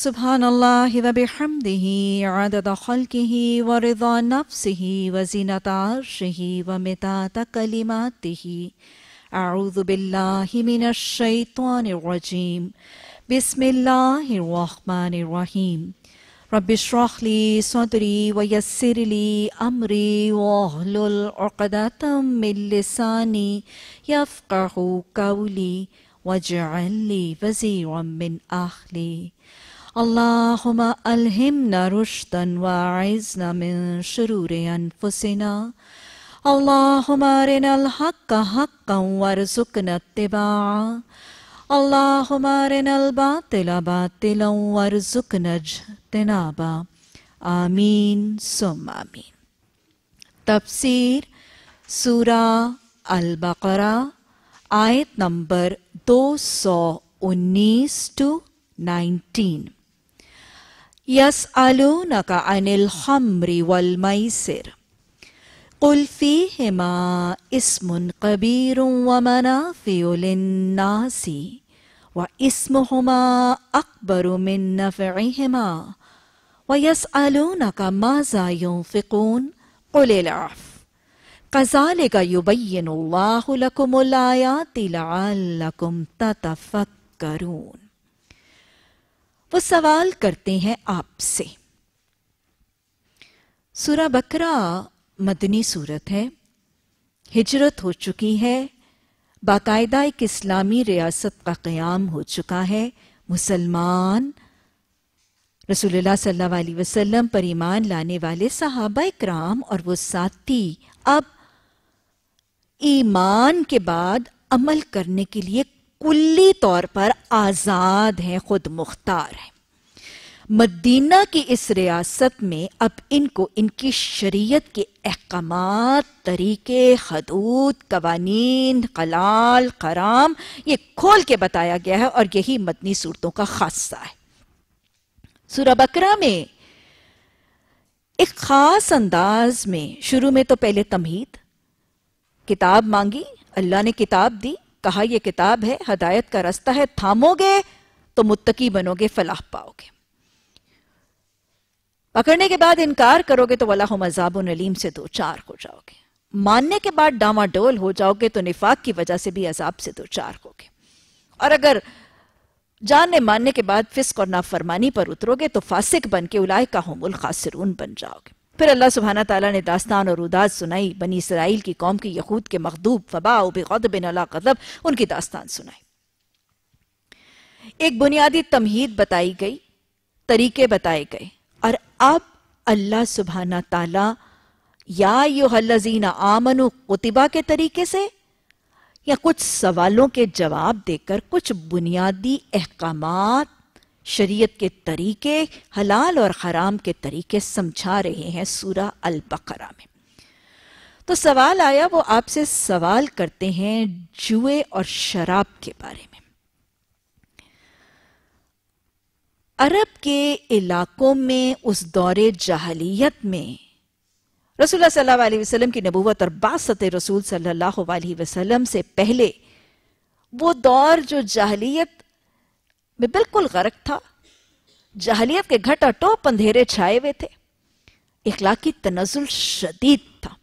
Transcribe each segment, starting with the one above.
सुबहान अल्लाह व बिहमदिही अदद खल्किही व रिदा नफ्सिही व जीनत आरशिही व मितात कलिमातिही अऊज़ु बिल्लाहि मिनश शैतानिर रजीम बिस्मिल्लाहिर रहमानिर रहीम रबिशरह ली सदरी व यस्सिर ली अमरी वहलुल उक़दतम मिन लिसानी यफ़क़हु कौली वजअल ली اللهم ألهمنا رشدا وأعزنا من شرور أنفسنا اللهم أرنا الحق حقا وارزقنا اتباعه اللهم أرنا الباطل باطلا وارزقنا اجتنابه आमीन सुम आमीन तफसीर सूरा अल बकरा आयत नंबर 219 टू 19 يسألونك عن الخمر والميسر قل فيهما اسم كبير ومنافع للناس واسمهما أكبر من نفعهما ويسألونك ماذا ينفقون قل العف كذلك يبين الله لكم الآيات لعلكم تتفكرون वो सवाल करते हैं आपसे सूरा बकरा मदनी सूरत है हिजरत हो चुकी है बाकायदा एक इस्लामी रियासत का क़्याम हो चुका है मुसलमान रसूलुल्लाह सल्लल्लाहु अलैहि वसल्लम पर ईमान लाने वाले सहाबा कराम और वो साथी अब ईमान के बाद अमल करने के लिए कुल्ली तौर पर आज़ाद हैं खुद मुख्तार हैं मदीना की इस रियासत में अब इनको इनकी शरीयत के अहकाम तरीके हदूद कवानीन कलाल कराम ये खोल के बताया गया है और यही मदनी सूरतों का खासा है सूरा बकरा में एक ख़ास अंदाज में शुरू में तो पहले तमहीद किताब मांगी अल्लाह ने किताब दी कहा यह किताब है हदायत का रास्ता है थामोगे तो मुत्तकी बनोगे फलाह पाओगे पकड़ने के बाद इनकार करोगे तो वला मजाब नलीम से दो चार हो जाओगे मानने के बाद डामाडोल हो जाओगे तो निफाक की वजह से भी अजाब से दो चार होगे और अगर जानने मानने के बाद फिस्क और नाफरमानी पर उतरोगे तो फासिक बन के उलाय का हमल खासरून बन जाओगे फिर अल्लाह सुबहाना तला ने दास्तान और उदास सुनाई बनी इसराइल की कौम की यहूद के मखदूब फबा बेगौदबिन अला कदब उनकी दास्तान सुनाई एक बुनियादी तमहीद बताई गई तरीके बताए गए और अब अल्लाह सुबहाना ताला या योहल्लाजीना आमनु कुतिबा के तरीके से या कुछ सवालों के जवाब देकर कुछ बुनियादी अहकाम शरीयत के तरीके हलाल और हराम के तरीके समझा रहे हैं सूरा अल बकरा में तो सवाल आया वो आपसे सवाल करते हैं जुए और शराब के बारे में अरब के इलाकों में उस दौरे जहलीत में रसूल सल्लल्लाहु अलैहि वसल्लम की नबूवत और बासत रसूल सल्लल्लाहु अलैहि वसल्लम से पहले वो दौर जो जाहलीत में बिल्कुल गर्क था जहलियत के घट अटोप अंधेरे छाए हुए थे इखलाकी तनजुल शदीद था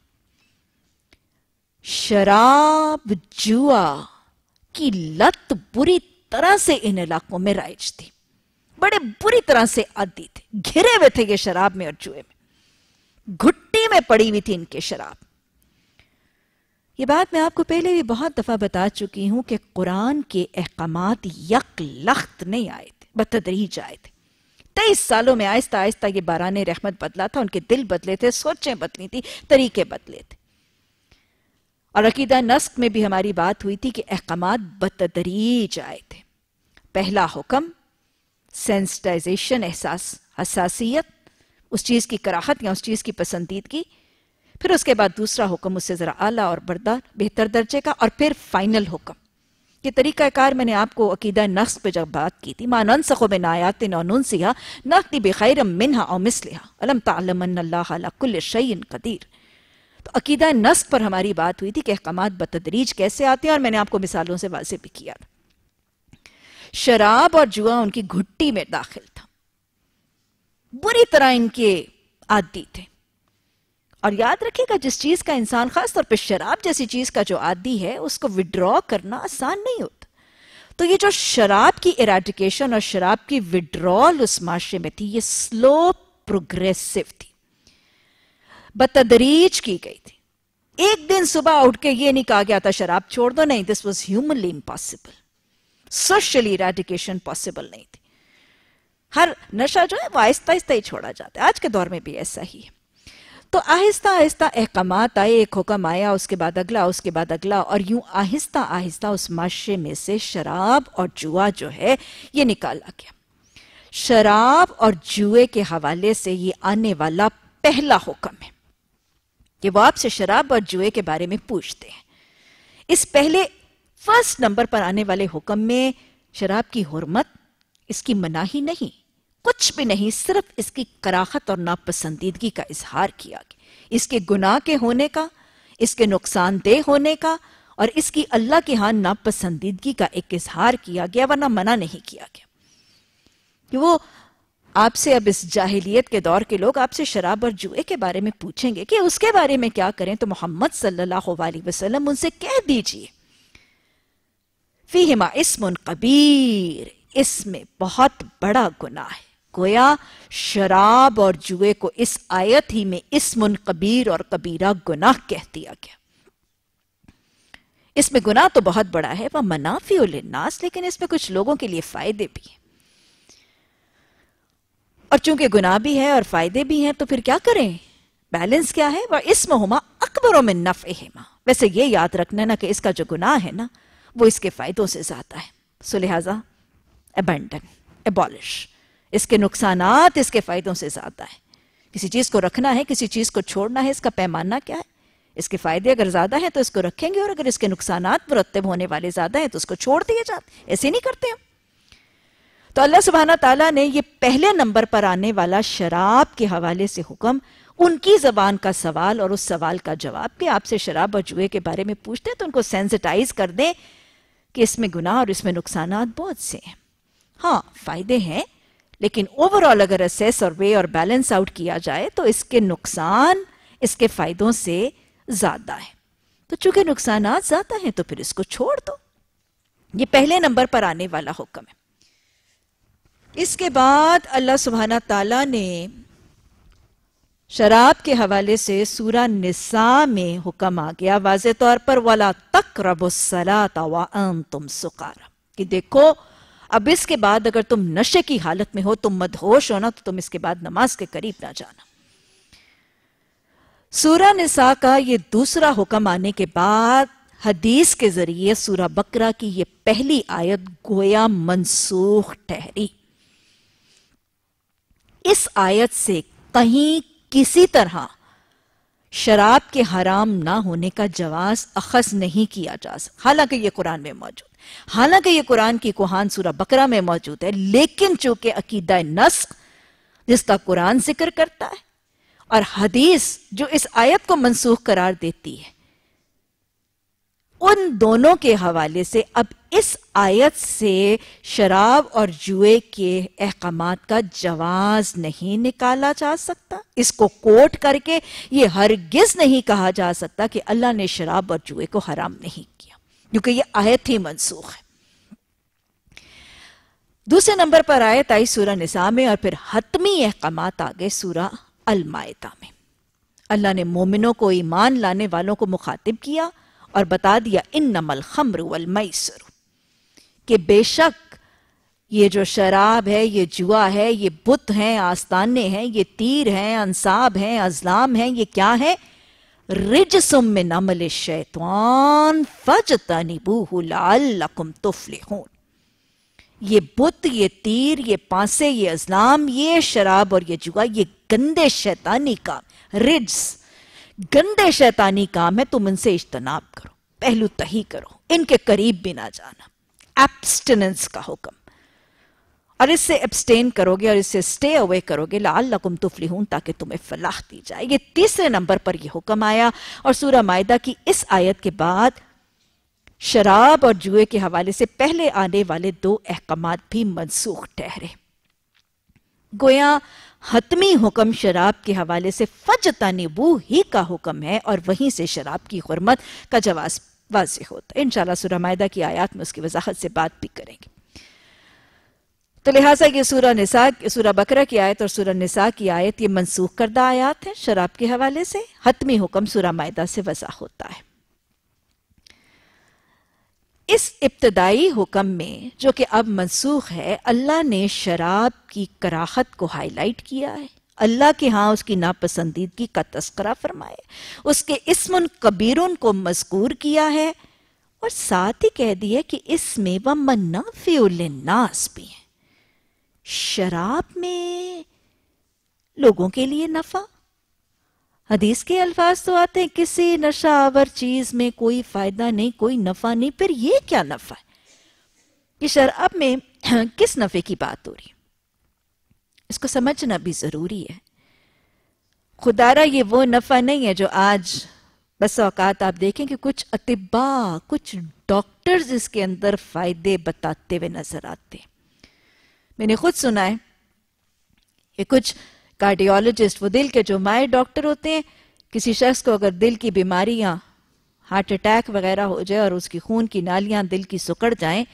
शराब जुआ की लत बुरी तरह से इन इलाकों में राइज थी बड़े बुरी तरह से आदि थे घिरे हुए थे ये शराब में और जुए में घुट्टी में पड़ी हुई थी इनके शराब ये बात मैं आपको पहले भी बहुत दफ़ा बता चुकी हूं कि कुरान के अहकाम यक लख्त नहीं आए थे बतदरीज आए थे तेईस सालों में आहिस्ता आहिस्ता ये बारान रहमत बदला था उनके दिल बदले थे सोचें बदली थी तरीके बदले थे और अकीदा नस्क में भी हमारी बात हुई थी कि अहकाम बतदरीज आए थे पहला हुक्म सेंसटाइजेशन एहसास हसासीत उस चीज़ की कराहत या उस चीज़ की पसंदीदगी फिर उसके बाद दूसरा हुक्म उससे ज़रा आला और बरदार बेहतर दर्जे का और फिर फाइनल हुक्म ये तरीक़ाकार मैंने आपको अकीदा नक्स पे जब बात की थी मानन सखो बिन नायात नौन सिया नकदी बेखैर मिनहा और मिसलिहा अलम तालमकुल शयन कदीर तो अकीदा नस्क पर हमारी बात हुई थी कि अहकाम बतदरीज कैसे आते हैं और मैंने आपको मिसालों से वाजे भी किया था शराब और जुआ उनकी घुट्टी में दाखिल था बुरी तरह इनके आदि थे और याद रखिएगा जिस चीज का इंसान खासतौर पर शराब जैसी चीज का जो आदि है उसको विड्रॉ करना आसान नहीं होता तो ये जो शराब की इराडिकेशन और शराब की विड्रॉल उस माशरे में थी ये स्लो प्रोग्रेसिव थी बतदरीज की गई थी एक दिन सुबह उठ के ये नहीं कहा गया था शराब छोड़ दो नहीं this was humanly impossible socially eradication possible नहीं थी हर नशा जो है वो आहिस्ता आहिस्ता ही छोड़ा जाता है आज के दौर में भी ऐसा ही है तो आहिस्ता आहिस्ता अहकाम आए एक हुक्म आया उसके बाद अगला उसके बाद अगला और यूं आहिस्ता आहिस्ता उस माशरे में से शराब और जुआ जो है ये निकाला गया शराब और जुए के हवाले से ये आने वाला पहला हुक्म है कि वो आपसे शराब और जुए के बारे में पूछते हैं इस पहले फर्स्ट नंबर पर आने वाले हुक्म में शराब की हरमत इसकी मनाही नहीं कुछ भी नहीं सिर्फ इसकी कराहत और नापसंदीदगी का इजहार किया गया इसके गुनाह के होने का इसके नुकसानदेह होने का और इसकी अल्लाह के यहां नापसंदीदगी का एक इजहार किया गया वरना मना नहीं किया गया कि वो आपसे अब इस जाहिलियत के दौर के लोग आपसे शराब और जुए के बारे में पूछेंगे कि उसके बारे में क्या करें तो मोहम्मद सल्लल्लाहु अलैहि वसल्लम उनसे कह दीजिए फी हिमा इसमुन कबीर इसमें बहुत बड़ा गुनाह है गोया शराब और जुए को इस आयत ही में इसमुन कबीर और कबीरा गुनाह कह दिया गया इसमें गुनाह तो बहुत बड़ा है वह मुनाफी उलनास लेकिन इसमें कुछ लोगों के लिए फायदे भी हैं और चूंकि गुनाह भी है और फायदे भी हैं तो फिर क्या करें बैलेंस क्या है वह इसम होमा अकबरों में नफ हेमा वैसे यह याद रखना ना कि इसका जो गुनाह है ना वो इसके फायदों से ज्यादा है सो लिहाजा एबेंडन एबॉलिश इसके नुकसान इसके फ़ायदों से ज़्यादा है किसी चीज़ को रखना है किसी चीज़ को छोड़ना है इसका पैमाना क्या है इसके फ़ायदे अगर ज़्यादा है तो इसको रखेंगे और अगर इसके नुकसान मुरतब होने वाले ज़्यादा हैं तो उसको छोड़ दिए जाते ऐसे नहीं करते हम तो अल्लाह सुबहाना तला ने यह पहले नंबर पर आने वाला शराब के हवाले से हुक्म उनकी जबान का सवाल और उस सवाल का जवाब कि आपसे शराब और जुए के बारे में पूछते हैं तो उनको सेंसिटाइज कर दें कि इसमें गुनाह और इसमें नुकसान बहुत से हैं हाँ फायदे हैं लेकिन ओवरऑल अगर असेस और वे और बैलेंस आउट किया जाए तो इसके नुकसान इसके फायदों से ज्यादा है तो चूंकि नुकसान ज्यादा हैं तो फिर इसको छोड़ दो ये पहले नंबर पर आने वाला हुक्म है इसके बाद अल्लाह सुबहाना ताला ने शराब के हवाले से सूरा निसा में हुक्म आ गया वाज तौर पर वाला तक रबुसला तुम सुकारा कि देखो अब इसके बाद अगर तुम नशे की हालत में हो तुम मदहोश हो ना तो तुम इसके बाद नमाज के करीब ना जाना सूरा निसा का ये दूसरा हुक्म आने के बाद हदीस के जरिए सूरा बकरा की ये पहली आयत गोया मनसूख ठहरी इस आयत से कहीं किसी तरह शराब के हराम ना होने का जवाज अखज नहीं किया जा सकता हालांकि ये कुरान में मौजूद हालांकि यह कुरान की कुहान सूरा बकरा में मौजूद है लेकिन चूंकि अकीदा नस्क जिसका कुरान जिक्र करता है और हदीस जो इस आयत को मनसूख करार देती है उन दोनों के हवाले से अब इस आयत से शराब और जुए के अहकाम का जवाज नहीं निकाला जा सकता इसको कोट करके ये हरगिज नहीं कहा जा सकता कि अल्लाह ने शराब और जुए को हराम नहीं किया क्योंकि ये आयत ही मनसूख है दूसरे नंबर पर आयत आई सूरा निसा में और फिर हतमी अहकाम आ गए सूरा अलमायता में अल्लाह ने मोमिनों को ईमान लाने वालों को मुखातिब किया और बता दिया इन नमल खमर वलमसर कि बेशक ये जो शराब है ये जुआ है ये बुत हैं आस्ताने हैं ये तीर हैं अनसाब हैं अजलाम हैं ये क्या है रिजसम में शैतवान शैतान फजतनिबूहु तुफले हो ये बुत ये तीर ये पासे ये अजलाम ये शराब और ये जुआ ये गंदे शैतानी काम रिज गंदे शैतानी काम है तुम इनसे इज्तनाब करो पहलू तही करो इनके करीब भी ना जाना एब्सटिनेंस का हुक्म और इससे एब्सटेन करोगे और इससे स्टे अवे करोगे लाल लकुम हूं ताकि तुम्हें फलाह दी जाए ये तीसरे नंबर पर यह हुक्म आया और सूरा मायदा की इस आयत के बाद शराब और जुए के हवाले से पहले आने वाले दो अहकाम भी मनसूख ठहरे गोया हतमी हुक्म शराब के हवाले से फजता निबू ही का हुक्म है और वहीं से शराब की हरमत का जवाब वाज होता है इन शाह सुरमायदा की आयात में उसकी वजाहत से बात भी करेंगे तो लिहाजा ये सूरह निसा सूर्य बकरा की आयत और सूर्य निसा की आयत ये मनसूख करदा आयात है शराब के हवाले से हतमी हुक्म सूरा मायदा से वजह होता है इस इब्तदाई हुक्म में जो कि अब मनसूख है अल्लाह ने शराब की कराहत को हाईलाइट किया है अल्लाह के हाँ उसकी नापसंदीदगी का तस्करा फरमाए उसके इसम कबीर को मजकूर किया है और साथ ही कह दिया कि इसमें वह मन्ना नास भी है शराब में लोगों के लिए नफा हदीस के अल्फाज तो आते हैं किसी नशावर चीज में कोई फायदा नहीं कोई नफा नहीं फिर ये क्या नफा है कि शराब में किस नफे की बात हो रही इसको समझना भी जरूरी है खुदारा ये वो नफा नहीं है जो आज बस औकात आप देखें कि कुछ अतिबा कुछ डॉक्टर्स इसके अंदर फायदे बताते हुए नजर आते हैं मैंने खुद सुना है ये कुछ कार्डियोलॉजिस्ट वो दिल के जो माए डॉक्टर होते हैं किसी शख्स को अगर दिल की बीमारियां हार्ट अटैक वगैरह हो जाए और उसकी खून की नालियां दिल की सुकड़ जाएं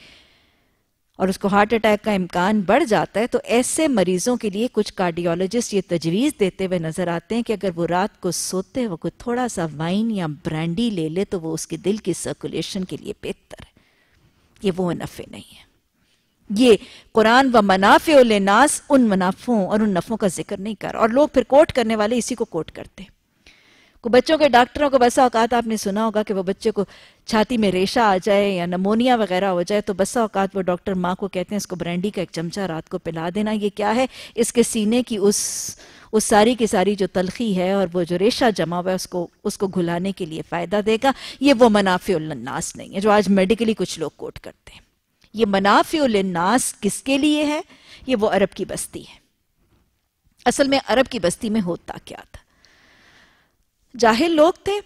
और उसको हार्ट अटैक का इम्कान बढ़ जाता है तो ऐसे मरीजों के लिए कुछ कार्डियोलॉजिस्ट ये तजवीज़ देते हुए नज़र आते हैं कि अगर वो रात को सोते कोई थोड़ा सा वाइन या ब्रांडी ले ले तो वो उसके दिल की सर्कुलेशन के लिए बेहतर है ये वो नफ़े नहीं है ये कुरान व उल नास उन मुनाफ़ों और उन नफ़ों का जिक्र नहीं कर और लोग फिर कोट करने वाले इसी को कोट करते को बच्चों के डॉक्टरों को बसा औकात आपने सुना होगा कि वो बच्चे को छाती में रेशा आ जाए या नमोनिया वगैरह हो जाए तो बसा औकात वो डॉक्टर माँ को कहते हैं इसको ब्रांडी का एक चमचा रात को पिला देना ये क्या है इसके सीने की उस उस सारी की सारी जो तलखी है और वो जो रेशा जमा हुआ है उसको उसको घुलाने के लिए फ़ायदा देगा ये वो मुनाफे नास नहीं है जो आज मेडिकली कुछ लोग कोट करते हैं ये नास किसके लिए है ये वो अरब की बस्ती है असल में अरब की बस्ती में होता क्या था जाहिल लोग थे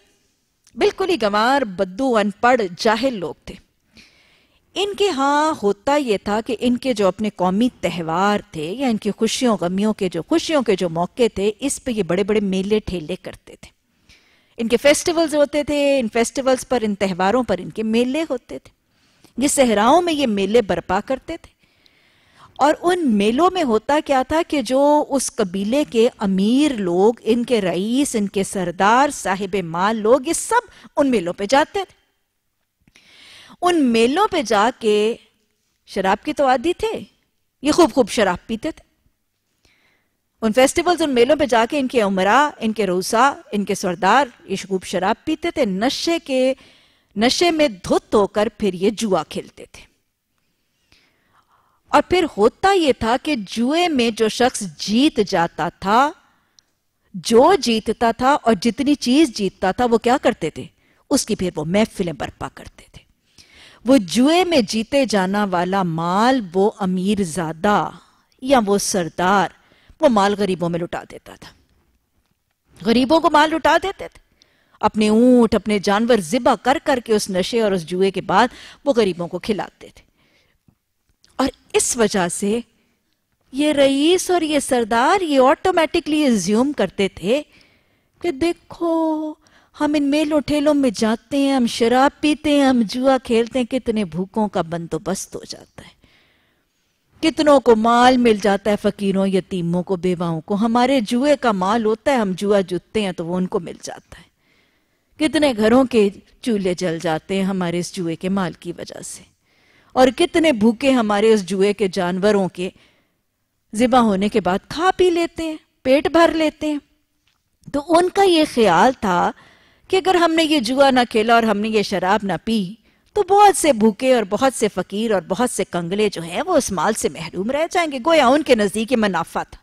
बिल्कुल ही गंवार बद्दू अनपढ़ जाहिल लोग थे इनके हाँ होता यह था कि इनके जो अपने कौमी त्यौहार थे या इनकी खुशियों गमियों के जो खुशियों के जो मौके थे इस पे ये बड़े बड़े मेले ठेले करते थे इनके फेस्टिवल्स होते थे इन फेस्टिवल्स पर इन त्यौहारों पर इनके मेले होते थे ये सहराओं में ये मेले बर्पा करते थे और उन मेलों में होता क्या था कि जो उस कबीले के अमीर लोग इनके रईस इनके सरदार साहिब माल लोग ये सब उन मेलों पे जाते थे उन मेलों पे जाके शराब के तो आदि थे ये खूब खूब शराब पीते थे उन फेस्टिवल्स उन मेलों पे जाके इनके उमरा इनके रोसा इनके सरदार ये खूब शराब पीते थे नशे के नशे में धुत होकर फिर ये जुआ खेलते थे और फिर होता यह था कि जुए में जो शख्स जीत जाता था जो जीतता था और जितनी चीज जीतता था वो क्या करते थे उसकी फिर वो महफिलें बर्पा करते थे वो जुए में जीते जाना वाला माल वो अमीर ज्यादा या वो सरदार वो माल गरीबों में लुटा देता था गरीबों को माल लुटा देते थे अपने ऊंट अपने जानवर जिबा कर करके उस नशे और उस जुए के बाद वो गरीबों को खिलाते थे और इस वजह से ये रईस और ये सरदार ये ऑटोमेटिकली ज्यूम करते थे कि देखो हम इन मेलों ठेलों में जाते हैं हम शराब पीते हैं हम जुआ खेलते हैं कितने भूखों का बंदोबस्त हो जाता है कितनों को माल मिल जाता है फकीरों यतीमों को बेवाओं को हमारे जुए का माल होता है हम जुआ जुतते हैं तो वो उनको मिल जाता है कितने घरों के चूल्हे जल जाते हैं हमारे इस जुए के माल की वजह से और कितने भूखे हमारे उस जुए के जानवरों के जिबा होने के बाद खा पी लेते हैं पेट भर लेते हैं तो उनका ये ख्याल था कि अगर हमने ये जुआ ना खेला और हमने ये शराब ना पी तो बहुत से भूखे और बहुत से फकीर और बहुत से कंगले जो हैं वो इस माल से महरूम रह जाएंगे गोया उनके नजदीक मुनाफा था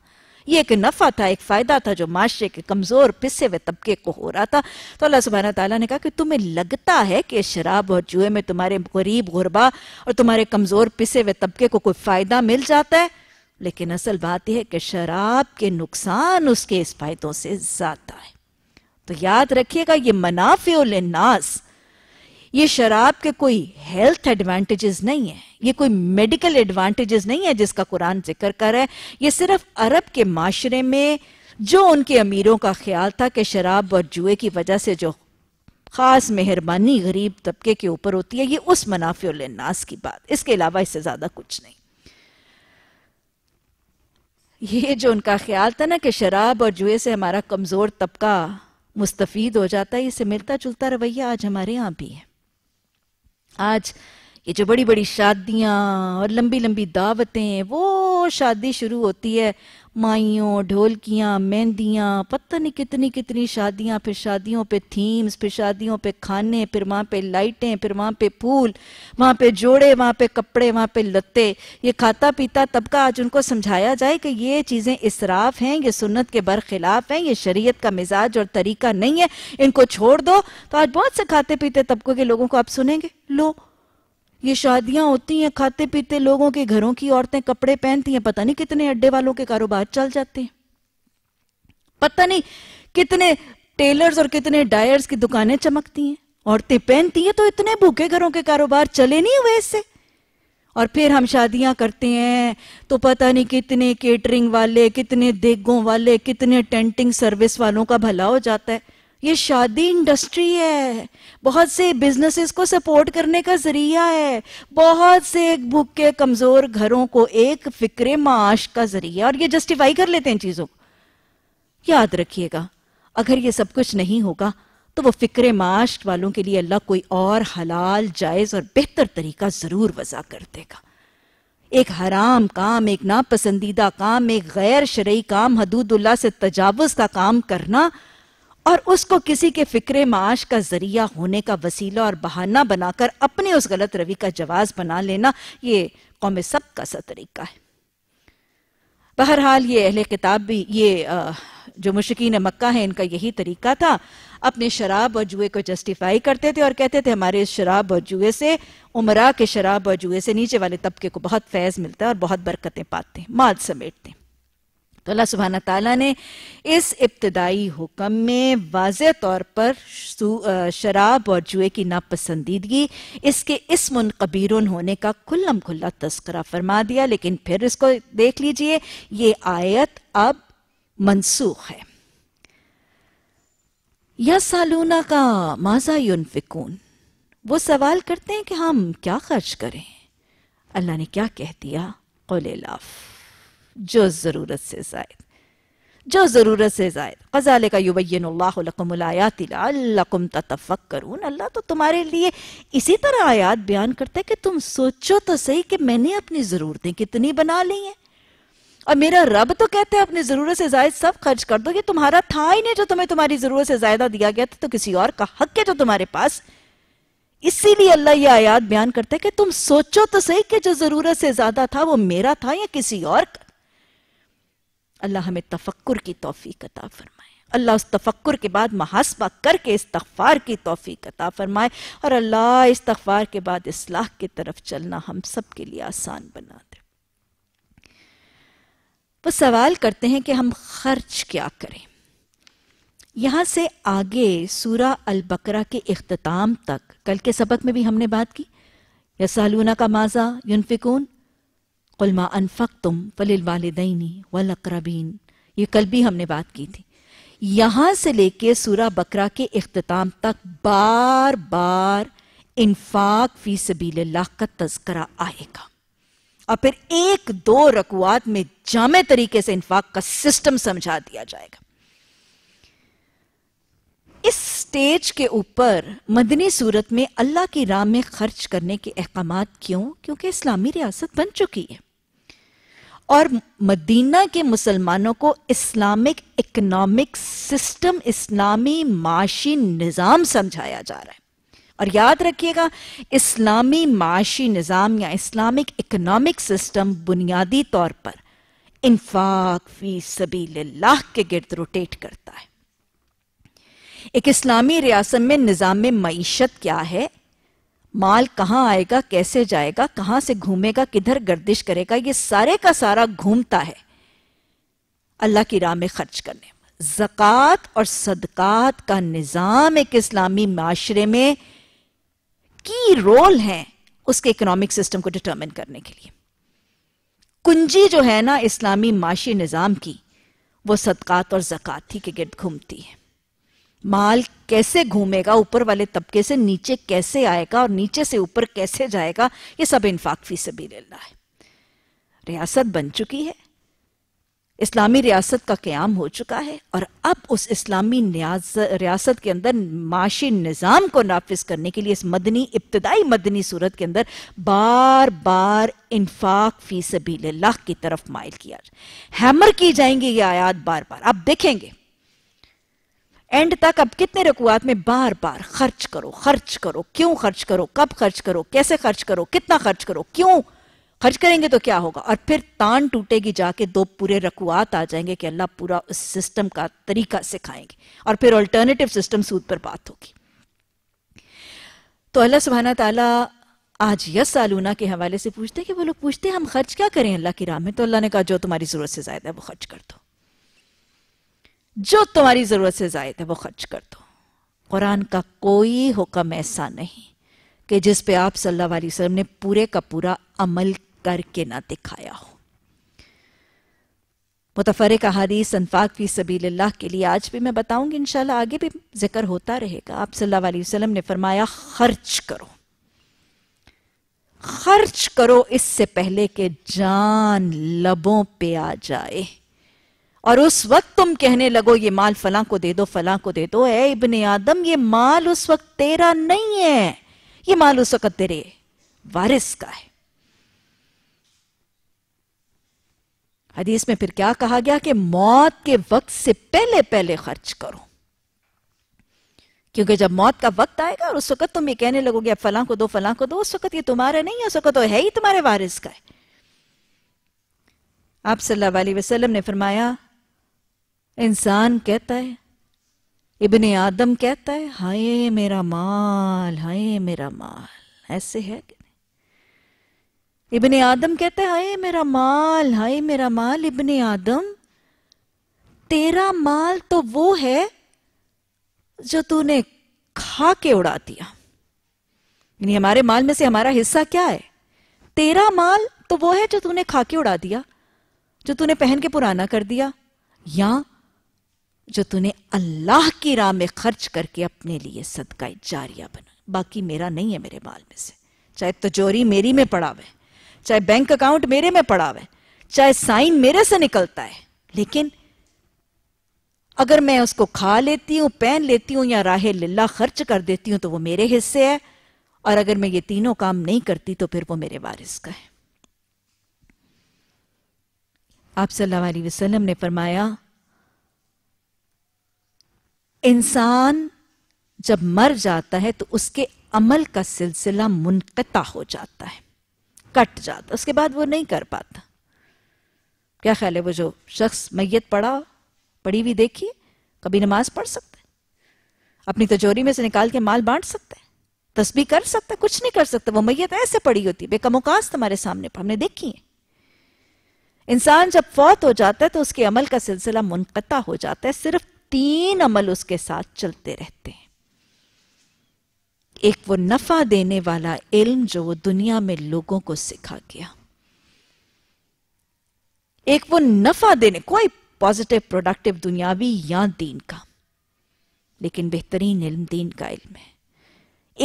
ये एक नफ़ा था एक फ़ायदा था जो माशरे के कमज़ोर पिसे हुए तबके को हो रहा था तो अल्लाह सुबहाना तला ने कहा कि तुम्हें लगता है कि शराब और जुए में तुम्हारे गरीब गुरबा और तुम्हारे कमज़ोर पिसे हुए तबके को कोई फ़ायदा मिल जाता है लेकिन असल बात यह है कि शराब के नुकसान उसके इस फायदों से ज़्यादा है तो याद रखिएगा ये मनाफिनास ये शराब के कोई हेल्थ एडवांटेजेस नहीं है ये कोई मेडिकल एडवांटेजेस नहीं है जिसका कुरान जिक्र कर है ये सिर्फ अरब के माशरे में जो उनके अमीरों का ख्याल था कि शराब और जुए की वजह से जो खास मेहरबानी गरीब तबके के ऊपर होती है ये उस मुनाफिनास की बात इसके अलावा इससे ज्यादा कुछ नहीं ये जो उनका ख्याल था ना कि शराब और जुए से हमारा कमजोर तबका मुस्तफ़ीद हो जाता है इससे मिलता जुलता रवैया आज हमारे यहाँ भी है आज ये जो बड़ी बड़ी शादियां और लंबी लंबी दावतें वो शादी शुरू होती है माइयों ढोलकियाँ मेहंदियाँ पता नहीं कितनी कितनी शादियाँ फिर शादियों पे थीम्स फिर शादियों पे खाने फिर वहाँ पे लाइटें फिर वहाँ पे फूल वहाँ पे जोड़े वहाँ पे कपड़े वहाँ पे लत्ते ये खाता पीता तबका आज उनको समझाया जाए कि ये चीज़ें इसराफ हैं ये सुन्नत के बरखिलाफ हैं ये शरीयत का मिजाज और तरीका नहीं है इनको छोड़ दो तो आज बहुत से खाते पीते तबकों के लोगों को आप सुनेंगे लो ये शादियां होती हैं खाते पीते लोगों के घरों की औरतें कपड़े पहनती हैं पता नहीं कितने अड्डे वालों के कारोबार चल जाते हैं पता नहीं कितने टेलर्स और कितने डायर्स की दुकानें चमकती हैं औरतें पहनती हैं तो इतने भूखे घरों के कारोबार चले नहीं हुए इससे और फिर हम शादियां करते हैं तो पता नहीं कितने केटरिंग वाले कितने देगों वाले कितने टेंटिंग सर्विस वालों का भला हो जाता है ये शादी इंडस्ट्री है बहुत से बिजनेसेस को सपोर्ट करने का जरिया है बहुत से भूखे कमजोर घरों को एक फिक्रे माश का जरिया और ये जस्टिफाई कर लेते हैं चीजों को याद रखिएगा अगर ये सब कुछ नहीं होगा तो वो फिक्रे माश वालों के लिए अल्लाह कोई और हलाल जायज और बेहतर तरीका जरूर वजह कर देगा एक हराम काम एक नापसंदीदा काम एक गैर शरय काम हदूदुल्ला से तजावज का काम करना और उसको किसी के फिक्र माश का जरिया होने का वसीला और बहाना बनाकर अपने उस गलत रवि का जवाब बना लेना ये कौम सब का सा तरीका है बहरहाल ये अहले किताब भी ये जो मुश्किन मक्का है इनका यही तरीका था अपने शराब और जुए को जस्टिफाई करते थे और कहते थे हमारे इस शराब और जुए से उमरा के शराब और जुए से नीचे वाले तबके को बहुत फैज़ मिलता है और बहुत बरकतें पाते हैं माल समेटते हैं तो अल्लाह सुबहान तला ने इस इब्तदाई हुक्म में वाज तौर पर शराब और जुए की नापसंदीदगी इसके इस मुनकबीर होने का खुल्लम खुल्ला तस्करा फरमा दिया लेकिन फिर इसको देख लीजिए ये आयत अब मनसूख है या सालूना का माजा युनफिकून वो सवाल करते हैं कि हम क्या खर्च करें अल्लाह ने क्या कह दिया कोलेलाफ़ जो ज़रूरत से ज़ायद जो ज़रूरत से ज़ायद गज़ाल का युबैनकमलायातम तफक करून अल्लाह तो तुम्हारे लिए इसी तरह आयात बयान करते कि तुम सोचो तो सही कि मैंने अपनी ज़रूरतें कितनी बना ली हैं और मेरा रब तो कहते हैं अपनी ज़रूरत से जायद सब खर्च कर दो ये तुम्हारा था ही नहीं जो तुम्हें तुम्हारी ज़रूरत से ज़्यादा दिया गया था तो किसी और का हक है जो तुम्हारे पास इसीलिए अल्लाह ये आयात बयान करते कि तुम सोचो तो सही कि जो ज़रूरत से ज़्यादा था वो मेरा था या किसी और का अल्लाह हमें तफक्र की तोफ़ी कता फरमाए अल्लाह उस तफक्र के बाद महासबा करके इस इस्तफ़ार की तोफ़ी कता फरमाए और अल्लाह इस इस्तफ़ार के बाद इसलाह की तरफ चलना हम सब के लिए आसान बना दे वो सवाल करते हैं कि हम खर्च क्या करें यहां से आगे सूरा बकरा के अख्ताम तक कल के सबक में भी हमने बात की यसालूना का माजा यूनफिकून कुलमा अनफक तुम वलिल वालदेनी वल अकरबीन ये कल भी हमने बात की थी यहां से लेके सूरा बकरा के अख्ताम तक बार बार इन्फाक फी सबील्लाह का तस्करा आएगा और फिर एक दो रकुआत में जामे तरीके से इन्फाक का सिस्टम समझा दिया जाएगा इस स्टेज के ऊपर मदनी सूरत में अल्लाह की राह में खर्च करने के अहकाम क्यों क्योंकि इस्लामी रियासत बन चुकी है और मदीना के मुसलमानों को इस्लामिक इकोनॉमिक सिस्टम इस्लामी माशी निज़ाम समझाया जा रहा है और याद रखिएगा इस्लामी माशी निज़ाम या इस्लामिक इकोनॉमिक सिस्टम बुनियादी तौर पर इन्फाक फी लाख के गिर्द रोटेट करता है एक इस्लामी रियासत में निज़ाम मीशत क्या है माल कहाँ आएगा कैसे जाएगा कहाँ से घूमेगा किधर गर्दिश करेगा ये सारे का सारा घूमता है अल्लाह की राह में खर्च करने जक़ात और सदक़ात का निज़ाम एक इस्लामी माशरे में की रोल है उसके इकोनॉमिक सिस्टम को डिटर्मिन करने के लिए कुंजी जो है ना इस्लामी माशी निज़ाम की वो सदक़ात और ज़क़ात ही के गिर्द घूमती है माल कैसे घूमेगा ऊपर वाले तबके से नीचे कैसे आएगा और नीचे से ऊपर कैसे जाएगा ये सब इन्फाक फी लेना है रियासत बन चुकी है इस्लामी रियासत का क्याम हो चुका है और अब उस इस्लामी रियासत के अंदर माशी निज़ाम को नाफिज करने के लिए इस मदनी इब्तदाई मदनी सूरत के अंदर बार बार इन्फाक फी लाख की तरफ माइल किया हैमर की जाएंगी ये आयात बार बार आप देखेंगे एंड तक अब कितने रकुआत में बार बार खर्च करो खर्च करो क्यों खर्च करो कब खर्च करो कैसे खर्च करो कितना खर्च करो क्यों खर्च करेंगे तो क्या होगा और फिर तान टूटेगी जाके दो पूरे रकुआत आ जाएंगे कि अल्लाह पूरा उस सिस्टम का तरीका सिखाएंगे और फिर अल्टरनेटिव सिस्टम सूद पर बात होगी तो अल्लाह सुबहाना तला आज यस आलूना के हवाले से पूछते कि वो लोग पूछते हम खर्च क्या करें अल्लाह की राह में तो अल्लाह ने कहा जो तुम्हारी जरूरत से ज्यादा है वो खर्च कर दो जो तुम्हारी ज़रूरत से जायद है वो खर्च कर दो कुरान का कोई हुक्म ऐसा नहीं कि जिस पे आप सल्लल्लाहु अलैहि वसल्लम ने पूरे का पूरा अमल करके ना दिखाया हो मुतफरक हदीस अनफाक फ़ी सबील्ला के लिए आज भी मैं बताऊंगी इंशाल्लाह आगे भी जिक्र होता रहेगा आप सल्लल्लाहु अलैहि वसल्लम ने फरमाया खर्च करो खर्च करो इससे पहले कि जान लबों पे आ जाए और उस वक्त तुम कहने लगो ये माल फला को दे दो फला को दे दो ए इबन आदम ये माल उस वक्त तेरा नहीं है ये माल उस वक्त तेरे वारिस का है हदीस में फिर क्या कहा गया कि मौत के वक्त से पहले पहले खर्च करो क्योंकि जब मौत का वक्त आएगा और उस वक्त तुम ये कहने लगोगे अब फला को दो फला को दो उस वक्त ये तुम्हारा नहीं है उस वक्त तो है ही तुम्हारे वारिस का है आप सल्लल्लाहु अलैहि वसल्लम ने फरमाया इंसान कहता है इबन आदम कहता है हाय मेरा माल हाय मेरा माल ऐसे है कि नहीं इबन आदम कहता है हाय मेरा माल हाय मेरा माल इबन आदम तेरा माल तो वो है जो तूने खा के उड़ा दिया यानी हमारे माल में से हमारा हिस्सा क्या है तेरा माल तो वो है जो तूने खा के उड़ा दिया जो तूने पहन के पुराना कर दिया या जो तूने अल्लाह की राह में खर्च करके अपने लिए सदका जारिया बना बाकी मेरा नहीं है मेरे माल में से चाहे तजोरी मेरी में पड़ा हुआ चाहे बैंक अकाउंट मेरे में पड़ा हुआ चाहे साइन मेरे से निकलता है लेकिन अगर मैं उसको खा लेती हूं पहन लेती हूं या राह लिल्ला खर्च कर देती हूं तो वो मेरे हिस्से है और अगर मैं ये तीनों काम नहीं करती तो फिर वो मेरे वारिस का है आप सल्लल्लाहु अलैहि वसल्लम ने फरमाया इंसान जब मर जाता है तो उसके अमल का सिलसिला मुनकता हो जाता है कट जाता उसके बाद वो नहीं कर पाता क्या ख्याल है वो जो शख्स मैयत पड़ा पड़ी हुई देखी कभी नमाज पढ़ सकते अपनी तजोरी में से निकाल के माल बांट सकते तस्बी कर सकता कुछ नहीं कर सकता वो मैयत ऐसे पड़ी होती है बेकमोकाज तुम्हारे सामने हमने देखी है इंसान जब फौत हो जाता है तो उसके अमल का सिलसिला मुनकता हो जाता है सिर्फ तीन अमल उसके साथ चलते रहते हैं एक वो नफा देने वाला इल्म जो वो दुनिया में लोगों को सिखा गया एक वो नफा देने कोई पॉजिटिव प्रोडक्टिव दुनियावी या दीन का लेकिन बेहतरीन इल्म दीन का इल्म है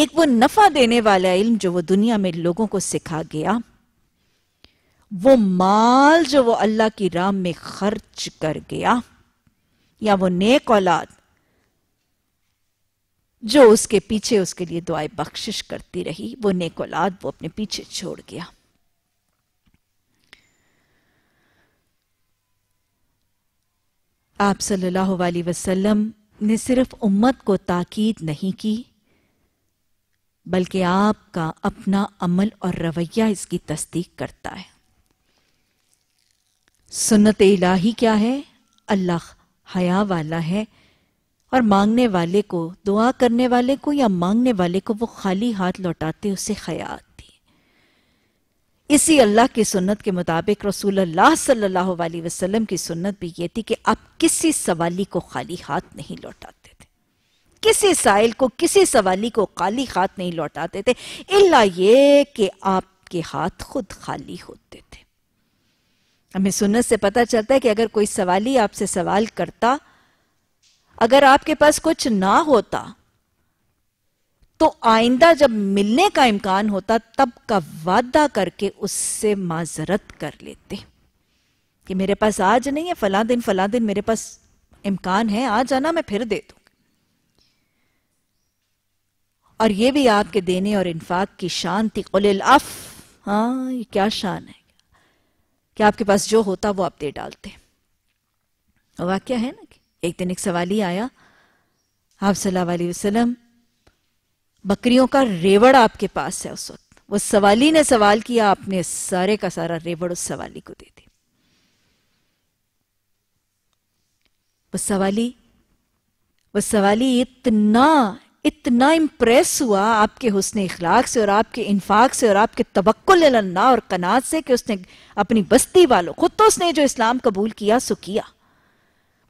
एक वो नफा देने वाला इल्म जो वो दुनिया में लोगों को सिखा गया वो माल जो वो अल्लाह की राम में खर्च कर गया या वो नेक औलाद जो उसके पीछे उसके लिए दुआएं बख्शिश करती रही वो नेक औलाद वो अपने पीछे छोड़ गया आप सल्लल्लाहु अलैहि वसल्लम ने सिर्फ उम्मत को ताकीद नहीं की बल्कि आपका अपना अमल और रवैया इसकी तस्दीक करता है सुन्नत इलाही क्या है अल्लाह हया वाला है और मांगने वाले को दुआ करने वाले को या मांगने वाले को वो खाली हाथ लौटाते उसे हया आती इसी अल्लाह की सुन्नत के मुताबिक रसूल अल्लाह सल्लल्लाहु अलैहि वसल्लम की सुन्नत भी ये थी कि आप किसी सवाली को खाली हाथ नहीं लौटाते थे किसी साइल को किसी सवाली को खाली हाथ नहीं लौटाते थे इल्ला ये कि आपके हाथ खुद खाली होते थे हमें सुनत से पता चलता है कि अगर कोई सवाली आपसे सवाल करता अगर आपके पास कुछ ना होता तो आइंदा जब मिलने का इम्कान होता तब का वादा करके उससे माजरत कर लेते कि मेरे पास आज नहीं है फला दिन फला दिन मेरे पास इम्कान है आ जाना मैं फिर दे दूंगी और ये भी आपके देने और इन्फाक की शांति कुल अफ हाँ ये क्या शान है कि आपके पास जो होता वो आप दे डालते वाक्य है ना कि एक दिन एक सवाल ही आया आप सल्लल्लाहु अलैहि वसल्लम बकरियों का रेवड़ आपके पास है उस वक्त वो सवाली ने सवाल किया आपने सारे का सारा रेवड़ उस सवाली को दे दी वो सवाली वो सवाली इतना इतना इम्प्रेस हुआ आपके हुसन अखलाक से और आपके इन्फाक से और आपके तबक्ना और कनात से कि उसने अपनी बस्ती वालों खुद तो उसने जो इस्लाम कबूल किया सो किया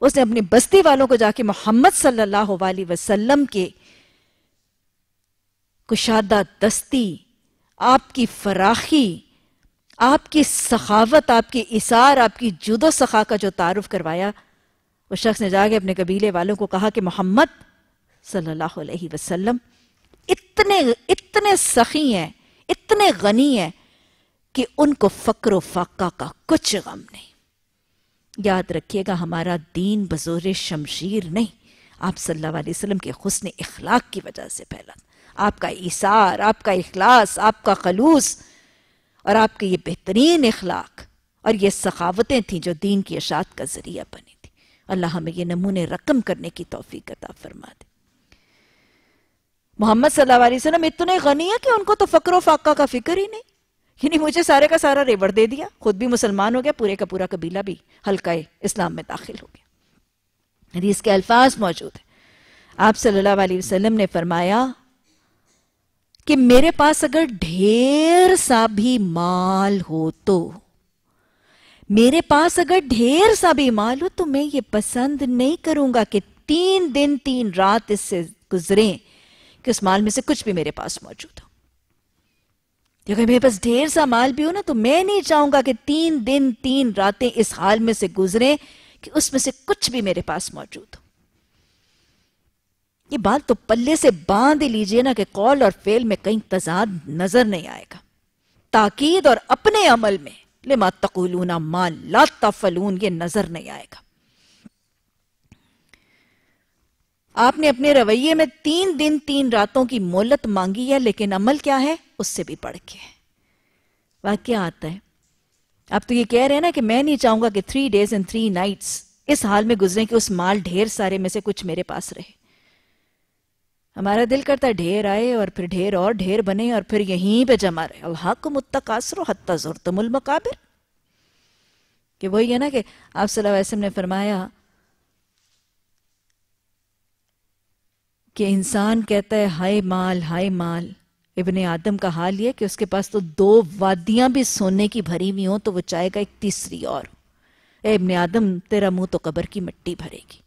उसने अपनी बस्ती वालों को जाके मोहम्मद सल्लल्लाहु अलैहि के कुशादा दस्ती आपकी फराखी आपकी सखावत आपकी इसार आपकी जुदो सखा का जो तारुफ करवाया उस शख्स ने जाके अपने कबीले वालों को कहा कि मोहम्मद सल्लल्लाहु अलैहि वसल्लम इतने इतने सखी हैं इतने गनी हैं कि उनको फकर फ़ाका का कुछ गम नहीं याद रखिएगा हमारा दीन बजोर शमशीर नहीं आप सल्लल्लाहु अलैहि वसल्लम के हुस्न इखलाक की वजह से फैला आपका ईसार आपका इखलास आपका खलूस और आपके ये बेहतरीन इखलाक और ये सखावतें थीं जो दीन की अशात का ज़रिया बनी थी अल्लाह हमें ये नमूने रकम करने की तोफ़ी अता फरमा दे मोहम्मद सल्लल्लाहु अलैहि इतने गनी है कि उनको तो फकर फाका का फिक्र ही नहीं यानी मुझे सारे का सारा रेवड़ दे दिया खुद भी मुसलमान हो गया पूरे का पूरा कबीला भी हल्का इस्लाम में दाखिल हो गया हदीस के अल्फाज मौजूद है आप सल्लल्लाहु अलैहि वसल्लम ने फरमाया कि मेरे पास अगर ढेर सा भी माल हो तो मेरे पास अगर ढेर सा भी माल हो तो मैं ये पसंद नहीं करूंगा कि तीन दिन तीन रात इससे गुजरें कि उस माल में से कुछ भी मेरे पास मौजूद हो क्योंकि मेरे पास ढेर सा माल भी हो ना तो मैं नहीं चाहूंगा कि तीन दिन तीन रातें इस हाल में से गुजरे कि उसमें से कुछ भी मेरे पास मौजूद हो ये बात तो पल्ले से बांध लीजिए ना कि कॉल और फेल में कहीं तजाद नजर नहीं आएगा ताकीद और अपने अमल में मा तकूलूना मान लाता फलून ये नजर नहीं आएगा आपने अपने रवैये में तीन दिन तीन रातों की मोहलत मांगी है लेकिन अमल क्या है उससे भी पढ़ के वाक्य आता है आप तो ये कह रहे हैं ना कि मैं नहीं चाहूंगा कि three days and three nights इस हाल में गुजरे कि उस माल ढेर सारे में से कुछ मेरे पास रहे हमारा दिल करता है ढेर आए और फिर ढेर और ढेर बने और फिर यहीं पे जमा रहे अल्लाहक मुतकासर हत्ता जुरतमुल मकाबिर कि वही है ना कि आप सल्लल्लाहु अलैहि वसल्लम ने फरमाया कि इंसान कहता है हाय माल हाय माल इबन आदम का हाल यह कि उसके पास तो दो वादियां भी सोने की भरी हुई हों तो वो चाहेगा एक तीसरी और ए इबन आदम तेरा मुंह तो कबर की मिट्टी भरेगी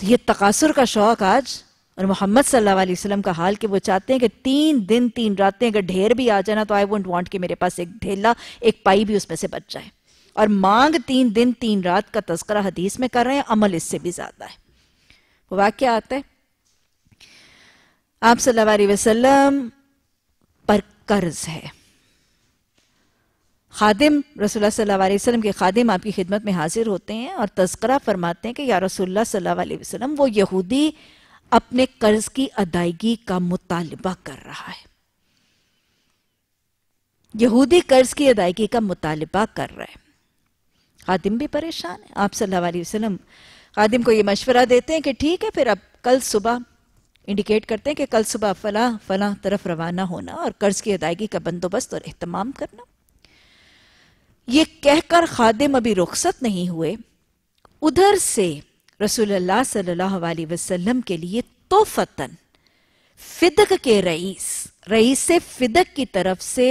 तो ये तकासुर का शौक आज और मोहम्मद सल्लल्लाहु अलैहि वसल्लम का हाल कि वो चाहते हैं कि तीन दिन तीन रातें अगर ढेर भी आ जाए ना तो आई वोट वांट कि मेरे पास एक ढेला एक पाई भी उसमें से बच जाए और मांग तीन दिन तीन रात का तस्करा हदीस में कर रहे हैं अमल इससे भी ज्यादा है वाक्य आता है आप सल्लल्लाहु अलैहि वसल्लम पर कर्ज है खादिम रसोल्ला सल्लल्लाहु अलैहि वसल्लम के खादिम आपकी खिदमत में हाजिर होते हैं और तस्करा फरमाते हैं कि या रसोल्ला सल्लल्लाहु अलैहि वसल्लम वो यहूदी अपने कर्ज की अदायगी का मुतालबा कर रहा है यहूदी कर्ज की अदायगी का मुतालबा कर रहा है खादिम भी परेशान है आप सल्लल्लाहु अलैहि वसल्लम खादिम को ये मशवरा देते हैं कि ठीक है फिर अब कल सुबह इंडिकेट करते हैं कि कल सुबह फला फला तरफ रवाना होना और कर्ज की अदायगी का बंदोबस्त और अहतमाम करना ये कहकर खादिम अभी रुखसत नहीं हुए उधर से रसूलुल्लाह सल्लल्लाहु अलैहि वसल्लम के लिए तोहफतन फिदक के रईस रईस से फिदक की तरफ से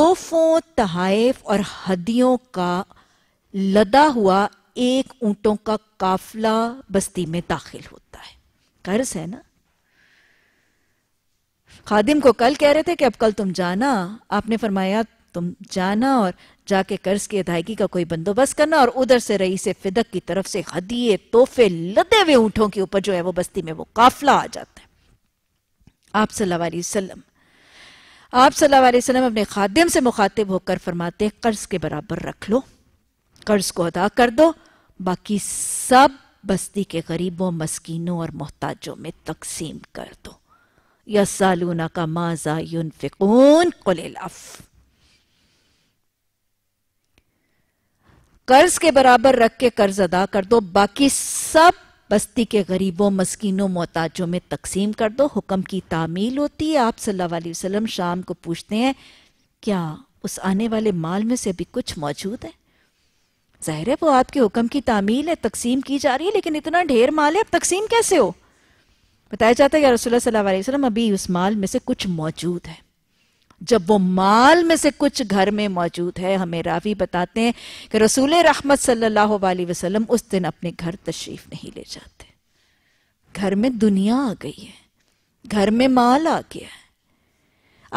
तोहफों तहाइफ और हदियों का लदा हुआ एक ऊंटों का काफिला बस्ती में दाखिल होता है कर्ज है ना खादिम को कल कह रहे थे कि अब कल तुम जाना आपने फरमाया तुम जाना और जाके कर्ज की अदायगी का कोई बंदोबस्त करना और उधर से रही से फिदक की तरफ से हदिए तोहफे लदे हुए ऊंटों के ऊपर जो है वो बस्ती में वो काफिला आ जाता है आप सल्लल्लाहु अलैहि वसल्लम आप सल्लल्लाहु अलैहि वसल्लम अपने खादिम से मुखातिब होकर फरमाते कर्ज के बराबर रख लो कर्ज को अदा कर दो बाकी सब बस्ती के गरीबों मस्किनों और मोहताजों में तकसीम कर दो यसालूना का माजा यून फिकून कुलेलाफ कर्ज के बराबर रख के कर्ज अदा कर दो बाकी सब बस्ती के गरीबों मस्किनों मोहताजों में तकसीम कर दो हुक्म की तामील होती है आप सल्लल्लाहु अलैहि वसल्लम शाम को पूछते हैं क्या उस आने वाले माल में से भी कुछ मौजूद है ज़ाहिर है वो आपके हुक्म की तामील है तकसीम की जा रही है लेकिन इतना ढेर माल है अब तकसीम कैसे हो बताया जाता है यार रसोल्ला सल्लल्लाहु अलैहि वसल्लम अभी उस माल में से कुछ मौजूद है जब वो माल में से कुछ घर में मौजूद है हमें रावी बताते हैं कि रसूल रहमत सल्लल्लाहु अलैहि वसल्लम उस दिन अपने घर तशरीफ नहीं ले जाते घर में दुनिया आ गई है घर में माल आ गया है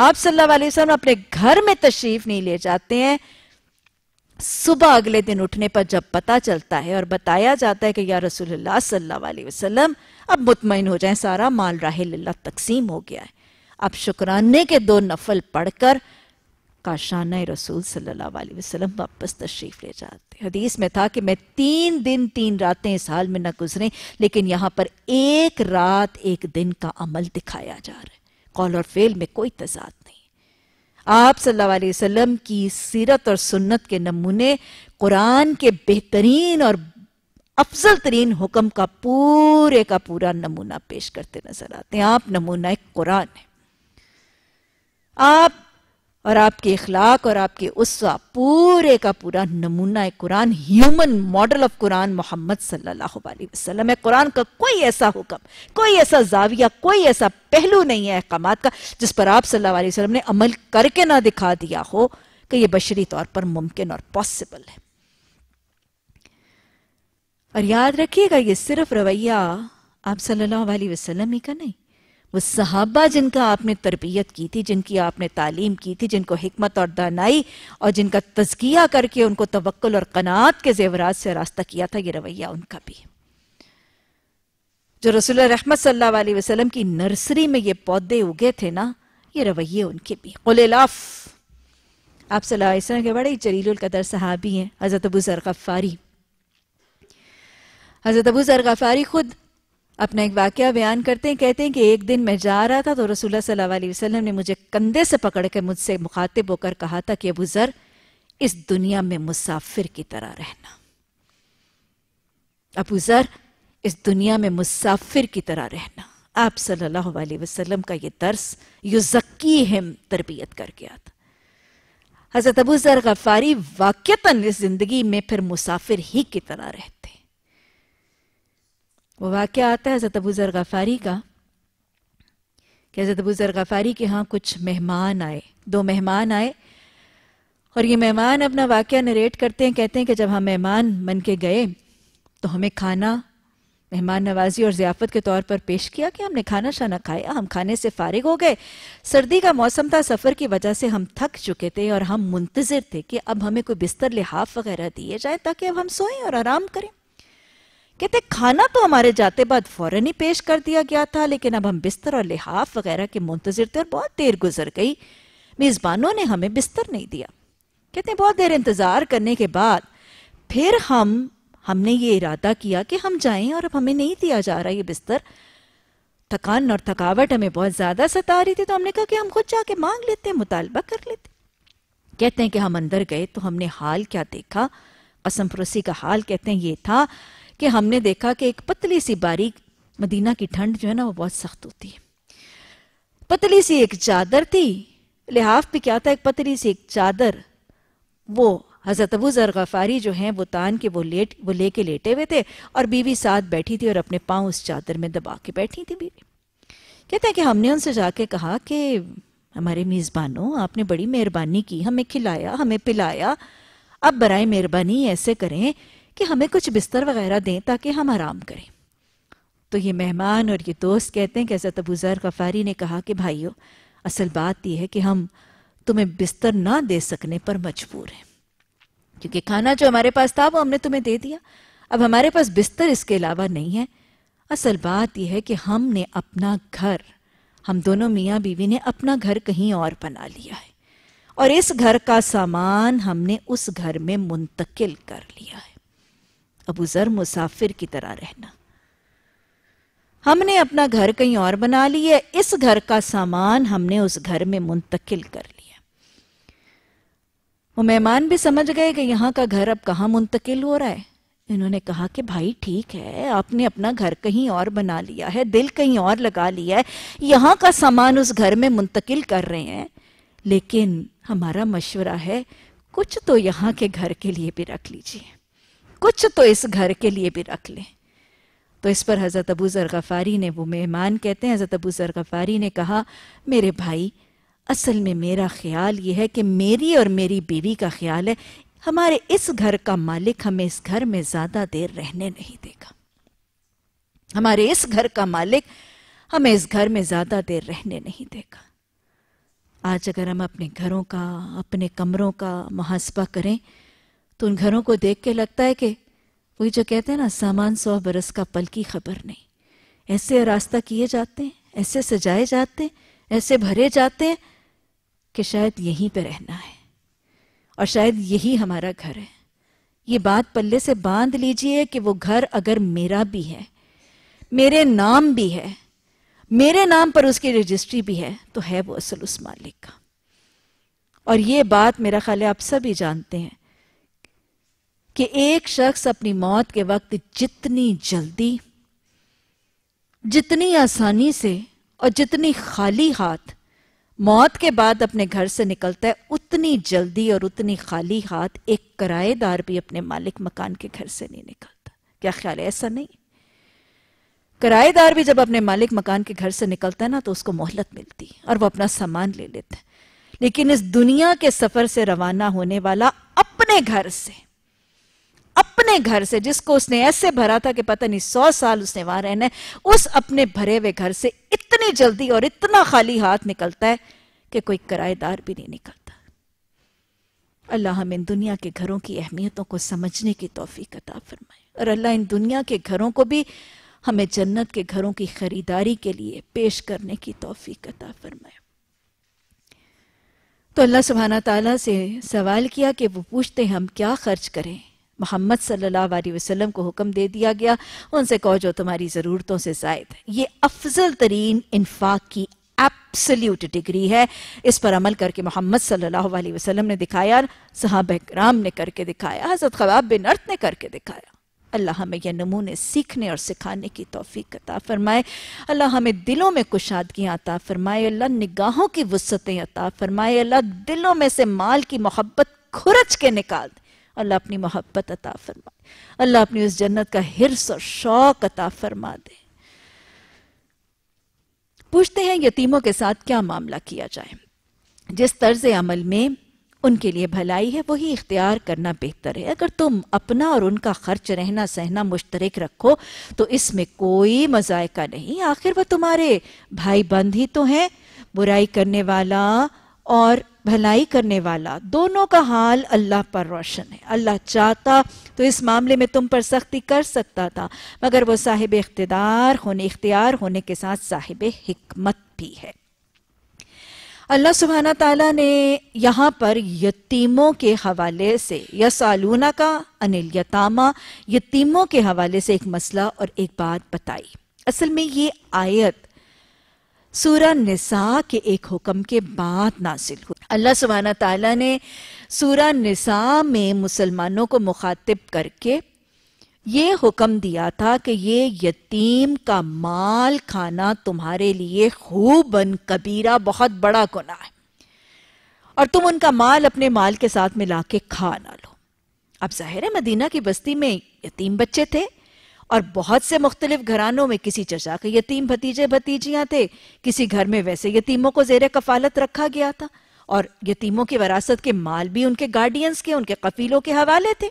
आप सल्लल्लाहु अलैहि वसल्लम अपने घर में तशरीफ नहीं ले जाते हैं सुबह अगले दिन उठने पर जब पता चलता है और बताया जाता है कि या रसूलुल्लाह सल्लल्लाहु अलैहि वसल्लम अब मुतमिन हो जाए सारा माल लाला तकसीम हो गया है अब शुक्राने के दो नफल पढ़कर काशाना रसूल सल्लल्लाहु अलैहि वसल्लम वापस तशरीफ ले जाते हदीस में था कि मैं तीन दिन तीन रातें इस हाल में न गुजरें लेकिन यहाँ पर एक रात एक दिन का अमल दिखाया जा रहा है कॉल और फेल में कोई तजाद नहीं आप सल्लल्लाहु अलैहि वसल्लम की सीरत और सुन्नत के नमूने कुरान के बेहतरीन और अफजल तरीन हुक्म का पूरे का पूरा नमूना पेश करते नजर आते हैं आप नमूना एक कुरान है आप और आपके इखलाक और आपके उस्वा पूरे का पूरा नमूना है Quran human model of Quran Muhammad सल्लल्लाहु अलैहि वसल्लम है कुरान का कोई ऐसा हुक्म कोई ऐसा जाविया कोई ऐसा पहलू नहीं है अहकाम का जिस पर आप सल्लल्लाहु अलैहि वसल्लम ने अमल करके ना दिखा दिया हो कि यह बशरी तौर पर मुमकिन और पॉसिबल है और याद रखिएगा ये सिर्फ रवैया आप सल्लल्लाहु अलैहि वसल्लम ही का नहीं वो सहाबा जिनका आपने तरबियत की थी जिनकी आपने तालीम की थी जिनको हमत और दानाई और जिनका तजकिया करके उनको तवक्ल और कनात के जेवरात से रास्ता किया था ये रवैया उनका भी जो रसुल रहमत सल वसलम की नर्सरी में ये पौधे उगे थे ना ये रवैये उनके भी कुलाफ आप सल्लाम के बड़े जलील कदर सहाबी हैं हज़रत अबू ज़र गफ़ारी हज़रत अबू ज़र गफ़ारी खुद अपना एक वाक्य बयान करते हैं कहते हैं कि एक दिन मैं जा रहा था तो रसूल सल्लल्लाहु अलैहि वसल्लम ने मुझे कंधे से पकड़ के मुझसे मुखातिब होकर कहा था कि अबू जर इस दुनिया में मुसाफिर की तरह रहना अबू जर इस दुनिया में मुसाफिर की तरह रहना आप सल्लल्लाहु अलैहि वसल्लम का ये दर्स युजक्की हिम तरबियत कर गया था हजरत अबू जर गफारी वाक्यता इस जिंदगी में फिर मुसाफिर ही की तरह रहते वो वाक्य आता है हज़रत अबूज़र गफ़ारी का कि हज़रत अबूज़र गफ़ारी के यहाँ कुछ मेहमान आए दो मेहमान आए और ये मेहमान अपना वाक्य नरेट करते हैं कहते हैं कि जब हम मेहमान बन के गए तो हमें खाना मेहमान नवाजी और ज़ियाफ़त के तौर पर पेश किया कि हमने खाना शाना खाया हम खाने से फारिग हो गए सर्दी का मौसम था सफ़र की वजह से हम थक चुके थे और हम मुंतज़र थे कि अब हमें कोई बिस्तर लिहाफ वगैरह दिए जाए ताकि अब हम सोएं और आराम करें कहते खाना तो हमारे जाते बाद फौरन ही पेश कर दिया गया था लेकिन अब हम बिस्तर और लिहाफ वगैरह के मुंतजर थे और बहुत देर गुजर गई मेज़बानों ने हमें बिस्तर नहीं दिया कहते बहुत देर इंतज़ार करने के बाद फिर हम हमने ये इरादा किया कि हम जाएं और अब हमें नहीं दिया जा रहा ये बिस्तर थकान और थकावट हमें बहुत ज़्यादा सता रही थी तो हमने कहा कि हम खुद जाके मांग लेते हैं मुतालबा कर लेते कहते हैं कि हम अंदर गए तो हमने हाल क्या देखा कसम फरोसी का हाल कहते हैं ये था कि हमने देखा कि एक पतली सी बारीक मदीना की ठंड जो है ना वो बहुत सख्त होती है पतली सी एक चादर थी लिहाफ पे क्या था एक पतली सी एक चादर वो हजरत अबू जर गफारी जो हैं वो तान के वो लेट वो लेके लेटे हुए थे और बीवी साथ बैठी थी और अपने पाँव उस चादर में दबा के बैठी थी बीवी कहते हैं कि हमने उनसे जाके कहा कि हमारे मेज़बानों आपने बड़ी मेहरबानी की हमें खिलाया हमें पिलाया अब बरए मेहरबानी ऐसे करें कि हमें कुछ बिस्तर वगैरह दें ताकि हम आराम करें तो ये मेहमान और ये दोस्त कहते हैं कि हज़रत अबूज़र गफ़ारी ने कहा कि भाइयों असल बात यह है कि हम तुम्हें बिस्तर ना दे सकने पर मजबूर हैं क्योंकि खाना जो हमारे पास था वो हमने तुम्हें दे दिया अब हमारे पास बिस्तर इसके अलावा नहीं है असल बात यह है कि हमने अपना घर हम दोनों मियाँ बीवी ने अपना घर कहीं और बना लिया है और इस घर का सामान हमने उस घर में मुंतकिल कर लिया है अबू जर मुसाफिर की तरह रहना हमने अपना घर कहीं और बना लिया इस घर का सामान हमने उस घर में मुंतकिल कर लिया वो मेहमान भी समझ गए कि यहां का घर अब कहां मुंतकिल हो रहा है इन्होंने कहा कि भाई ठीक है आपने अपना घर कहीं और बना लिया है दिल कहीं और लगा लिया है यहां का सामान उस घर में मुंतकिल कर रहे हैं लेकिन हमारा मशवरा है कुछ तो यहां के घर के लिए भी रख लीजिए कुछ तो इस घर के लिए भी रख लें तो इस पर हज़रत अबू ज़र गफ़ारी ने वो मेहमान कहते हैं हज़रत अबू ज़र गफ़ारी ने कहा मेरे भाई असल में मेरा ख्याल ये है कि मेरी और मेरी बीवी का ख्याल है हमारे इस घर का मालिक हमें इस घर में ज़्यादा देर रहने नहीं देगा हमारे इस घर का मालिक हमें इस घर में ज़्यादा देर रहने नहीं देगा आज अगर हम अपने घरों का अपने कमरों का मुहासबा करें तो उन घरों को देख के लगता है कि वही जो कहते हैं ना सामान सौ बरस का पल की खबर नहीं ऐसे रास्ता किए जाते हैं ऐसे सजाए जाते हैं ऐसे भरे जाते हैं कि शायद यहीं पे रहना है और शायद यही हमारा घर है ये बात पल्ले से बांध लीजिए कि वो घर अगर मेरा भी है मेरे नाम भी है मेरे नाम पर उसकी रजिस्ट्री भी है तो है वो असल उस मालिक का और ये बात मेरा ख्याल आप सभी जानते हैं कि एक शख्स अपनी मौत के वक्त जितनी जल्दी जितनी आसानी से और जितनी खाली हाथ मौत के बाद अपने घर से निकलता है उतनी जल्दी और उतनी खाली हाथ एक किराएदार भी अपने मालिक मकान के घर से नहीं निकलता क्या ख्याल है ऐसा नहीं किराएदार भी जब अपने मालिक मकान के घर से निकलता है ना तो उसको मोहलत मिलती है और वो अपना सामान ले लेता है लेकिन इस दुनिया के सफर से रवाना होने वाला अपने घर से अपने घर से जिसको उसने ऐसे भरा था कि पता नहीं सौ साल उसने वहां रहना है उस अपने भरे हुए घर से इतनी जल्दी और इतना खाली हाथ निकलता है कि कोई किराएदार भी नहीं निकलता अल्लाह हम इन दुनिया के घरों की अहमियतों को समझने की तोहफी अता फरमाए और अल्लाह इन दुनिया के घरों को भी हमें जन्नत के घरों की खरीदारी के लिए पेश करने की तोहफी अता फरमाए तो अल्लाह सुबहाना तला से सवाल किया कि वो पूछते हैं हम क्या खर्च करें मोहम्मद सल्लल्लाहु अलैहि वसल्लम को हुक्म दे दिया गया उनसे कहो जो तुम्हारी ज़रूरतों से जायद है ये अफजल तरीन इन्फाक की एप्सल्यूट डिग्री है इस पर अमल करके मोहम्मद सल्लल्लाहु अलैहि वसल्लम ने दिखाया सहाब कराम ने करके दिखाया हजरत खबाब बिन अर्थ ने करके दिखाया अल्लाह हमें यह नमूने सीखने और सिखाने की तोफ़ी अता फ़रमाए अल्लाह हमें दिलों में कुशादगियाँ अता फ़रमाए अल्लाह निगाहों की वसतें अता फ़रमाए अल्लाह दिलों में से माल की मोहब्बत खुरच के निकाल दे अल्लाह अपनी मोहब्बत अता फरमाए अल्लाह अपनी उस जन्नत का हिरस और शौक अता फरमा दे पूछते हैं यतीमों के साथ क्या मामला किया जाए जिस तर्ज अमल में उनके लिए भलाई है वही इख्तियार करना बेहतर है अगर तुम अपना और उनका खर्च रहना सहना मुश्तरक रखो तो इसमें कोई मजायका नहीं आखिर वह तुम्हारे भाई बंद ही तो हैं बुराई करने वाला और भलाई करने वाला दोनों का हाल अल्लाह पर रोशन है अल्लाह चाहता तो इस मामले में तुम पर सख्ती कर सकता था मगर वो साहिब इकतदार होने इख्तियार होने के साथ साहिब हमत भी है अल्लाह सुबहाना तला ने यहाँ पर यतीमों के हवाले से यसालूना का अनिल यतामा यतीमों के हवाले से एक मसला और एक बात बताई असल में ये आयत सूरा निसा के एक हुक्म के बाद नासिल हुई अल्लाह सुबहाना तला ने सूरा निसा में मुसलमानों को मुखातिब करके ये हुक्म दिया था कि ये यतीम का माल खाना तुम्हारे लिए खूबन कबीरा बहुत बड़ा गुना है और तुम उनका माल अपने माल के साथ मिला के खा ना लो अब जाहिर है मदीना की बस्ती में यतीम बच्चे थे और बहुत से मुख्तलिफ घरानों में किसी चचा के यतीम भतीजे भतीजियां थे किसी घर में वैसे यतीमों को जेर कफालत रखा गया था और यतीमों की वरासत के माल भी उनके गार्डियंस के उनके कफीलों के हवाले थे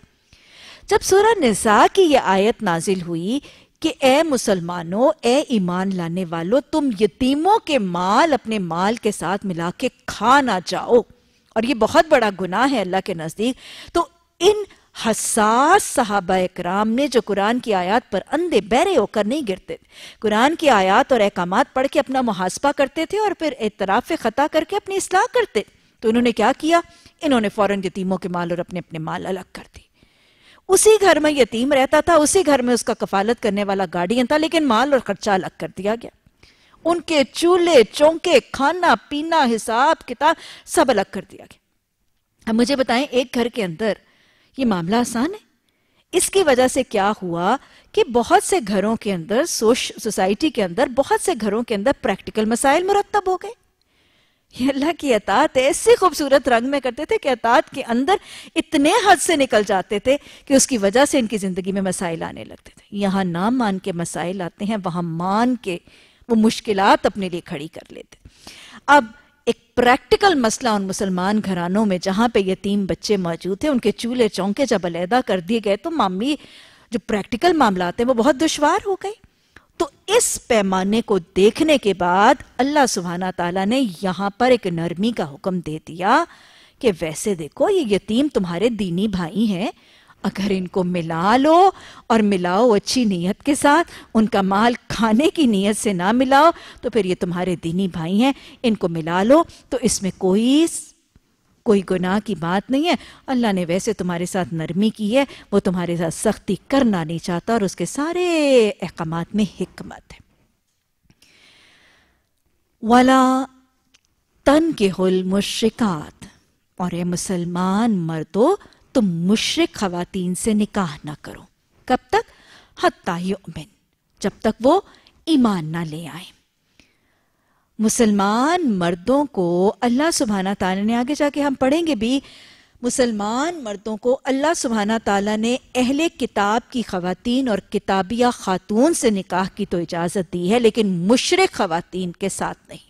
जब सूरह निसा की यह आयत नाजिल हुई कि ए मुसलमानों ए ईमान लाने वालों तुम यतीमों के माल अपने माल के साथ मिला के खा ना जाओ और ये बहुत बड़ा गुनाह है अल्लाह के नज़दीक तो इन हसास साहबा कराम ने जो कुरान की आयात पर अंधे बहरे होकर नहीं गिरते थे कुरान की आयात और अहकाम पढ़ के अपना मुहासबा करते थे और फिर एतराफ़ ख़ता करके अपनी असलाह करते तो उन्होंने क्या किया इन्होंने फ़ौरन यतीमों के माल और अपने अपने माल अलग कर दिए उसी घर में यतीम रहता था उसी घर में उसका कफालत करने वाला गार्डियन था लेकिन माल और खर्चा अलग कर दिया गया उनके चूल्हे चौंके खाना पीना हिसाब किताब सब अलग कर दिया गया अब मुझे बताएं एक घर के अंदर ये मामला आसान है इसकी वजह से क्या हुआ कि बहुत से घरों के अंदर सोश सोसाइटी के अंदर बहुत से घरों के अंदर प्रैक्टिकल मसाइल मुरतब हो गए ये अल्लाह की अतात ऐसे खूबसूरत रंग में करते थे कि अतात के अंदर इतने हद से निकल जाते थे कि उसकी वजह से इनकी जिंदगी में मसाइल आने लगते थे यहां ना मान के मसाइल आते हैं वहां मान के वो मुश्किलात अपने लिए खड़ी कर लेते अब एक प्रैक्टिकल मसला उन मुसलमान घरानों में जहां पे यतीम बच्चे मौजूद थे उनके चूल्हे चौंके जब अलहदा कर दिए गए तो मामली जो प्रैक्टिकल मामला हैं वो बहुत दुशवार हो गए तो इस पैमाने को देखने के बाद अल्लाह सुबहाना तला ने यहां पर एक नरमी का हुक्म दे दिया कि वैसे देखो ये यतीम तुम्हारे दीनी भाई हैं अगर इनको मिला लो और मिलाओ अच्छी नीयत के साथ उनका माल खाने की नीयत से ना मिलाओ तो फिर ये तुम्हारे दीनी भाई हैं इनको मिला लो तो इसमें कोई कोई गुनाह की बात नहीं है अल्लाह ने वैसे तुम्हारे साथ नरमी की है वो तुम्हारे साथ सख्ती करना नहीं चाहता और उसके सारे अहकाम में हिकमत है वाला तन के हुल मुश्रिकात और ये मुसलमान मर्दों तुम मुशरक खातन से निकाह ना करो कब तक हत्यामिन जब तक वो ईमान ना ले आए मुसलमान मर्दों को अल्लाह सुबहाना ताला ने आगे जाके हम पढ़ेंगे भी मुसलमान मर्दों को अल्लाह सुबहाना ताला ने अहले किताब की खातन और किताबिया खातून से निकाह की तो इजाज़त दी है लेकिन मुशरक खातन के साथ नहीं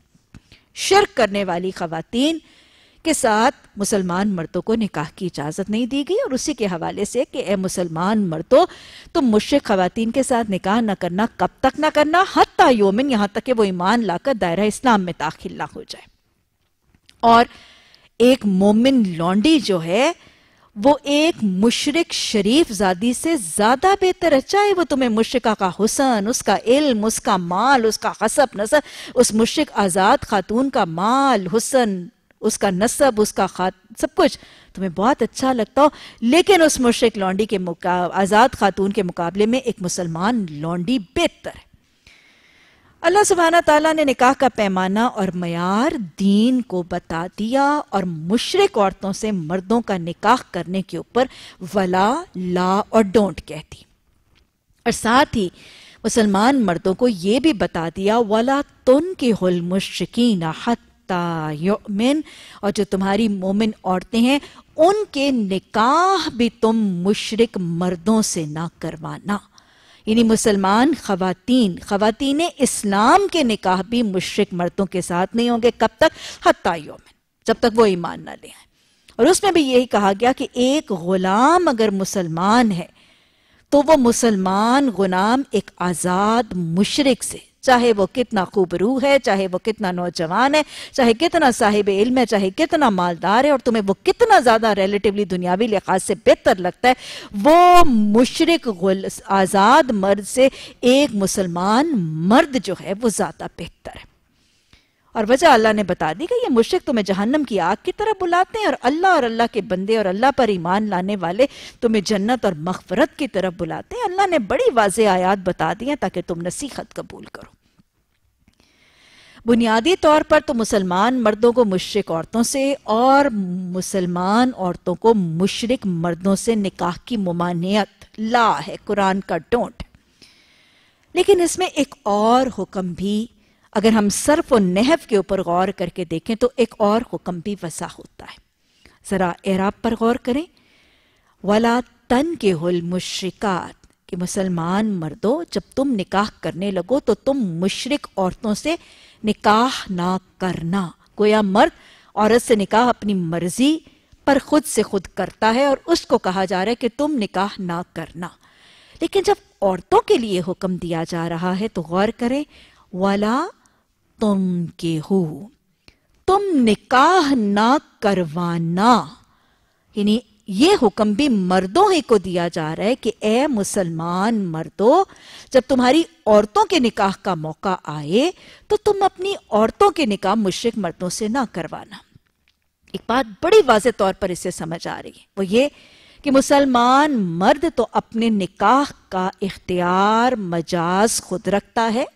शर्क करने वाली खातन के साथ मुसलमान मर्दों को निकाह की इजाज़त नहीं दी गई और उसी के हवाले से कि ए मुसलमान मर्दों तुम मुश्क खातन के साथ निकाह ना करना कब तक ना करना हद योमिन यहाँ तक कि वो ईमान लाकर दायरा इस्लाम में दाखिल ना हो जाए और एक मोमिन लॉन्डी जो है वो एक मुशरक शरीफ जादी से ज्यादा बेहतर है चाहे वो तुम्हें मुशरका का हुसन उसका इल्म उसका माल उसका हसब नसब उस मुशरक आज़ाद खातून का माल हुसन उसका नस्ब उसका खात सब कुछ तुम्हें बहुत अच्छा लगता हो लेकिन उस मुशरक लॉन्डी के आज़ाद खातून के मुकाबले में एक मुसलमान लॉन्डी बेहतर है अल्लाह सुबहाना तला ने निकाह का पैमाना और मैार दीन को बता दिया और मुशरक औरतों से मर्दों का निकाह करने के ऊपर वला ला और डोंट कहती और साथ ही मुसलमान मर्दों को यह भी बता दिया वला तुन के हल मुशीना हत तायुमिन और जो तुम्हारी मोमिन औरतें हैं उनके निकाह भी तुम मुशरक मर्दों से ना करवाना यानी मुसलमान खवतिन खवतिन इस्लाम के निकाह भी मुशरक मर्दों के साथ नहीं होंगे कब तक हत्यायोमिन जब तक वो ईमान ना ले और उसमें भी यही कहा गया कि एक गुलाम अगर मुसलमान है तो वो मुसलमान गुलाम एक आज़ाद मुशरक से चाहे वो कितना खूबरू है चाहे वो कितना नौजवान है चाहे कितना साहिब इल्म है चाहे कितना मालदार है और तुम्हें वो कितना ज्यादा रिलेटिवली दुनियावी लिहाज से बेहतर लगता है वो मुशरक आजाद मर्द से एक मुसलमान मर्द जो है वो ज्यादा बेहतर है और वजह अल्लाह ने बता दी कि ये मुश्रक तुम्हें जहन्नम की आग की तरफ बुलाते हैं और अल्लाह और अल्लाह के बंदे और अल्लाह पर ईमान लाने वाले तुम्हें जन्नत और मगफरत की तरफ बुलाते हैं अल्लाह ने बड़ी वाज आयात बता दी हैं ताकि तुम नसीहत कबूल करो बुनियादी तौर पर तो मुसलमान मर्दों को मुशरक औरतों से और मुसलमान औरतों को मुशरक मर्दों से निकाह की ममानियत ला है कुरान का डोंट लेकिन इसमें एक और हुक्म भी अगर हम सर्फ और नहव के ऊपर गौर करके देखें तो एक और हुक्म भी वसा होता है ज़रा एराब पर गौर करें वाला तन के हुल मुशरिकात कि मुसलमान मर्दों जब तुम निकाह करने लगो तो तुम मुशरक औरतों से निकाह ना करना गोया मर्द औरत से निकाह अपनी मर्जी पर खुद से खुद करता है और उसको कहा जा रहा है कि तुम निकाह ना करना लेकिन जब औरतों के लिए हुक्म दिया जा रहा है तो गौर करें वाला तुम के हो तुम निकाह ना करवाना यानी ये हुक्म भी मर्दों ही को दिया जा रहा है कि ए मुसलमान मर्दों जब तुम्हारी औरतों के निकाह का मौका आए तो तुम अपनी औरतों के निकाह मुश्रक मर्दों से ना करवाना एक बात बड़ी वाज तौर पर इसे समझ आ रही है वो ये कि मुसलमान मर्द तो अपने निकाह का इख्तियार मजाज खुद रखता है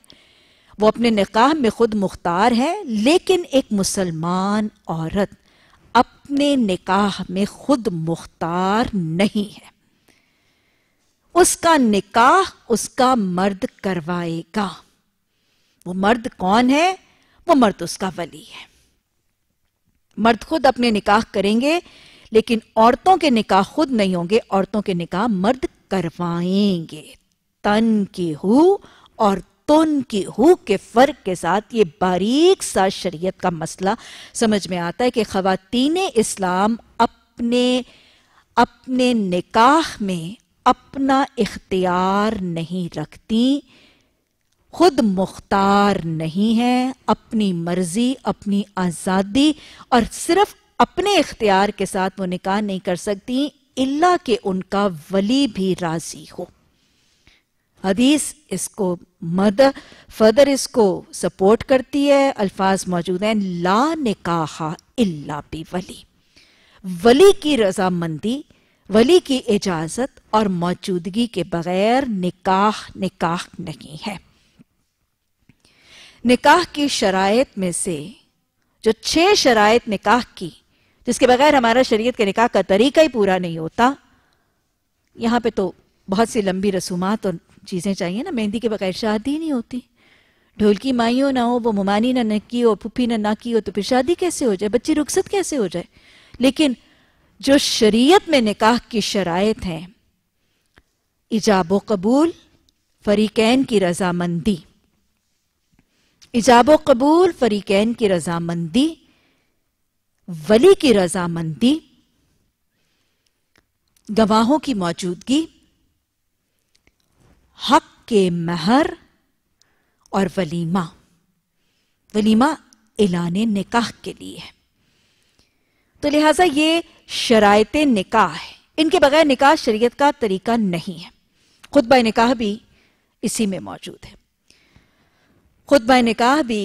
वो अपने निकाह में खुद मुख्तार है लेकिन एक मुसलमान औरत अपने निकाह में खुद मुख्तार नहीं है उसका निकाह उसका मर्द करवाएगा वो मर्द कौन है वो मर्द उसका वली है मर्द खुद अपने निकाह करेंगे लेकिन औरतों के निकाह खुद नहीं होंगे औरतों के निकाह मर्द करवाएंगे तन की हु और तो उनकी हु के फ़र्क के साथ ये बारीक सा शरीयत का मसला समझ में आता है कि ख़वातीन इस्लाम अपने अपने निकाह में अपना इख्तियार नहीं रखती खुद मुख्तार नहीं है अपनी मर्जी अपनी आज़ादी और सिर्फ अपने इख्तियार के साथ वो निकाह नहीं कर सकती इल्ला के उनका वली भी राजी हो हदीस इसको मदर फर्दर इसको सपोर्ट करती है अल्फाज मौजूद हैं ला निकाहा इल्ला बी वली वली की रजामंदी वली की इजाजत और मौजूदगी के बगैर निकाह निकाह नहीं है निकाह की शराय में से जो छह शराय निकाह की जिसके बगैर हमारा शरीयत के निकाह का तरीका ही पूरा नहीं होता यहां पे तो बहुत सी लंबी रसूमात और चीज़ें चाहिए ना मेहंदी के बगैर शादी नहीं होती ढोलकी माई हो ना हो वो ममानी ना की हो पुप्पी ना की हो तो फिर शादी कैसे हो जाए बच्ची रुखसत कैसे हो जाए लेकिन जो शरीयत में निकाह की शराय हैं इजाब कबूल फरीकैन की रजामंदी इजाब कबूल फरीकैन की रजामंदी वली की रजामंदी गवाहों की मौजूदगी हक के महर और वलीमा वलीमा एलान निकाह के लिए है तो लिहाजा ये शरात निकाह है इनके बगैर निकाह शरीयत का तरीका नहीं है खुतब निकाह भी इसी में मौजूद है खुतब निकाह भी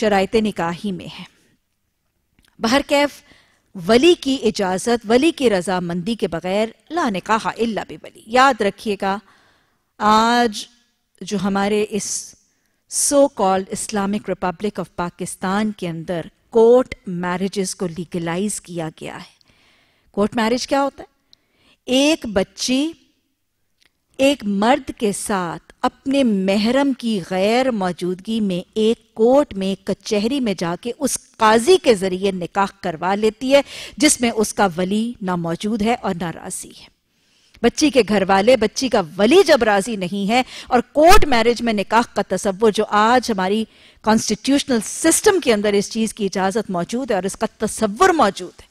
शरात निकाह ही में है बहर कैफ वली की इजाज़त वली की रजामंदी के बगैर ला निकाह इल्ला भी वली याद रखिएगा आज जो हमारे इस so called Islamic Republic of Pakistan के अंदर कोर्ट मैरिजेस को लीगलाइज किया गया है कोर्ट मैरिज क्या होता है एक बच्ची एक मर्द के साथ अपने महरम की गैर मौजूदगी में एक कोर्ट में एक कचहरी में जाके उस काजी के जरिए निकाह करवा लेती है जिसमें उसका वली ना मौजूद है और ना राजी है बच्ची के घर वाले बच्ची का वली जब राजी नहीं है और कोर्ट मैरिज में निकाह का तस्वुर जो आज हमारी कॉन्स्टिट्यूशनल सिस्टम के अंदर इस चीज की इजाजत मौजूद है और इसका तस्वुर मौजूद है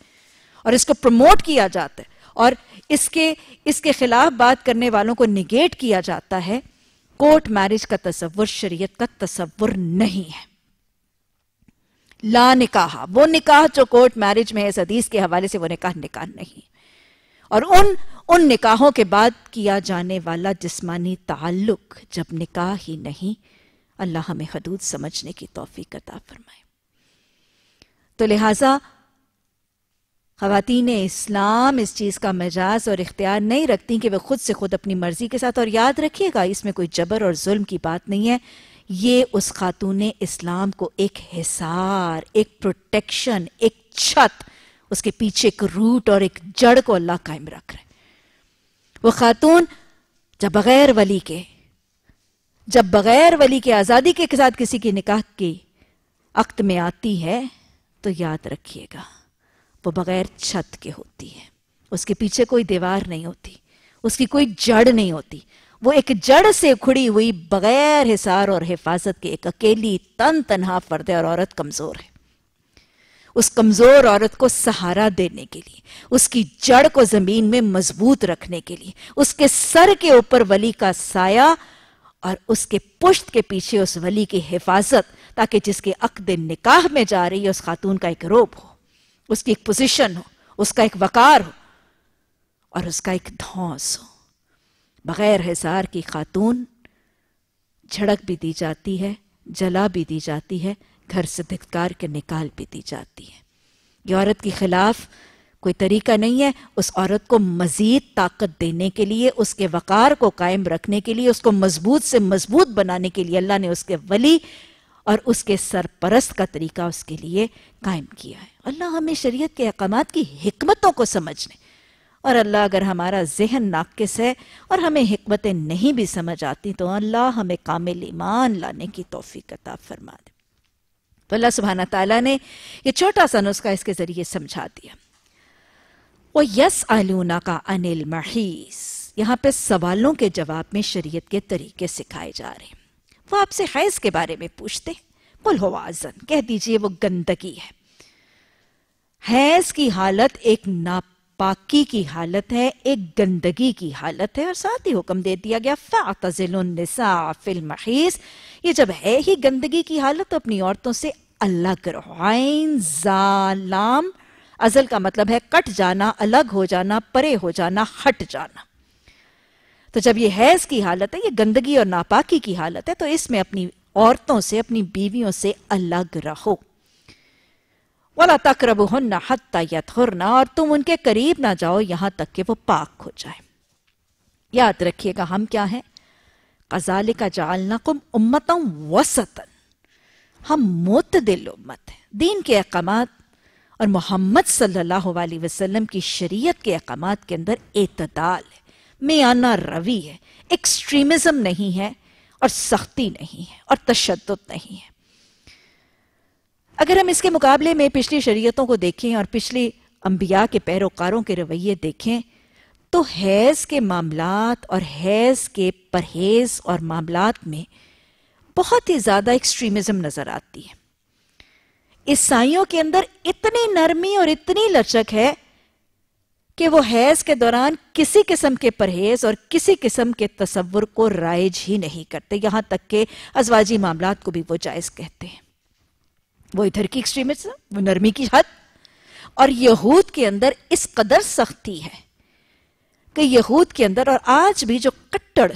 और इसको प्रमोट किया जाता है और इसके इसके खिलाफ बात करने वालों को निगेट किया जाता है कोर्ट मैरिज का तस्वुर शरीयत का तस्वुर नहीं है ला निकाह वो निकाह जो कोर्ट मैरिज में है इस के हवाले से वो निकाह निकाह नहीं और उन उन निकाहों के बाद किया जाने वाला जिस्मानी ताल्लुक जब निकाह ही नहीं अल्लाह हमें हदूद समझने की तोफ़ी अता फरमाए तो लिहाजा खातन इस्लाम इस चीज़ का मजाज और इख्तियार नहीं रखती कि वे खुद से खुद अपनी मर्जी के साथ और याद रखिएगा इसमें कोई जबर और जुल्म की बात नहीं है ये उस खातून इस्लाम को एक हिसार एक प्रोटेक्शन एक छत उसके पीछे एक रूट और एक जड़ को अल्लाह कायम रख रहे वो खातून जब बगैर वली के जब बगैर वली के आज़ादी के साथ किसी की निकाह की अक्त में आती है तो याद रखिएगा वो बगैर छत के होती है उसके पीछे कोई दीवार नहीं होती उसकी कोई जड़ नहीं होती वो एक जड़ से उखड़ी हुई बगैर हिसार और हिफाजत के एक अकेली तन तनहा फर्द और औरत कमज़ोर है उस कमजोर औरत को सहारा देने के लिए उसकी जड़ को जमीन में मजबूत रखने के लिए उसके सर के ऊपर वली का साया और उसके पुश्त के पीछे उस वली की हिफाजत ताकि जिसके अकद निकाह में जा रही है उस खातून का एक रोब हो उसकी एक पोजिशन हो उसका एक वकार हो और उसका एक धौस हो बगैर हिसार की खातून झड़क भी दी जाती है जला भी दी जाती है घर से धिक्कार के निकाल भी दी जाती है ये औरत के खिलाफ कोई तरीका नहीं है उस औरत को मजीद ताकत देने के लिए उसके वक़ार को कायम रखने के लिए उसको मजबूत से मजबूत बनाने के लिए अल्लाह ने उसके वली और उसके सरपरस्त का तरीका उसके लिए कायम किया है अल्लाह हमें शरीयत के अहकाम की हमतों को समझने और अल्लाह अगर हमारा जहन नाकस है और हमें हमतें नहीं भी समझ आती तो अल्लाह हमें कामिल ईमान लाने की तोफ़ी कता फरमा दे तो अल्लाह सुबहाना तला ने यह छोटा सा नुस्खा इसके ज़रिए समझा दिया वो यस आलूना का अनिल महीस यहां पे सवालों के जवाब में शरीयत के तरीके सिखाए जा रहे हैं वो आपसे हैज़ के बारे में पूछते कुल आजन कह दीजिए वो गंदगी है हैज़ की हालत एक नाप पाकी की हालत है एक गंदगी की हालत है और साथ ही हुक्म दे दिया गया फ़ातज़िलनिसा फिल ये जब है ही गंदगी की हालत तो अपनी औरतों से अलग करो आइन जालाम अजल का मतलब है कट जाना अलग हो जाना परे हो जाना हट जाना तो जब ये हैज की हालत है ये गंदगी और नापाकी की हालत है तो इसमें अपनी औरतों से अपनी बीवियों से अलग रहो वाला तकरब हन्ना हत्ता यथुरना और तुम उनके करीब ना जाओ यहां तक कि वो पाक हो जाए याद रखिएगा हम क्या हैं कजाल का जालना कुम उम्मतम वसतन हम दिल उम्मत हैं दीन के अहकाम और मोहम्मद सल्लल्लाहु अलैहि वसल्लम की शरीयत के अहकाम के अंदर एतदाल है मियाना रवि है एक्सट्रीमिज्म नहीं है और सख्ती नहीं है और तशद नहीं है अगर हम इसके मुकाबले में पिछली शरीयतों को देखें और पिछली अंबिया के पैरोकारों के रवैये देखें तो हैज़ के मामलात और हैज़ के परहेज़ और मामलात में बहुत ही ज़्यादा एक्सट्रीमिज्म नज़र आती है ईसाइयों के अंदर इतनी नरमी और इतनी लचक है कि वो हैज के दौरान किसी किस्म के परहेज और किसी किस्म के तस्वुर को राइज ही नहीं करते यहां तक के अजवाजी मामला को भी वो जायज कहते हैं वो इधर की एक्सट्रीमिज्म वो नरमी की हद और यहूद के अंदर इस कदर सख्ती है कि यहूद के अंदर और आज भी जो कट्टड़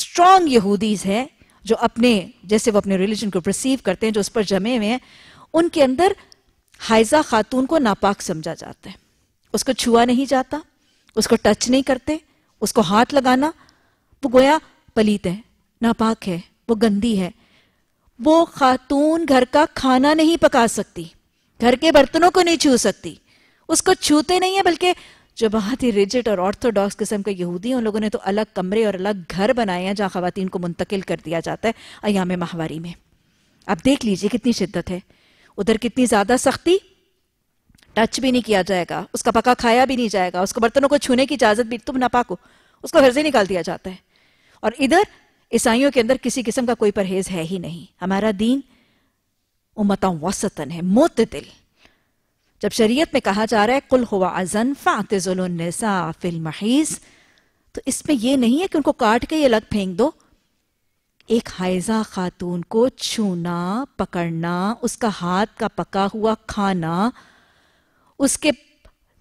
स्ट्रांग यहूदीज हैं जो अपने जैसे वो अपने रिलीजन को प्रसीव करते हैं जो उस पर जमे हुए हैं उनके अंदर हाइजा खातून को नापाक समझा जाता है उसको छुआ नहीं जाता उसको टच नहीं करते उसको हाथ लगाना वो गोया पलीत है नापाक है वो गंदी है वो खातून घर का खाना नहीं पका सकती घर के बर्तनों को नहीं छू सकती उसको छूते नहीं है बल्कि जो बहुत ही रिजिट और ऑर्थोडॉक्स किस्म के यहूदी उन लोगों ने तो अलग कमरे और अलग घर बनाए हैं जहाँ खातन को मुंतकिल कर दिया जाता है अयाम माहवारी में आप देख लीजिए कितनी शिद्दत है उधर कितनी ज़्यादा सख्ती टच भी नहीं किया जाएगा उसका पका खाया भी नहीं जाएगा उसको बर्तनों को छूने की इजाज़त भी तुम ना पाको उसको घर से निकाल दिया जाता है और इधर ईसाइयों के अंदर किसी किस्म का कोई परहेज है ही नहीं हमारा दीन उमता वसतन है मोत दिल जब शरीयत में कहा जा रहा है कुल हुआ अजन फातजुलसा फिल महीज तो इसमें यह नहीं है कि उनको काट के ये अलग फेंक दो एक हाइजा खातून को छूना पकड़ना उसका हाथ का पका हुआ खाना उसके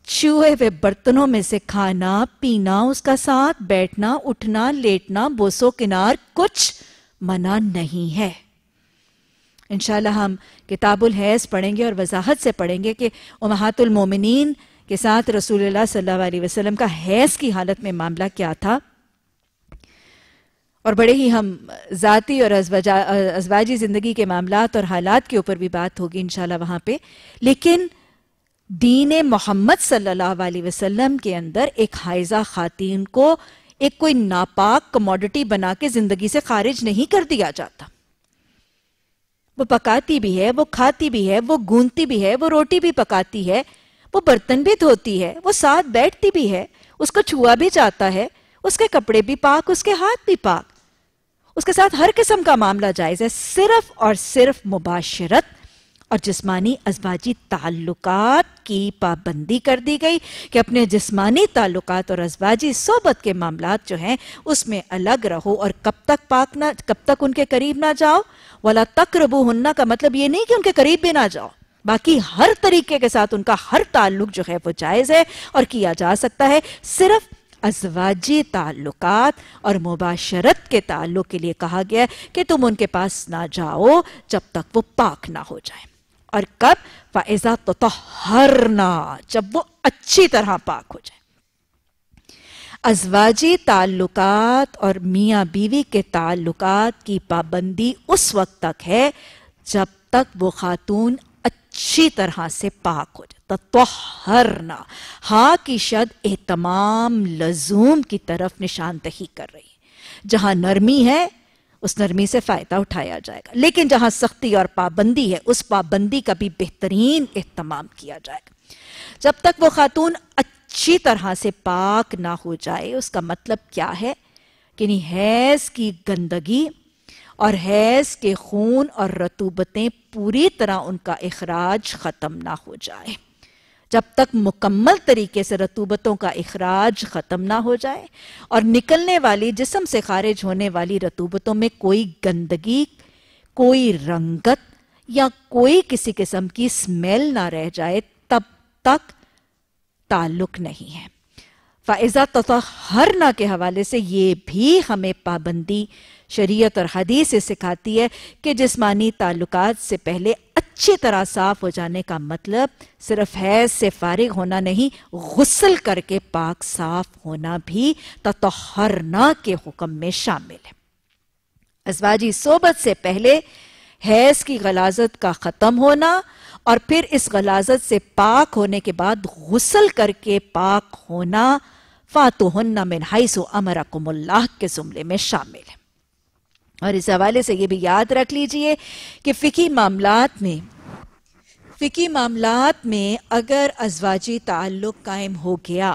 छुए हुए बर्तनों में से खाना पीना उसका साथ बैठना उठना लेटना बोसो किनार कुछ मना नहीं है इंशाल्लाह हम किताबुल हैज पढ़ेंगे और वजाहत से पढ़ेंगे कि उमहातुल मोमिनीन के साथ रसूलुल्लाह सल्लल्लाहु अलैहि वसल्लम का हैज की हालत में मामला क्या था और बड़े ही हम ज़ाती और अजवाजी ज़िंदगी के मामला और हालात के ऊपर भी बात होगी इनशाला वहां पर लेकिन दीन मोहम्मद सल्लल्लाहु अलैहि वसल्लम के अंदर एक हाइजा खातिन को एक कोई नापाक कमोडिटी बना के जिंदगी से खारिज नहीं कर दिया जाता वो पकाती भी है वो खाती भी है वो गूंदती भी है वो रोटी भी पकाती है वो बर्तन भी धोती है वो साथ बैठती भी है उसको छुआ भी जाता है उसके कपड़े भी पाक उसके हाथ भी पाक उसके साथ हर किस्म का मामला जायज है सिर्फ और सिर्फ मुबाशरत और जिसमानी असबाजी ताल्लुकात की पाबंदी कर दी गई कि अपने जिसमानी ताल्लुकात और अजबाजी सोबत के मामला जो हैं उसमें अलग रहो और कब तक पाक ना कब तक उनके करीब ना जाओ वाला तक रबू हन्ना का मतलब ये नहीं कि उनके करीब भी ना जाओ बाकी हर तरीके के साथ उनका हर ताल्लुक जो है वो जायज़ है और किया जा सकता है सिर्फ अजवाजी ताल्लुक और मुबाशरत के ताल्लुक के लिए कहा गया है कि तुम उनके पास ना जाओ जब तक वो पाक ना हो जाए और कब फाइजा तो, तो हरना जब वो अच्छी तरह पाक हो जाए अजवाजी ताल्लुकात और मियाँ बीवी के ताल्लुकात की पाबंदी उस वक्त तक है जब तक वो खातून अच्छी तरह से पाक हो जाए तोहरना हा की शद ए तमाम लजूम की तरफ निशानदही कर रही है जहां नरमी है उस नरमी से फ़ायदा उठाया जाएगा लेकिन जहां सख्ती और पाबंदी है उस पाबंदी का भी बेहतरीन एहतमाम किया जाएगा जब तक वो खातून अच्छी तरह से पाक ना हो जाए उसका मतलब क्या है कि हैज़ की गंदगी और हैज़ के खून और रतूबतें पूरी तरह उनका अखराज ख़त्म ना हो जाए जब तक मुकम्मल तरीके से रतूबतों का अखराज ख़त्म ना हो जाए और निकलने वाली जिसम से खारिज होने वाली रतूबतों में कोई गंदगी कोई रंगत या कोई किसी किस्म की स्मेल ना रह जाए तब तक ताल्लुक नहीं है फ़ाइज़ा ना के हवाले से यह भी हमें पाबंदी शरीयत और हदीस ये सिखाती है कि जिस्मानी ताल्लुकात से पहले अच्छी तरह साफ हो जाने का मतलब सिर्फ हैज से फारिग होना नहीं गसल करके पाक साफ होना भी ततहरना के हुक्म में शामिल है अजवाजी सोबत से पहले हैज की गलाजत का ख़त्म होना और फिर इस गलाजत से पाक होने के बाद गसल करके पाक होना फातुहन्ना मिन हाइसो अमरकुमुल्लाह के जुमले में शामिल है और इस हवाले से ये भी याद रख लीजिए कि फ़िकी मामलात में फ़िकी मामलात में अगर अजवाजी ताल्लुक़ कायम हो गया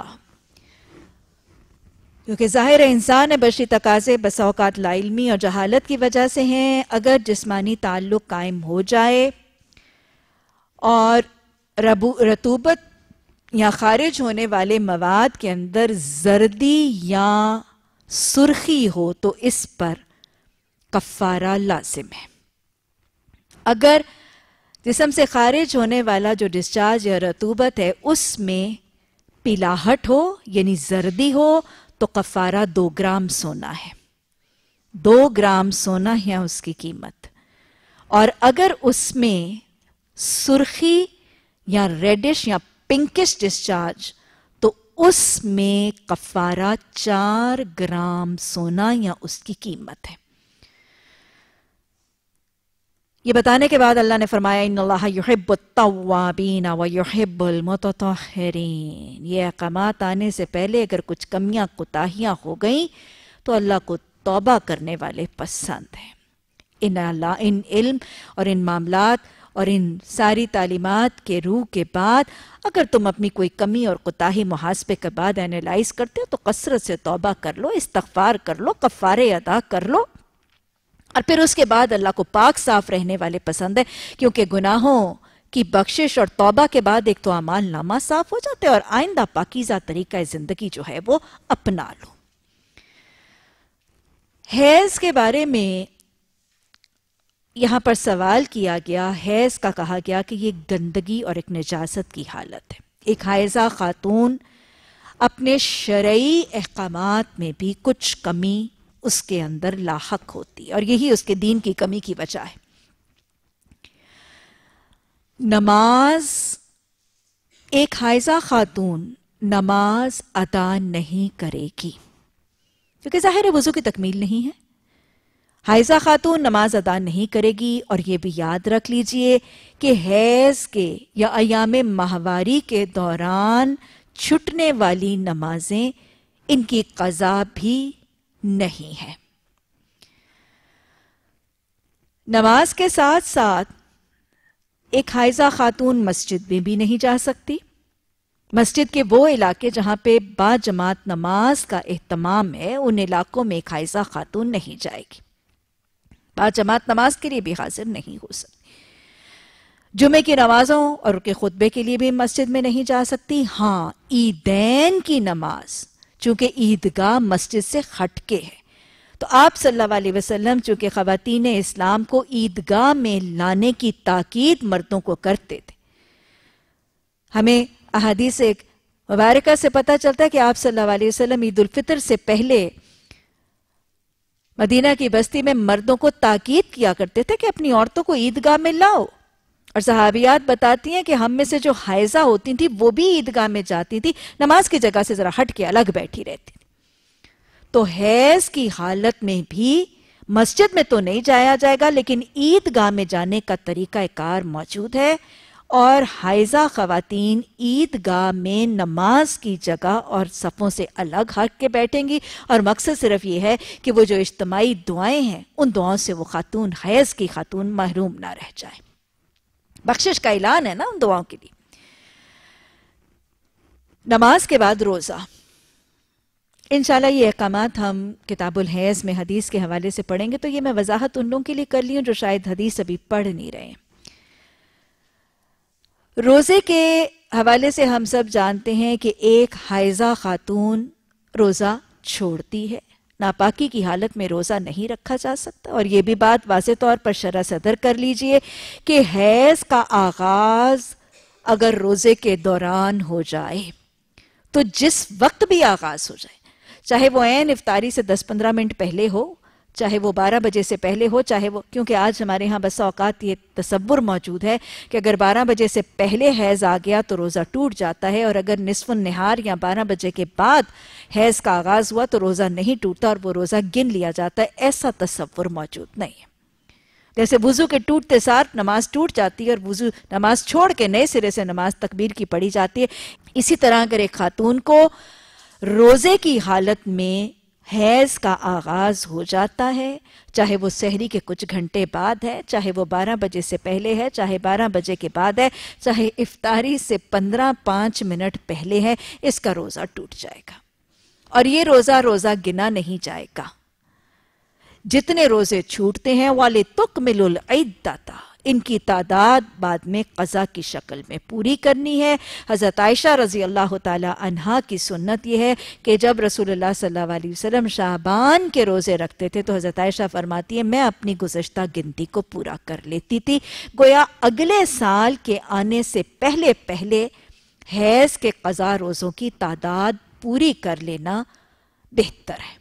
क्योंकि ज़ाहिर इंसान है बशी तकाजे बसाओकात लाइलमी और जहालत की वजह से हैं अगर जिसमानी ताल्लुक़ कायम हो जाए और रबू रतूबत या खारिज होने वाले मवाद के अंदर जर्दी या सुर्खी हो तो इस पर कफ़ारा लाजिम है अगर जिसम से खारिज होने वाला जो डिस्चार्ज या रतूबत है उसमें पिलाहट हो यानी जर्दी हो तो कफ़ारा दो ग्राम सोना है दो ग्राम सोना है उसकी कीमत और अगर उसमें सुर्खी या रेडिश या पिंकिश डिस्चार्ज तो उसमें कफ़ारा चार ग्राम सोना या उसकी कीमत है ये बताने के बाद अल्लाह ने फरमाया इन्हब्बीन वहब्बुलमतरीन ये अहकाम आने से पहले अगर कुछ कमियाँ कोताहियाँ हो गई तो अल्लाह को तोबा करने वाले पसंद हैं इन अल्लाह इन इल्म और इन मामलात और इन सारी तालीमत के रूह के बाद अगर तुम अपनी कोई कमी और कोताही मुहासबे के बाद एनालाइज करते हो तो कसरत से तोबा कर लो इस्तफार कर लो कफ़ारे अदा कर लो और फिर उसके बाद अल्लाह को पाक साफ रहने वाले पसंद है क्योंकि गुनाहों की बख्शिश और तौबा के बाद एक तो अमाल नामा साफ हो जाते हैं और आइंदा पाकिजा तरीका जिंदगी जो है वो अपना लो हैज के बारे में यहां पर सवाल किया गया हैज का कहा गया कि ये गंदगी और एक निजाजत की हालत है एक हायजा खातून अपने शर्य अहकाम में भी कुछ कमी उसके अंदर लाहक होती और यही उसके दीन की कमी की वजह है नमाज एक हाइजा खातून नमाज अदा नहीं करेगी क्योंकि जाहिर है वजू की तकमील नहीं है हाइजा खातून नमाज अदा नहीं करेगी और यह भी याद रख लीजिए कि हैज के या अयाम माहवारी के दौरान छुटने वाली नमाजें इनकी कज़ा भी नहीं है नमाज के साथ साथ एक हाइजा खातून मस्जिद में भी नहीं जा सकती मस्जिद के वो इलाके जहां पे बाजमात नमाज का अहतमाम है उन इलाकों में एक हाइजा खातून नहीं जाएगी बाजमात नमाज के लिए भी हाजिर नहीं हो सकती जुमे की नमाजों और उनके खुतबे के लिए भी मस्जिद में नहीं जा सकती हां ईदैन की नमाज़ चूंकि ईदगाह मस्जिद से हटके है तो आप सल्लल्लाहु अलैहि वसल्लम चूंकि खातिन इस्लाम को ईदगाह में लाने की ताकीद मर्दों को करते थे हमें से एक मुबारक से पता चलता है कि आप सल्लल्लाहु अलैहि वसल्लम ईद फितर से पहले मदीना की बस्ती में मर्दों को ताकीद किया करते थे कि अपनी औरतों को ईदगाह में लाओ और सहाबियात बताती हैं कि हम में से जो हायजा होती थी वो भी ईदगाह में जाती थी नमाज की जगह से ज़रा हट के अलग बैठी रहती थी तो हैज़ की हालत में भी मस्जिद में तो नहीं जाया जाएगा लेकिन ईदगाह में जाने का तरीका कार मौजूद है और हाइजा खातन ईदगाह में नमाज की जगह और सफ़ों से अलग हट के बैठेंगी और मकसद सिर्फ ये है कि वो जो इज्तमाही दुआएं हैं उन दुआओं से वो खातून हैज़ की खातून महरूम ना रह जाए बख्शिश का ऐलान है ना उन दुआओं के लिए नमाज के बाद रोज़ा इनशाला ये अहकाम हम किताबुल हैज़ में हदीस के हवाले से पढ़ेंगे तो ये मैं वजाहत उन लोगों के लिए कर ली हूँ जो शायद हदीस अभी पढ़ नहीं रहे रोज़े के हवाले से हम सब जानते हैं कि एक हायजा खातून रोज़ा छोड़ती है नापाकी की हालत में रोज़ा नहीं रखा जा सकता और यह भी बात वाज तौर पर शरा सदर कर लीजिए कि हैज़ का आगाज़ अगर रोज़े के दौरान हो जाए तो जिस वक्त भी आगाज़ हो जाए चाहे वो एन इफ्तारी से दस पंद्रह मिनट पहले हो चाहे वो बारह बजे से पहले हो चाहे वो क्योंकि आज हमारे यहाँ बस अवकात ये तस्वुर मौजूद है कि अगर बारह बजे से पहले हैज़ आ गया तो रोज़ा टूट जाता है और अगर निसफ़ नहार या बारह बजे के बाद हैज़ का आगाज़ हुआ तो रोज़ा नहीं टूटता और वो रोज़ा गिन लिया जाता है ऐसा तस्वुर मौजूद नहीं है जैसे वज़ू के टूटते साथ नमाज टूट जाती है और वज़ू नमाज छोड़ के नए सिरे से नमाज तकबीर की पढ़ी जाती है इसी तरह अगर एक खातून को रोज़े की हालत में हैज़ का आगाज़ हो जाता है चाहे वो शहरी के कुछ घंटे बाद है चाहे वो 12 बजे से पहले है चाहे 12 बजे के बाद है चाहे इफ्तारी से 15 पाँच मिनट पहले है इसका रोज़ा टूट जाएगा और ये रोज़ा रोज़ा गिना नहीं जाएगा जितने रोज़े छूटते हैं वाले तुक मिलुल दाता इनकी तादाद बाद में कज़ा की शक्ल में पूरी करनी है हज़रत आयशा रज़ी अल्लाह तहा की सुन्नत यह है कि जब रसूलुल्लाह सल्लल्लाहु अलैहि वसल्लम शाहबान के रोज़े रखते थे तो हज़रत आयशा फरमाती है मैं अपनी गुजशत गिनती को पूरा कर लेती थी गोया अगले साल के आने से पहले पहले हैज़ के कज़ा रोज़ों की तादाद पूरी कर लेना बेहतर है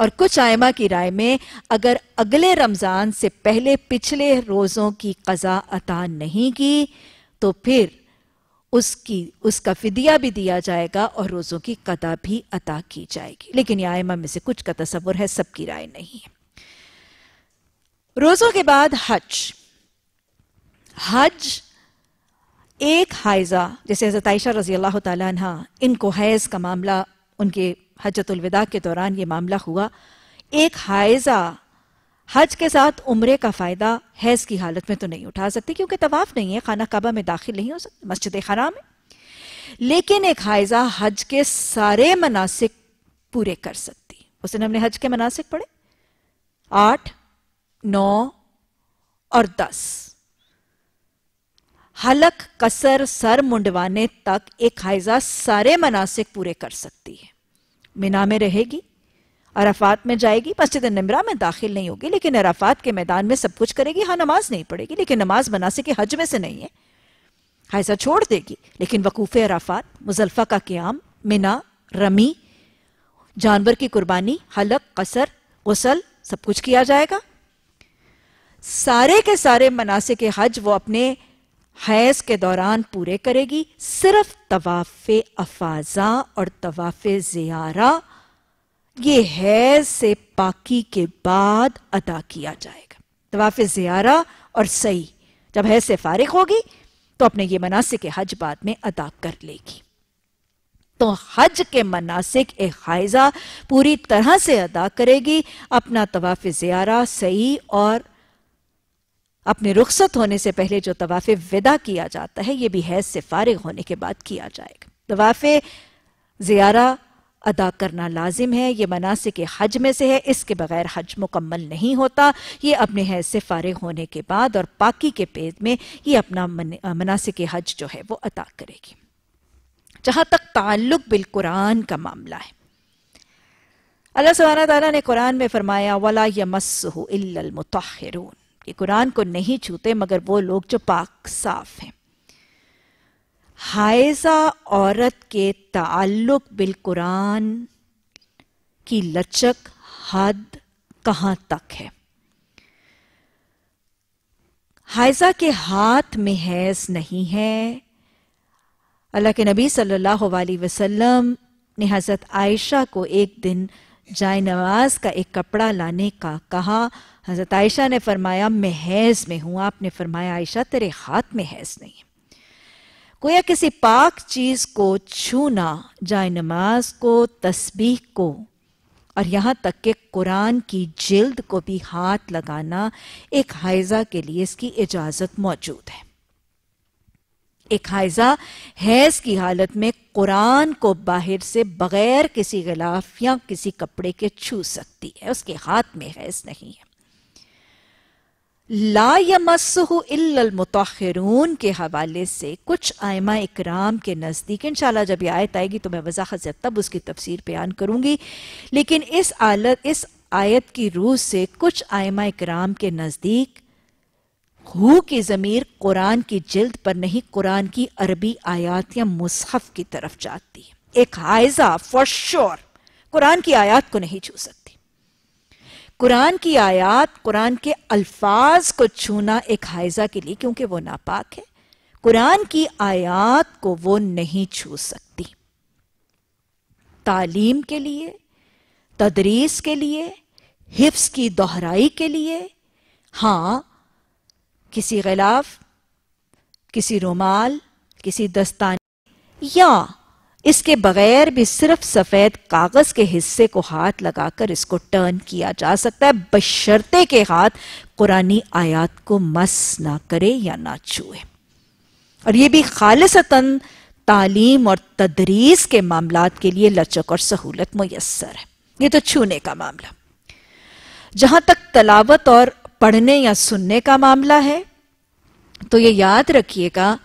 और कुछ आयमा की राय में अगर अगले रमज़ान से पहले पिछले रोज़ों की कज़ा अता नहीं की तो फिर उसकी उसका फिदिया भी दिया जाएगा और रोज़ों की कदा भी अता की जाएगी लेकिन यह आयमा में से कुछ का तस्वुर है सबकी राय नहीं है रोज़ों के बाद हज हज एक हाइजा जैसे हजरत आयशा रजी अल्लाह तला इनको हैज़ का मामला उनके हजतुलविदा के दौरान ये मामला हुआ एक हाइजा हज के साथ उम्र का फ़ायदा हैज़ की हालत में तो नहीं उठा सकती क्योंकि तवाफ नहीं है खाना काबा में दाखिल नहीं हो सकती मस्जिद खरा में लेकिन एक हाइजा हज के सारे मनासिक पूरे कर सकती उसने हमने हज के मनासिक पढ़े आठ नौ और दस हलक कसर सर मुंडवाने तक एक हाइजा सारे मनासिक पूरे कर सकती है मिना में रहेगी अराफात में जाएगी मस्जिद नमरा में दाखिल नहीं होगी लेकिन अराफात के मैदान में सब कुछ करेगी हाँ नमाज नहीं पढ़ेगी लेकिन नमाज मनासे के हज में से नहीं है हाइजा छोड़ देगी लेकिन वकूफ़ अराफात मुजल्फ़ा का क्याम मिना रमी जानवर की कुर्बानी हलक कसर गसल सब कुछ किया जाएगा सारे के सारे मनासे के हज वो अपने हैज के दौरान पूरे करेगी सिर्फ तवाफ अफाजा और तवाफ जियारा ये हैज से पाकी के बाद अदा किया जाएगा तवाफ जियारा और सही जब हैज से फारिग होगी तो अपने ये मनासिक हज बाद में अदा कर लेगी तो हज के मनासिक एक हाइजा पूरी तरह से अदा करेगी अपना तवाफ जियारा सही और अपने रुखसत होने से पहले जो तवाफ़ विदा किया जाता है ये भी हैज से फारिग होने के बाद किया जाएगा तवाफ़ ज़ियारा अदा करना लाजिम है ये मनासे के हज में से है इसके बगैर हज मुकम्मल नहीं होता ये अपने हैज से फारिग होने के बाद और पाकि के पेज में ये अपना मन, मनासे के हज जो है वो अदा करेगी जहाँ तक ताल्लुक बिल कुरान का मामला है अल्लाह सुबहाना तआला ने कुरान में फरमाया वला यमस्सुहु इल्लल कि कुरान को नहीं छूते मगर वो लोग जो पाक साफ हैं हायजा औरत के ताल्लुक बिल कुरान की लचक हद कहां तक है हायजा के हाथ में हैज नहीं है अल्लाह के नबी सल्लल्लाहु अलैहि वसल्लम ने हज़रत आयशा को एक दिन जाय नमाज का एक कपड़ा लाने का कहा हज़रत आयशा ने फरमाया मैं हैज़ में हूँ आपने फरमाया आयशा तेरे हाथ में हैज़ नहीं है गोया किसी पाक चीज़ को छूना जाए नमाज को तस्बीह को और यहां तक कि कुरान की जिल्द को भी हाथ लगाना एक हाइजा के लिए इसकी इजाज़त मौजूद है एक हाइजा हैज की हालत में कुरान को बाहर से बगैर किसी गिलाफ या किसी कपड़े के छू सकती है उसके हाथ में हैज नहीं है ला यमसहु इल्लमुतरून के हवाले से कुछ आयमा इकराम के नज़दीक इंशाल्लाह जब ये आयत आएगी तो मैं वजाहत से तब उसकी तफसीर बयान करूंगी लेकिन इस आलत इस आयत की रूह से कुछ आयमा इकराम के नज़दीक हु की ज़मीर कुरान की जिल्द पर नहीं कुरान की अरबी आयात या मुसहफ की तरफ जाती है एक हाइजा फॉर श्योर कुरान की आयात को नहीं छू सकती कुरान की आयात कुरान के अल्फाज को छूना एक हाइजा के लिए क्योंकि वो नापाक है कुरान की आयात को वो नहीं छू सकती तालीम के लिए तदरीस के लिए हिफ्स की दोहराई के लिए हाँ किसी गिलाफ किसी रुमाल किसी दस्तानी या इसके बगैर भी सिर्फ सफेद कागज के हिस्से को हाथ लगाकर इसको टर्न किया जा सकता है बशर्ते के हाथ कुरानी आयात को मस ना करे या ना छुए और यह भी खालिशतन तालीम और तदरीस के मामला के लिए लचक और सहूलत मैसर है ये तो छूने का मामला जहां तक तलावत और पढ़ने या सुनने का मामला है तो ये याद रखिएगा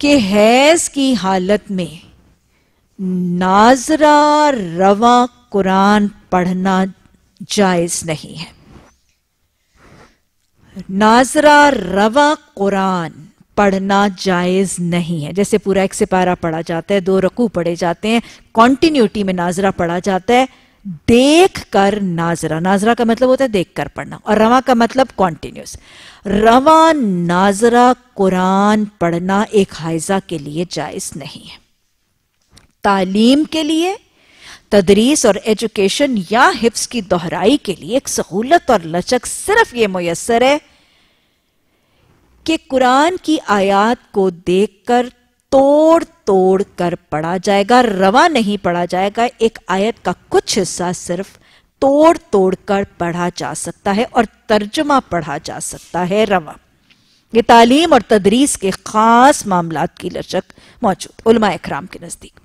कि हैज की हालत में नाजरा रवा कुरान पढ़ना जायज नहीं है नाजरा रवा कुरान पढ़ना जायज नहीं है जैसे पूरा एक सिपारा पढ़ा जाता है दो रकू पढ़े जाते हैं कॉन्टिन्यूटी में नाजरा पढ़ा जाता है देख कर नाजरा नाजरा का मतलब होता है देख कर पढ़ना और रवा का मतलब कॉन्टिन्यूस रवा नाजरा कुरान पढ़ना एक हाइजा के लिए जायज नहीं है तालीम के लिए तदरीस और एजुकेशन या हिफ्स की दोहराई के लिए एक सहूलत और लचक सिर्फ ये मैसर है कि कुरान की आयात को देखकर तोड़ तोड़ कर पढ़ा जाएगा रवा नहीं पढ़ा जाएगा एक आयत का कुछ हिस्सा सिर्फ तोड़ तोड़ कर पढ़ा जा सकता है और तर्जमा पढ़ा जा सकता है रवा ये तालीम और तदरीस के खास मामला की लचक मौजूद उलमा इकराम के नज़दीक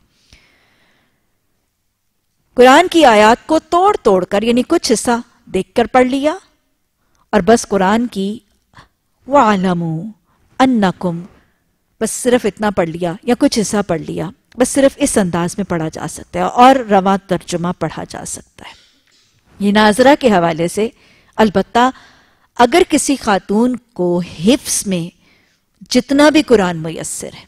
कुरान की आयात को तोड़ तोड़ कर यानी कुछ हिस्सा देखकर पढ़ लिया और बस कुरान की वालमू अन्नकुम बस सिर्फ इतना पढ़ लिया या कुछ हिस्सा पढ़ लिया बस सिर्फ इस अंदाज में पढ़ा जा सकता है और रवा तर्जुमा पढ़ा जा सकता है ये नाजरा के हवाले से अलबत्ता अगर किसी खातून को हिफ्स में जितना भी कुरान मैसर है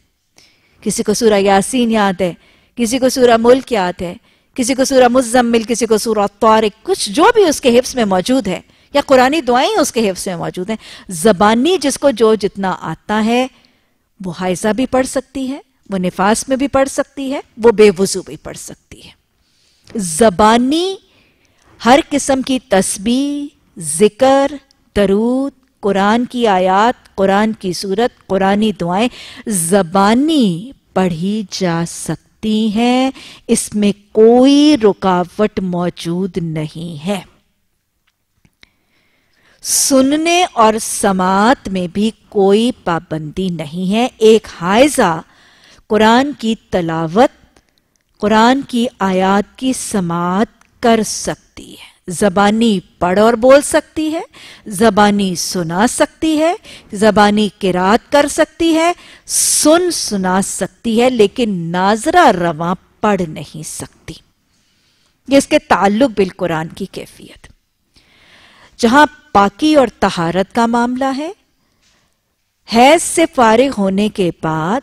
किसी को सूर्य यासीन याद है किसी को सूर्य मुल्क याद है किसी को सूरह मुजम्मिल किसी को सूरह तारिक कुछ जो भी उसके हिफ्स में मौजूद है या कुरानी दुआएं उसके हिफ्स में मौजूद हैं जबानी जिसको जो जितना आता है वो हाइजा भी पढ़ सकती है वो निफास में भी पढ़ सकती है वो बेवजू भी पढ़ सकती है जबानी हर किस्म की तस्बी जिक्र दरूद कुरान की आयात कुरान की सूरत कुरानी दुआएं जबानी पढ़ी जा सकती सकती हैं इसमें कोई रुकावट मौजूद नहीं है सुनने और समात में भी कोई पाबंदी नहीं है एक हाइजा कुरान की तलावत कुरान की आयात की समात कर सकती है जबानी पढ़ और बोल सकती है जबानी सुना सकती है जबानी किरात कर सकती है सुन सुना सकती है लेकिन नाजरा रवा पढ़ नहीं सकती ये इसके ताल्लुक बिल कुरान की कैफियत जहां पाकी और तहारत का मामला है हैज से फारिग होने के बाद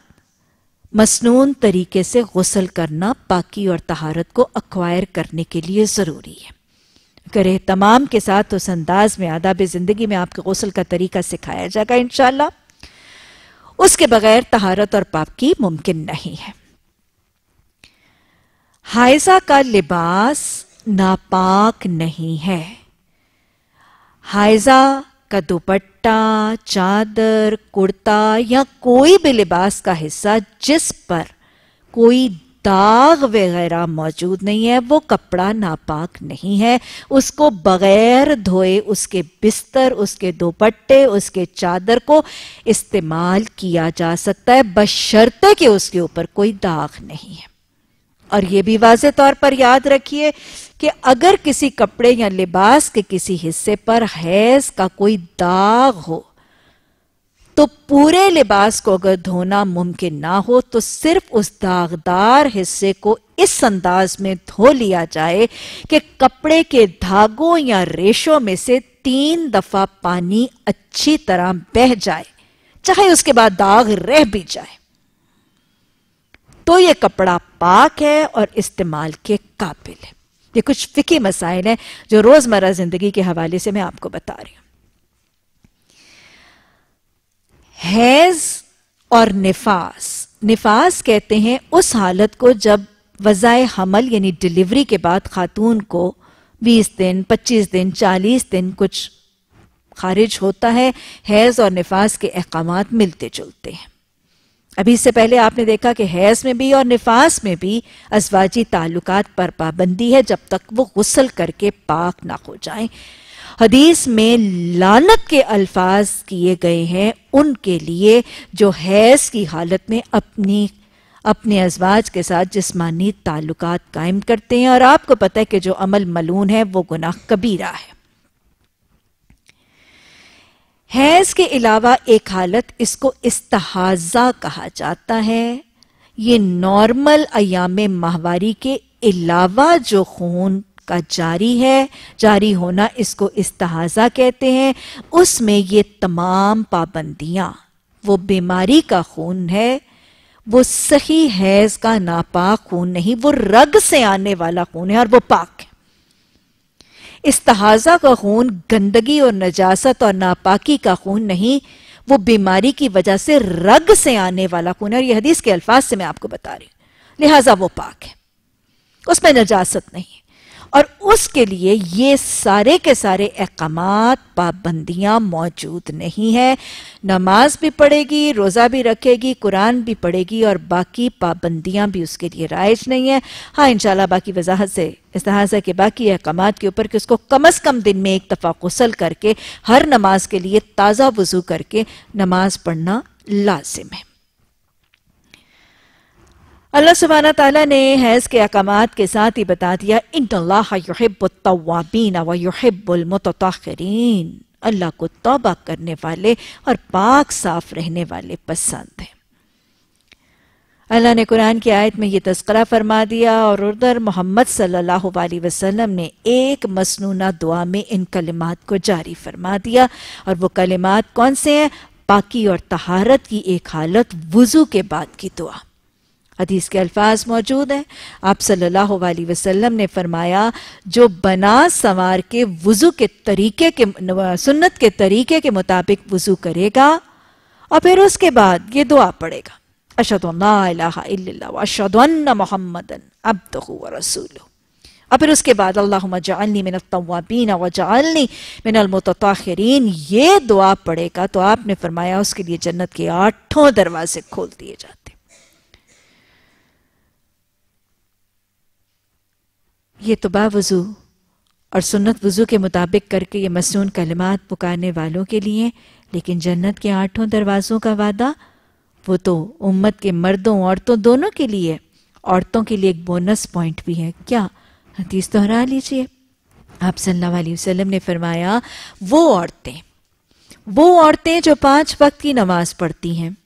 मसनून तरीके से गसल करना पाकी और तहारत को अक्वायर करने के लिए ज़रूरी है करे तमाम के साथ उस अंदाज में आदाब ज़िंदगी में आपके गसल का तरीका सिखाया जाएगा इन उसके बगैर तहारत और पाप की मुमकिन नहीं है हायजा का लिबास नापाक नहीं है हायजा का दुपट्टा चादर कुर्ता या कोई भी लिबास का हिस्सा जिस पर कोई दाग वगैरह मौजूद नहीं है वो कपड़ा नापाक नहीं है उसको बगैर धोए उसके बिस्तर उसके दोपट्टे उसके चादर को इस्तेमाल किया जा सकता है बशर्ते कि उसके ऊपर कोई दाग नहीं है और ये भी वाज तौर पर याद रखिए कि अगर किसी कपड़े या लिबास के किसी हिस्से पर हैज का कोई दाग हो तो पूरे लिबास को अगर धोना मुमकिन ना हो तो सिर्फ उस दागदार हिस्से को इस अंदाज में धो लिया जाए कि कपड़े के धागों या रेशों में से तीन दफा पानी अच्छी तरह बह जाए चाहे उसके बाद दाग रह भी जाए तो ये कपड़ा पाक है और इस्तेमाल के काबिल है ये कुछ फिकी मसाइल हैं जो रोजमर्रा जिंदगी के हवाले से मैं आपको बता रही हूं हैज और निफास निफास कहते हैं उस हालत को जब वज़ाय हमल यानी डिलीवरी के बाद खातून को 20 दिन 25 दिन 40 दिन कुछ खारिज होता है हैज़ और निफास के अहकाम मिलते जुलते हैं अभी इससे पहले आपने देखा कि हैज़ में भी और निफास में भी अजवाजी ताल्लुकात पर पाबंदी है जब तक वो गुसल करके पाक ना हो जाएं हदीस में लानत के अल्फाज किए गए हैं उनके लिए जो हैज की हालत में अपनी अपने अजवाज के साथ जिसमानी ताल्लुक कायम करते हैं और आपको पता है कि जो अमल मलून है वो गुनाह कबीरा है हैज के अलावा एक हालत इसको इस्तहाजा कहा जाता है ये नॉर्मल अयाम माहवारी के अलावा जो खून उसका जारी है जारी होना इसको इस्तहाजा कहते हैं उसमें ये तमाम पाबंदियाँ वो बीमारी का खून है वो सही हैज का नापाक खून नहीं वो रग से आने वाला खून है और वो पाक है इस्तहाजा का खून गंदगी और नजासत और नापाकी का खून नहीं वो बीमारी की वजह से रग से आने वाला खून है और यह हदीस के अल्फाज से मैं आपको बता रही हूं लिहाजा वो पाक है उसमें नजासत नहीं और उसके लिए ये सारे के सारे अहकाम पाबंदियाँ मौजूद नहीं है नमाज भी पढ़ेगी रोज़ा भी रखेगी कुरान भी पढ़ेगी और बाकी पाबंदियाँ भी उसके लिए राइज नहीं है हाँ इन बाकी वजाहत से इस से कि बाकी अहकाम के ऊपर कि उसको कम अज़ कम दिन में एक दफ़ा गुसल करके हर नमाज के लिए ताज़ा वज़ू करके नमाज पढ़ना लाजिम है अल्लाह सुबहाना तला ने हैज़ के अहकाम के साथ ही बता दिया इनबिन वहबुलमतरीन अल्लाह को तोबा करने वाले और पाक साफ रहने वाले पसंद हैं अल्लाह ने कुरान की आयत में ये तस्करा फरमा दिया और उधर मोहम्मद सल्लल्लाहु अलैहि वसल्लम ने एक मसनूना दुआ में इन कलिमात को जारी फरमा दिया और वो कलिमात कौन से हैं पाकी और तहारत की एक हालत वज़ू के बाद की दुआ हदीस के अल्फाज मौजूद हैं आप सल्लल्लाहु अलैहि वसल्लम ने फरमाया जो बना संवार के वज़ू के तरीके के सुन्नत के तरीके के मुताबिक वज़ू करेगा और फिर उसके बाद ये दुआ पड़ेगा अशद अशदन मोहम्मदन और फिर उसके बाद अल्लाह तवाबीन व ये दुआ पड़ेगा तो आपने फरमाया उसके लिए जन्नत के आठों दरवाजे खोल दिए जाते ये तोबा वज़ू और सुन्नत वज़ू के मुताबिक करके ये मसनून कलमात पुकारने वालों के लिए लेकिन जन्नत के आठों दरवाज़ों का वादा वो तो उम्मत के मर्दों औरतों दोनों के लिए औरतों के लिए एक बोनस पॉइंट भी है क्या हदीस दोहरा लीजिए आप सल्लल्लाहु अलैहि वसल्लम ने फरमाया वो औरतें वो औरतें जो पांच वक्त की नमाज पढ़ती हैं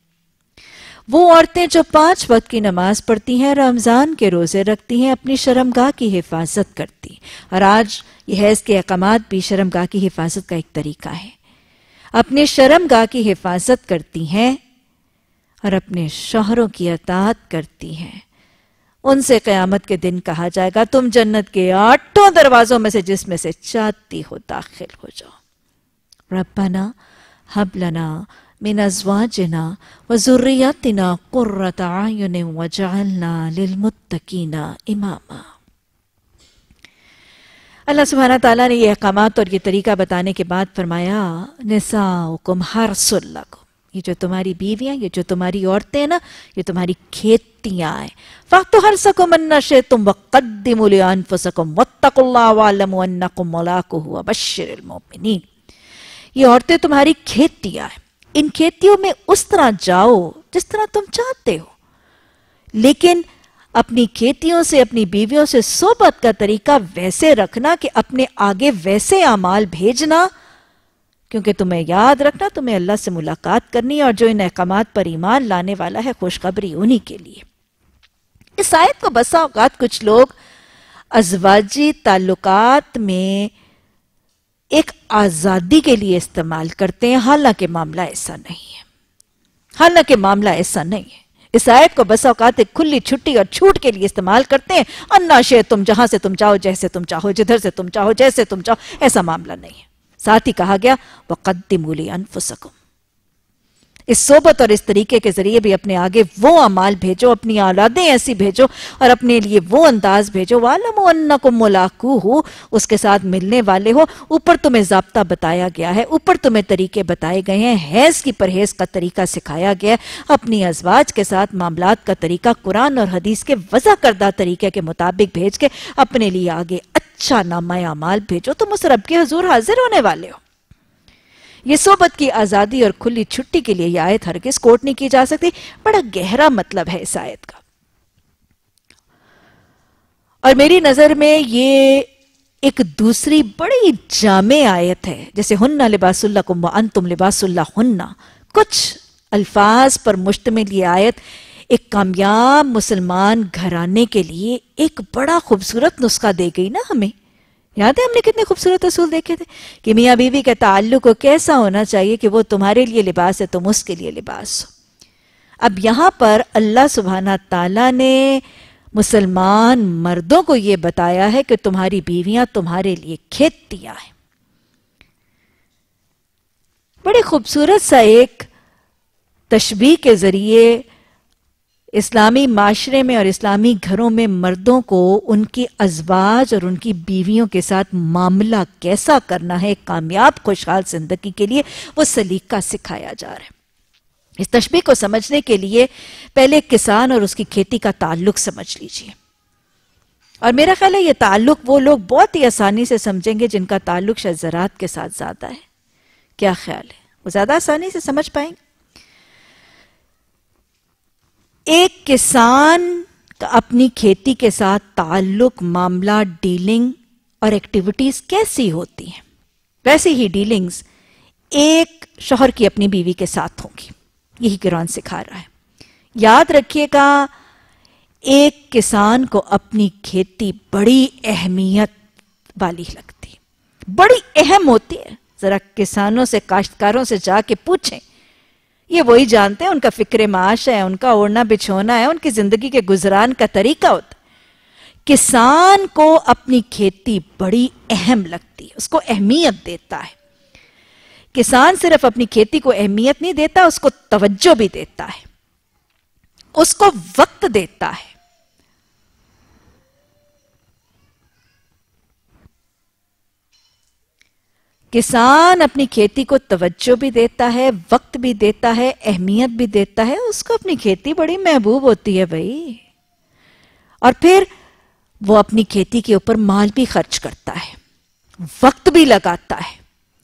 वो औरतें जो पांच वक्त की नमाज पढ़ती हैं रमज़ान के रोज़े रखती हैं अपनी शर्मगाह की हिफाजत करती और आज यह हैज़ के अहकाम भी शर्मगाह की हिफाजत का एक तरीका है अपने शर्मगाह की हिफाजत करती हैं और अपने शोहरों की अतात करती हैं उनसे क़यामत के दिन कहा जाएगा तुम जन्नत के आठों दरवाज़ों में से जिसमें से चाहती हो दाखिल हो जाओ रबना हबलना من أزواجنا وذرياتنا قرة أعين وجعلنا للمتقين إماما अल्लाह सुबहाना तला ने यह अहकाम और ये तरीका बताने के बाद फरमाया कुम हर सुल्ला को ये जो तुम्हारी बीवियाँ ये जो तुम्हारी औरतें हैं ना ये तुम्हारी खेतियाँ हैं तो हर सको मन्ना शे तुम वक़द्दिमुलियान फसकुम वत्तकुल्लाह वालमु को हुआ बशरिल ये औरतें तुम्हारी खेतियाँ हैं इन खेतियों में उस तरह जाओ जिस तरह तुम चाहते हो लेकिन अपनी खेतियों से अपनी बीवियों से सोबत का तरीका वैसे रखना कि अपने आगे वैसे अमाल भेजना क्योंकि तुम्हें याद रखना तुम्हें अल्लाह से मुलाकात करनी और जो इन अहकाम पर ईमान लाने वाला है खुशखबरी उन्हीं के लिए इस आयत को बसा औकात कुछ लोग अजवाजी ताल्लुकात में एक आज़ादी के लिए इस्तेमाल करते हैं हालांकि मामला ऐसा नहीं है हालांकि मामला ऐसा नहीं है इस आयत को बस औकात एक खुली छुट्टी और छूट के लिए इस्तेमाल करते हैं अन्ना तुम जहां से तुम चाहो जैसे तुम चाहो जिधर से तुम चाहो जैसे तुम चाहो ऐसा मामला नहीं है साथ ही कहा गया वकदिमूली अनफुसकुम इस सोबत और इस तरीके के जरिए भी अपने आगे वो अमाल भेजो अपनी औलादें ऐसी भेजो और अपने लिए वो अंदाज भेजो वालम को मुलाकू हो उसके साथ मिलने वाले हो ऊपर तुम्हें जबता बताया गया है ऊपर तुम्हें तरीके बताए गए हैं हैज की परहेज का तरीका सिखाया गया है अपनी अजवाज के साथ मामला का तरीका कुरान और हदीस के वजह करदा तरीके के मुताबिक भेज के अपने लिए आगे अच्छा नामा अमाल भेजो तुम उस रब के हजूर हाजिर होने वाले हो ये सोबत की आज़ादी और खुली छुट्टी के लिए यह आयत हर किस कोर्ट नहीं की जा सकती बड़ा गहरा मतलब है इस आयत का और मेरी नज़र में ये एक दूसरी बड़ी जामे आयत है जैसे हुन्ना लिबासुल्ला कुम अंतुम लिबासुल्ला हुन्ना कुछ अल्फाज पर मुश्तमिल ये आयत एक कामयाब मुसलमान घराने के लिए एक बड़ा खूबसूरत नुस्खा दे गई ना हमें याद है हमने कितने खूबसूरत असूल देखे थे कि मियाँ बीवी का ताल्लुक को कैसा होना चाहिए कि वो तुम्हारे लिए लिबास है तुम उसके लिए लिबास हो अब यहां पर अल्लाह सुबहाना ताला ने मुसलमान मर्दों को यह बताया है कि तुम्हारी बीवियां तुम्हारे लिए खेत दिया है बड़े खूबसूरत सा एक तशबी के जरिए इस्लामी माशरे में और इस्लामी घरों में मर्दों को उनके अजवाज और उनकी बीवियों के साथ मामला कैसा करना है कामयाब खुशहाल जिंदगी के लिए वो सलीका सिखाया जा रहा है इस तशबी को समझने के लिए पहले किसान और उसकी खेती का ताल्लुक समझ लीजिए और मेरा ख्याल है ये ताल्लुक वो लोग बहुत ही आसानी से समझेंगे जिनका ताल्लुक शायद ज़रात के साथ ज़्यादा है क्या ख्याल है वो ज़्यादा आसानी से समझ पाएंगे एक किसान का अपनी खेती के साथ ताल्लुक मामला डीलिंग और एक्टिविटीज कैसी होती हैं वैसे ही डीलिंग्स एक शोहर की अपनी बीवी के साथ होंगी यही किरण सिखा रहा है याद रखिएगा एक किसान को अपनी खेती बड़ी अहमियत वाली लगती है बड़ी अहम होती है जरा किसानों से काश्तकारों से जाके पूछें ये वही जानते हैं उनका फिक्र माश है उनका ओढ़ना बिछोना है उनकी जिंदगी के गुजरान का तरीका होता किसान को अपनी खेती बड़ी अहम लगती है उसको अहमियत देता है किसान सिर्फ अपनी खेती को अहमियत नहीं देता उसको तवज्जो भी देता है उसको वक्त देता है किसान अपनी खेती को तवज्जो भी देता है वक्त भी देता है अहमियत भी देता है उसको अपनी खेती बड़ी महबूब होती है भाई और फिर वो अपनी खेती के ऊपर माल भी खर्च करता है वक्त भी लगाता है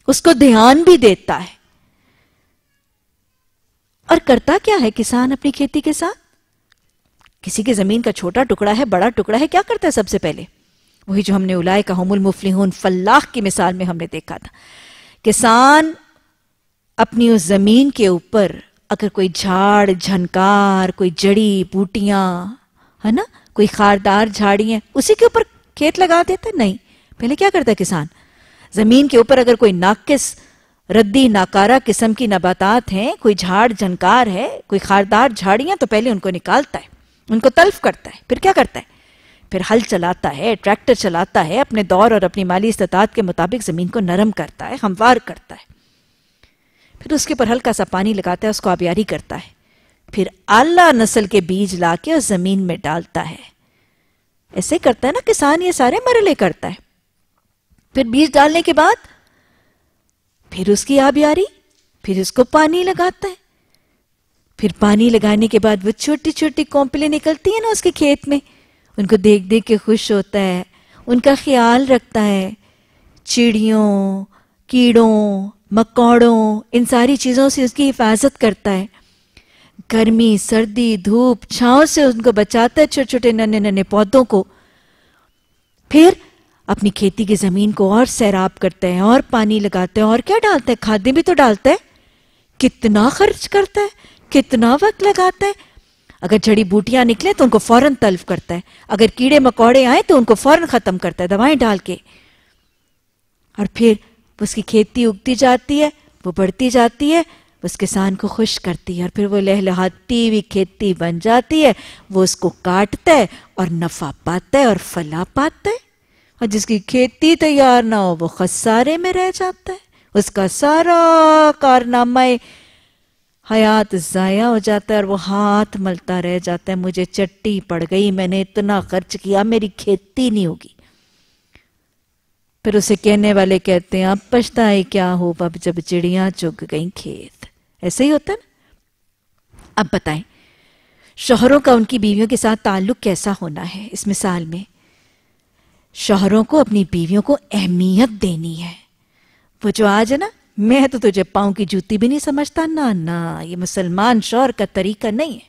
उसको ध्यान भी देता है और करता क्या है किसान अपनी खेती के साथ किसी की जमीन का छोटा टुकड़ा है बड़ा टुकड़ा है क्या करता है सबसे पहले वही जो हमने उलाय का हमल मुफलिहून फल्लाह की मिसाल में हमने देखा था किसान अपनी उस ज़मीन के ऊपर अगर कोई झाड़ झनकार कोई जड़ी बूटियां है ना कोई खारदार झाड़ियाँ उसी के ऊपर खेत लगा देता नहीं पहले क्या करता किसान ज़मीन के ऊपर अगर कोई नाकिस रद्दी नाकारा किस्म की नबातात हैं कोई झाड़ झनकार है कोई खारदार झाड़ियाँ तो पहले उनको निकालता है उनको तल्फ करता है फिर क्या करता है फिर हल चलाता है ट्रैक्टर चलाता है अपने दौर और अपनी माली इस्तात के मुताबिक ज़मीन को नरम करता है हमवार करता है फिर उसके ऊपर हल्का सा पानी लगाता है उसको आबियारी करता है फिर आला नस्ल के बीज ला के उस ज़मीन में डालता है ऐसे करता है ना किसान ये सारे मरले करता है फिर बीज डालने के बाद फिर उसकी आबियारी फिर उसको पानी लगाता है फिर पानी लगाने के बाद वो छोटी छोटी कॉम्पले निकलती है ना उसके खेत में उनको देख देख के खुश होता है उनका ख्याल रखता है चिड़ियों कीड़ों मकौड़ों इन सारी चीज़ों से उसकी हिफाजत करता है गर्मी सर्दी धूप छाँव से उनको बचाता है छोटे छोटे नन्हे नन्हे पौधों को फिर अपनी खेती की ज़मीन को और सैराब करता है और पानी लगाते हैं और क्या डालता है खादे भी तो डालता है कितना खर्च करता है कितना वक्त लगाता है अगर जड़ी बूटियां निकले तो उनको फौरन तल्फ करता है अगर कीड़े मकौड़े आए तो उनको फौरन खत्म करता है दवाएं डाल के और फिर उसकी खेती उगती जाती है वो बढ़ती जाती है उस किसान को खुश करती है और फिर वो लहलहाती हुई खेती बन जाती है वो उसको काटता है और नफा पाता है और फला पाता है और जिसकी खेती तैयार ना हो वो खसारे में रह जाता है उसका सारा कारनामा हयात ज़ाया हो जाता है और वो हाथ मलता रह जाता है मुझे चट्टी पड़ गई मैंने इतना खर्च किया मेरी खेती नहीं होगी फिर उसे कहने वाले कहते हैं अब पछताए क्या हो अब जब चिड़िया चुग गई खेत ऐसे ही होता ना अब बताएं शोहरों का उनकी बीवियों के साथ ताल्लुक कैसा होना है इस मिसाल में शोहरों को अपनी बीवियों को अहमियत देनी है वो जो आज है ना मैं तो तुझे पाँव की जूती भी नहीं समझता ना ना ये मुसलमान शौर का तरीका नहीं है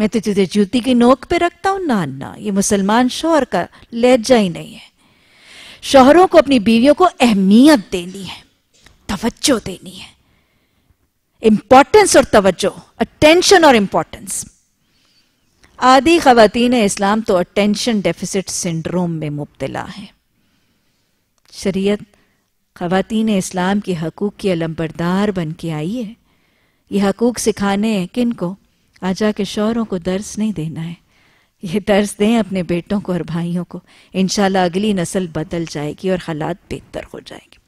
मैं तो तुझे जूती की नोक पे रखता हूँ ना ना ये मुसलमान शौहर का लहजा ही नहीं है शोहरों को अपनी बीवियों को अहमियत देनी है तवज्जो देनी है इंपॉर्टेंस और तवज्जो अटेंशन और इंपॉर्टेंस आधी खातन इस्लाम तो अटेंशन डेफिसिट सिंड्रोम में मुबतला है शरीयत खातिन इस्लाम के हकूक़ की अलम्बरदार बन के आई है ये हकूक़ सिखाने हैं किन को आजा के शौरों को दर्स नहीं देना है ये दर्स दें अपने बेटों को और भाइयों को इन अगली नस्ल बदल जाएगी और हालात बेहतर हो जाएंगे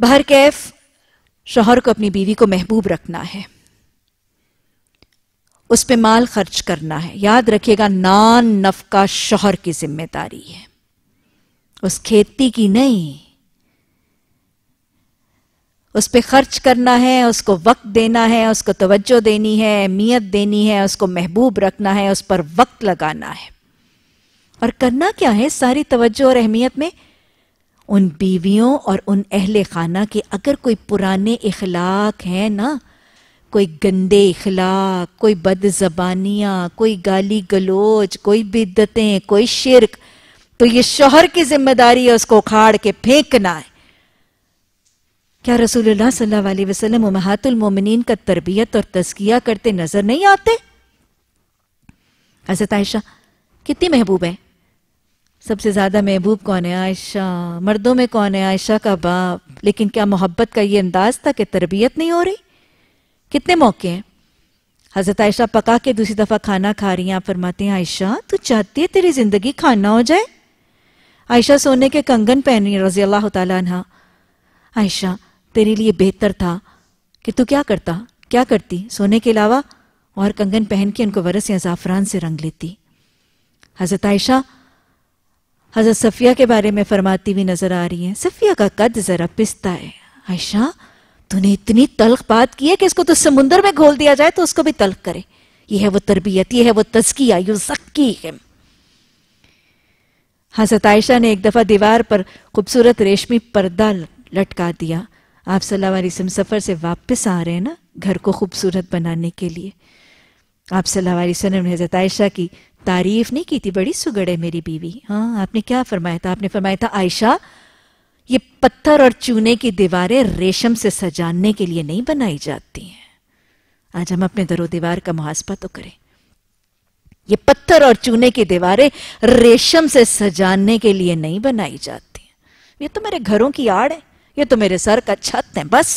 बहर कैफ शोहर को अपनी बीवी को महबूब रखना है उस पर माल खर्च करना है याद रखिएगा नान नफका शोहर की जिम्मेदारी है उस खेती की नहीं उस पर खर्च करना है उसको वक्त देना है उसको तवज्जो देनी है अहमियत देनी है उसको महबूब रखना है उस पर वक्त लगाना है और करना क्या है सारी तवज्जो और अहमियत में उन बीवियों और उन अहल खाना के अगर कोई पुराने इखलाक हैं ना कोई गंदे इखलाक कोई बदजबानियाँ कोई गाली गलोच कोई बिदतें कोई शिरक तो ये शोहर की जिम्मेदारी है उसको उखाड़ के फेंकना है क्या रसूलुल्लाह सल्लल्लाहु अलैहि वसल्लम मोमिनीन का तरबियत और तस्किया करते नजर नहीं आते हजरत आयशा कितनी महबूब है सबसे ज्यादा महबूब कौन है आयशा मर्दों में कौन है आयशा का बाप लेकिन क्या मोहब्बत का ये अंदाज था कि तरबियत नहीं हो रही कितने मौके हैं हजरत आयशा पका के दूसरी दफा खाना खा रही हैं फरमाते हैं आयशा तू चाहती है तेरी जिंदगी खाना हो जाए आयशा सोने के कंगन पहनी रजी अल्लाह तहा आयशा तेरे लिए बेहतर था कि तू क्या करता क्या करती सोने के अलावा और कंगन पहन के उनको वरस या ज़ाफ़रान से रंग लेती हज़रत आयशा हज़रत सफ़िया के बारे में फरमाती हुई नज़र आ रही है सफ़िया का कद ज़रा पिसता है आयशा तूने इतनी तलख बात की है कि इसको तो समुंदर में घोल दिया जाए तो उसको भी तलख करे यह है वो तरबियत यह है वो तजकिया यू सक्की हिम हजरत हाँ, आयशा ने एक दफ़ा दीवार पर खूबसूरत रेशमी पर्दा लटका दिया आप सल्लल्लाहु अलैहि वसल्लम सफ़र से वापस आ रहे हैं ना घर को खूबसूरत बनाने के लिए आप सल्लल्लाहु अलैहि वसल्लम ने हजरत आयशा की तारीफ नहीं की थी बड़ी सुगड़ है मेरी बीवी हाँ आपने क्या फरमाया था आपने फरमाया था आयशा ये पत्थर और चूने की दीवारें रेशम से सजाने के लिए नहीं बनाई जाती हैं आज हम अपने दरो दीवार का मुहासबा तो करें ये पत्थर और चूने की दीवारें रेशम से सजाने के लिए नहीं बनाई जाती ये तो मेरे घरों की आड़ है ये तो मेरे सर का छत है बस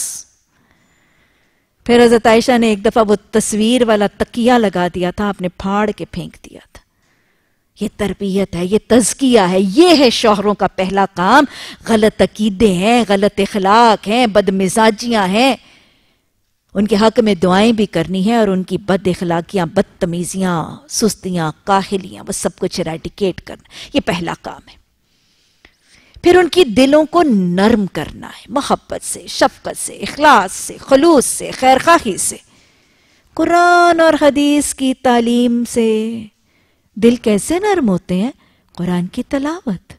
फिर हजरत आयशा ने एक दफा वो तस्वीर वाला तकिया लगा दिया था आपने फाड़ के फेंक दिया था ये तरबियत है ये तजकिया है ये है शोहरों का पहला काम गलत अकीदे हैं गलत इखलाक हैं बदमिजाजियां हैं उनके हक में दुआएं भी करनी है और उनकी बद अखलाकियाँ बदतमीजियां सुस्तियां काहलियाँ बस सब कुछ रेडिकेट करना ये पहला काम है फिर उनकी दिलों को नर्म करना है मोहब्बत से शफकत से अखलास से खलूस से खैर खाही से कुरान और हदीस की तालीम से दिल कैसे नर्म होते हैं कुरान की तलावत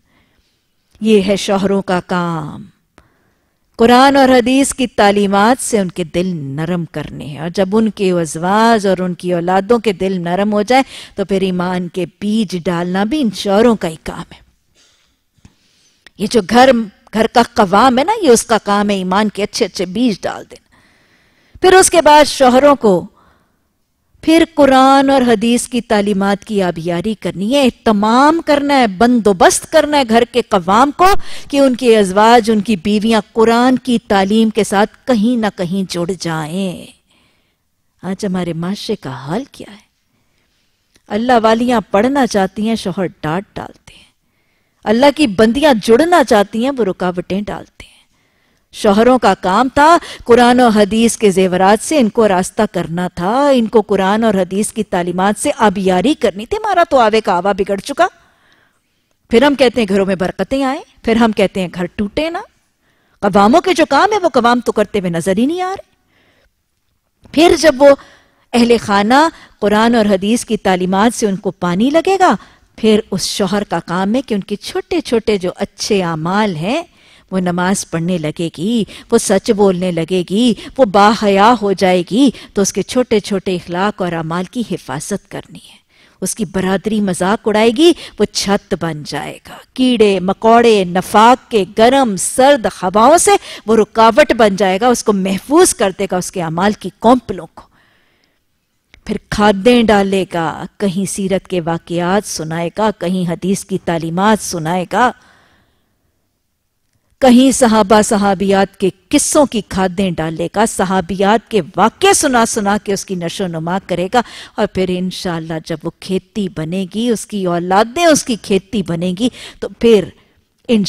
ये है शोहरों का काम कुरान और हदीस की तालीमत से उनके दिल नरम करने हैं और जब उनके अजवाज और उनकी औलादों के दिल नरम हो जाए तो फिर ईमान के बीज डालना भी इन शौरों का ही काम है ये जो घर घर का कवाम है ना ये उसका काम है ईमान के अच्छे अच्छे बीज डाल देना फिर उसके बाद शोहरों को फिर कुरान और हदीस की तालीमत की आबियारी करनी है तमाम करना है बंदोबस्त करना है घर के कवाम को कि उनके अजवाज उनकी बीवियां कुरान की तालीम के साथ कहीं ना कहीं जुड़ जाएं। आज हमारे माशे का हाल क्या है अल्लाह वालियां पढ़ना चाहती हैं शोहर डांट डालते हैं अल्लाह की बंदियां जुड़ना चाहती हैं वो रुकावटें डालते हैं शोहरों का काम था कुरान और हदीस के जेवरात से इनको रास्ता करना था इनको कुरान और हदीस की तालीमत से आबियारी करनी थी हमारा तो आवे का आवा बिगड़ चुका फिर हम कहते हैं घरों में बरकतें आए फिर हम कहते हैं घर टूटे ना कवामों के जो काम है वो कवाम तो करते हुए नजर ही नहीं आ रहे फिर जब वो अहल खाना कुरान और हदीस की तालीमत से उनको पानी लगेगा फिर उस शोहर का काम है कि उनके छोटे छोटे जो अच्छे अमाल हैं वो नमाज पढ़ने लगेगी वो सच बोलने लगेगी वो बाहया हो जाएगी तो उसके छोटे छोटे इखलाक और अमाल की हिफाजत करनी है उसकी बरादरी मजाक उड़ाएगी वो छत बन जाएगा कीड़े मकोड़े नफाक के गरम सर्द हवाओं से वो रुकावट बन जाएगा उसको महफूज कर देगा उसके अमाल की कौंपलों को फिर खादें डालेगा कहीं सीरत के वाकयात सुनाएगा कहीं हदीस की तालीमत सुनाएगा कहीं सहाबा सहाबियात के किस्सों की खादें डालेगा सहाबियात के वाक्य सुना सुना के उसकी नशो नुमा करेगा और फिर इन जब वो खेती बनेगी उसकी औलादें उसकी खेती बनेगी तो फिर इन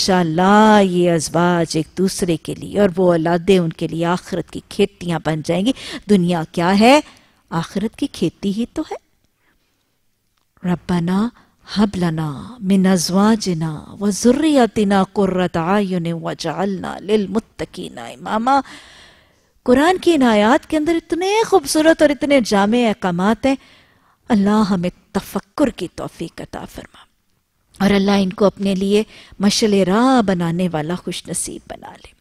ये अजवाज एक दूसरे के लिए और वो औलादें उनके लिए आखरत की खेतियां बन जाएंगी दुनिया क्या है आखरत की खेती ही तो है रबाना हब लना मिन अजवाजना व ज़ुर्रियतिना कुर्रत आयुन वजालना कुरान की इन आयात के अंदर इतने खूबसूरत और इतने जाम अहकामात हैं अल्लाह हमें तफक्र की तोफ़ी अता फरमा और अल्लाह इनको अपने लिए मशल राह बनाने वाला खुश नसीब बना ले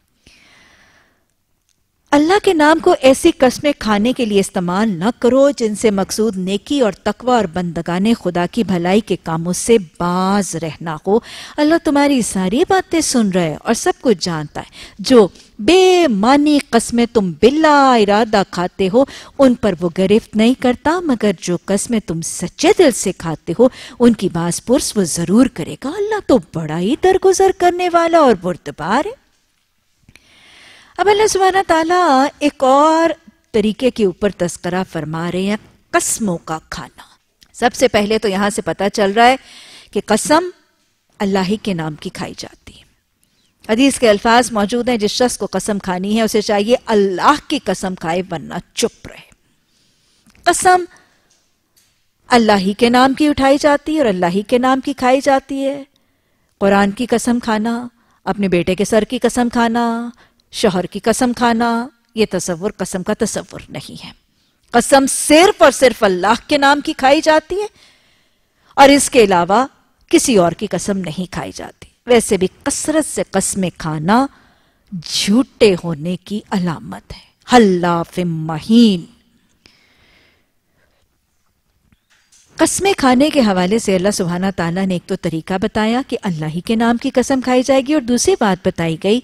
अल्लाह के नाम को ऐसी कस्में खाने के लिए इस्तेमाल न करो जिनसे मकसूद नेकी और तकवा और बंदगाने खुदा की भलाई के कामों से बाज रहना हो अल्लाह तुम्हारी सारी बातें सुन रहे और सब कुछ जानता है जो बेमानी कस्में तुम बिल्ला इरादा खाते हो उन पर वो गिरफ्त नहीं करता मगर जो कस्में तुम सच्चे दिल से खाते हो उनकी बास पुरस वो ज़रूर करेगा अल्लाह तो बड़ा ही दरगुजर करने वाला और बुरदबार है अब अल्लाह सुबहाना ताला एक और तरीके के ऊपर तस्करा फरमा रहे हैं कस्मों का खाना सबसे पहले तो यहां से पता चल रहा है कि कसम अल्लाह के नाम की खाई जाती है अदीस के अल्फाज मौजूद हैं जिस शख्स को कसम खानी है उसे चाहिए अल्लाह की कसम खाए वरना चुप रहे कसम अल्लाह ही के नाम की उठाई जाती है और अल्लाह ही के नाम की खाई जाती है कुरान की कसम खाना अपने बेटे के सर की कसम खाना शहर की कसम खाना ये तस्वुर कसम का तस्वुर नहीं है कसम सिर्फ और सिर्फ अल्लाह के नाम की खाई जाती है और इसके अलावा किसी और की कसम नहीं खाई जाती वैसे भी कसरत से कसमें खाना झूठे होने की अलामत है हल्लाफ महीन कस्मे खाने के हवाले से अल्लाह सुबहाना तला ने एक तो तरीका बताया कि अल्लाह ही के नाम की कसम खाई जाएगी और दूसरी बात बताई गई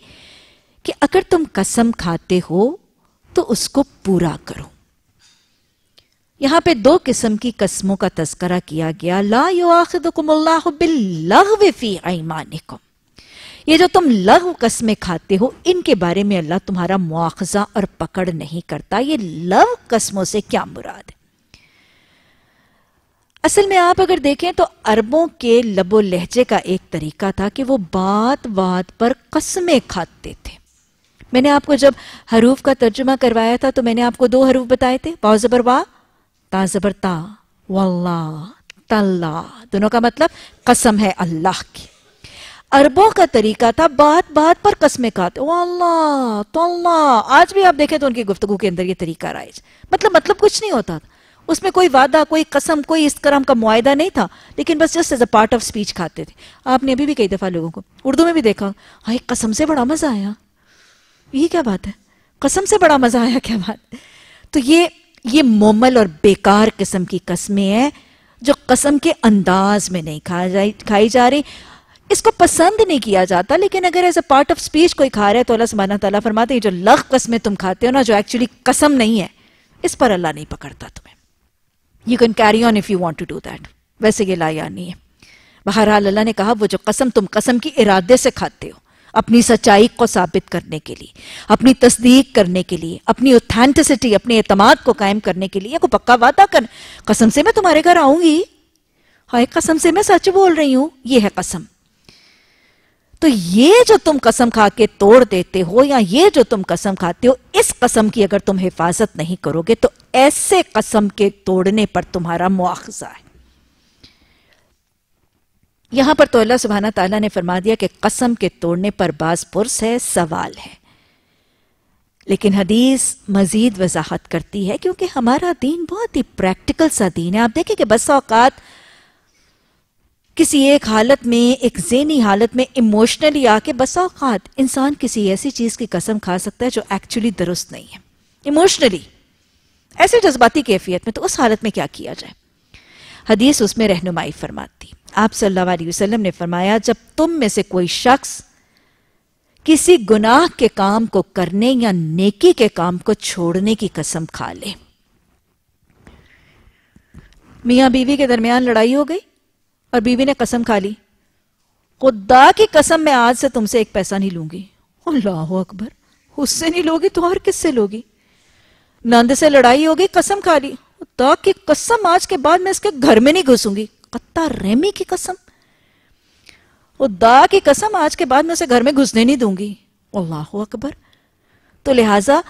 कि अगर तुम कसम खाते हो तो उसको पूरा करो यहां पे दो किस्म की कस्मों का तस्करा किया गया ला यो ईमानिकुम ये जो तुम लघु कस्में खाते हो इनके बारे में अल्लाह तुम्हारा मुआवजा और पकड़ नहीं करता ये लव कस्मों से क्या मुराद है असल में आप अगर देखें तो अरबों के लबो लहजे का एक तरीका था कि वो बात बात पर कस्में खाते थे मैंने आपको जब हरूफ का तर्जुमा करवाया था तो मैंने आपको दो हरूफ बताए थे पाओ जबर वाह ता जबर ता वल्ला तल्ला दोनों का मतलब कसम है अल्लाह की अरबों का तरीका था बात बात पर कसमें खाते अल्लाह तो अल्लाह आज भी आप देखें तो उनकी गुफ्तगु के अंदर ये तरीका राइज मतलब मतलब कुछ नहीं होता था उसमें कोई वादा कोई कसम कोई इस तरह का मुआदा नहीं था लेकिन बस just as a part of speech खाते थे आपने अभी भी कई दफ़ा लोगों को उर्दू में भी देखा हाई कसम से बड़ा मज़ा आया ये क्या बात है कसम से बड़ा मजा आया क्या बात तो ये ये मोमल और बेकार किस्म की कस्में हैं जो कसम के अंदाज में नहीं खा जा खाई जा रही इसको पसंद नहीं किया जाता लेकिन अगर as a part of speech कोई खा रहा है तो अल्लाह सुबहाना तला फरमाते हैं जो लख कस्में तुम खाते हो ना जो एक्चुअली कसम नहीं है इस पर अल्लाह नहीं पकड़ता तुम्हें you can carry on if you want to do that वैसे ये लाया नहीं है बहरहाल अल्लाह ने कहा वो जो कसम तुम कसम की इरादे से खाते हो अपनी सच्चाई को साबित करने के लिए अपनी तस्दीक करने के लिए अपनी ऑथेंटिसिटी अपने अतमाद को कायम करने के लिए को पक्का वादा कर कसम से मैं तुम्हारे घर आऊंगी हाय कसम से मैं सच बोल रही हूं ये है कसम तो ये जो तुम कसम खा के तोड़ देते हो या ये जो तुम कसम खाते हो इस कसम की अगर तुम हिफाजत नहीं करोगे तो ऐसे कसम के तोड़ने पर तुम्हारा मुआवजा है यहां पर तो अल्लाह सुबहाना तला ने फरमा दिया कि कसम के तोड़ने पर बाज पुरस है सवाल है लेकिन हदीस मजीद वजाहत करती है क्योंकि हमारा दीन बहुत ही प्रैक्टिकल सा दीन है आप देखें कि बस अवकात किसी एक हालत में एक जेनी हालत में इमोशनली आके बस अवकात इंसान किसी ऐसी चीज़ की कसम खा सकता है जो एक्चुअली दुरुस्त नहीं है इमोशनली ऐसे जज्बाती कैफियत में तो उस हालत में क्या किया जाए हदीस उसमें रहनुमाई फरमाती आप सल्लल्लाहु अलैहि वसल्लम ने फरमाया जब तुम में से कोई शख्स किसी गुनाह के काम को करने या नेकी के काम को छोड़ने की कसम खा ले मियां बीवी के दरमियान लड़ाई हो गई और बीवी ने कसम खा ली खुदा की कसम मैं आज से तुमसे एक पैसा नहीं लूंगी अल्लाह अकबर उससे नहीं लोगी तो और किससे लोगी नंद से लड़ाई हो गई कसम खा ली खुदा की कसम आज के बाद मैं इसके घर में नहीं घुसूंगी पत्ता रेमी की कसम और दा की कसम आज के बाद मैं उसे घर में घुसने नहीं दूंगी अल्लाह अकबर तो लिहाजा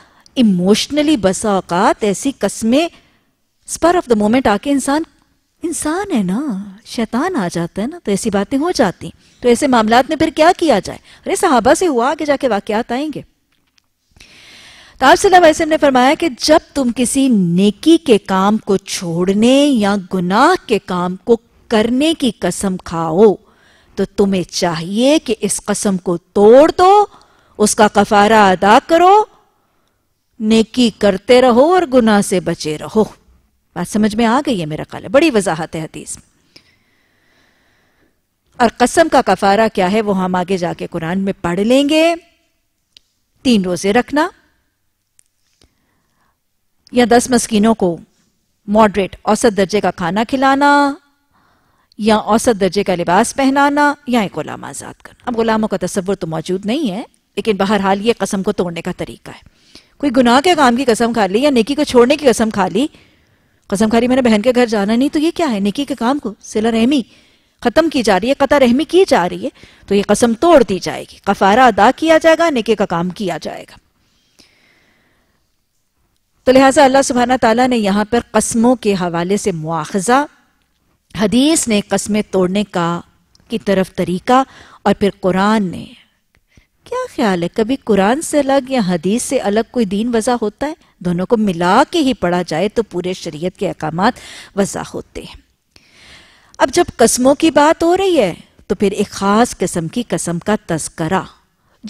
इमोशनली बसा औकात ऐसी कस्में स्पर ऑफ द मोमेंट आके इंसान इंसान है ना शैतान आ जाता है ना तो ऐसी बातें हो जाती तो ऐसे मामला में फिर क्या किया जाए अरे साहबा से हुआ आगे जाके वाकत आएंगे तो आप सल्लाम ने फरमाया कि जब तुम किसी नेकी के काम को छोड़ने या गुनाह के काम को करने की कसम खाओ तो तुम्हें चाहिए कि इस कसम को तोड़ दो उसका कफारा अदा करो नेकी करते रहो और गुनाह से बचे रहो बात समझ में आ गई है मेरा ख्याल बड़ी वजाहत है हदीस और कसम का कफारा क्या है वो हम आगे जाके कुरान में पढ़ लेंगे तीन रोजे रखना या दस मस्किनों को मॉडरेट औसत दर्जे का खाना खिलाना या औसत दर्जे का लिबास पहनाना या एक गुलाम आज़ाद करना अब गुलामों का तस्वर तो मौजूद नहीं है लेकिन बहरहाल ये कसम को तोड़ने का तरीका है कोई गुनाह के काम की कसम खा ली या नेकी को छोड़ने की कसम खा ली कसम खा ली मैंने बहन के घर जाना नहीं तो ये क्या है नेकी के काम को सिला रहमी ख़त्म की जा रही है कता रहमी की जा रही है तो ये कसम तोड़ दी जाएगी कफारा अदा किया जाएगा नेकी का काम किया जाएगा तो लिहाजा अल्लाह सुबहाना तला ने यहाँ पर कस्मों के हवाले से मुआखजा हदीस ने कस्में तोड़ने का की तरफ तरीका और फिर कुरान ने क्या ख्याल है कभी कुरान से अलग या हदीस से अलग कोई दीन वजह होता है दोनों को मिला के ही पढ़ा जाए तो पूरे शरीयत के अहकाम वजह होते हैं अब जब कस्मों की बात हो रही है तो फिर एक ख़ास किस्म की कसम का तस्करा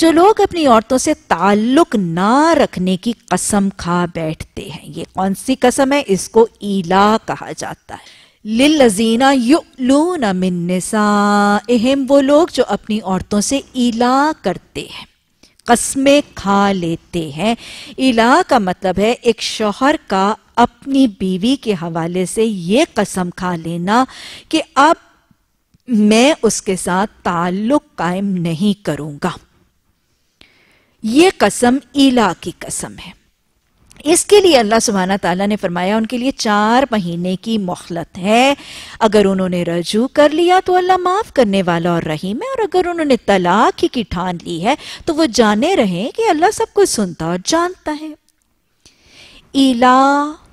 जो लोग अपनी औरतों से ताल्लुक ना रखने की कसम खा बैठते हैं ये कौन सी कसम है इसको ईला कहा जाता है लिलजीना युलून मिनसा वो लोग जो अपनी औरतों से इला करते हैं कस्में खा लेते हैं इला का मतलब है एक शोहर का अपनी बीवी के हवाले से ये कसम खा लेना कि अब मैं उसके साथ ताल्लुक कायम नहीं करूंगा ये कसम इला की कसम है इसके लिए अल्लाह सुबहाना तला ने फरमाया उनके लिए चार महीने की मोहलत है अगर उन्होंने रजू कर लिया तो अल्लाह माफ़ करने वाला और रहीम है और अगर उन्होंने तलाक ही की ठान ली है तो वो जाने रहे कि अल्लाह सब कुछ सुनता और जानता है ईला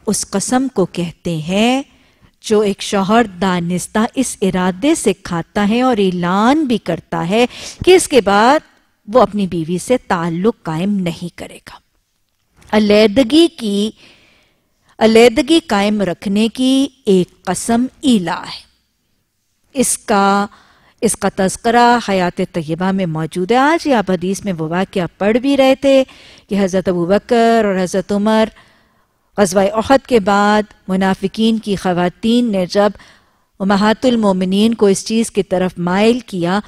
उस कसम को कहते हैं जो एक शोहर दानिस्ता इस इरादे से खाता है और ऐलान भी करता है कि इसके बाद वो अपनी बीवी से ताल्लुक कायम नहीं करेगा अलीदगी की अलीदगी कायम रखने की एक कसम इला है इसका इसका तस्करा हयात तय्यबा में मौजूद है आज या आप हदीस में वो वाक़ पढ़ भी रहे थे कि हज़रत अबू बकर और हज़रत उमर गजवा अहद के बाद मुनाफिकीन की खवतिन ने जब महातुलमोमिन को इस चीज़ की तरफ मायल किया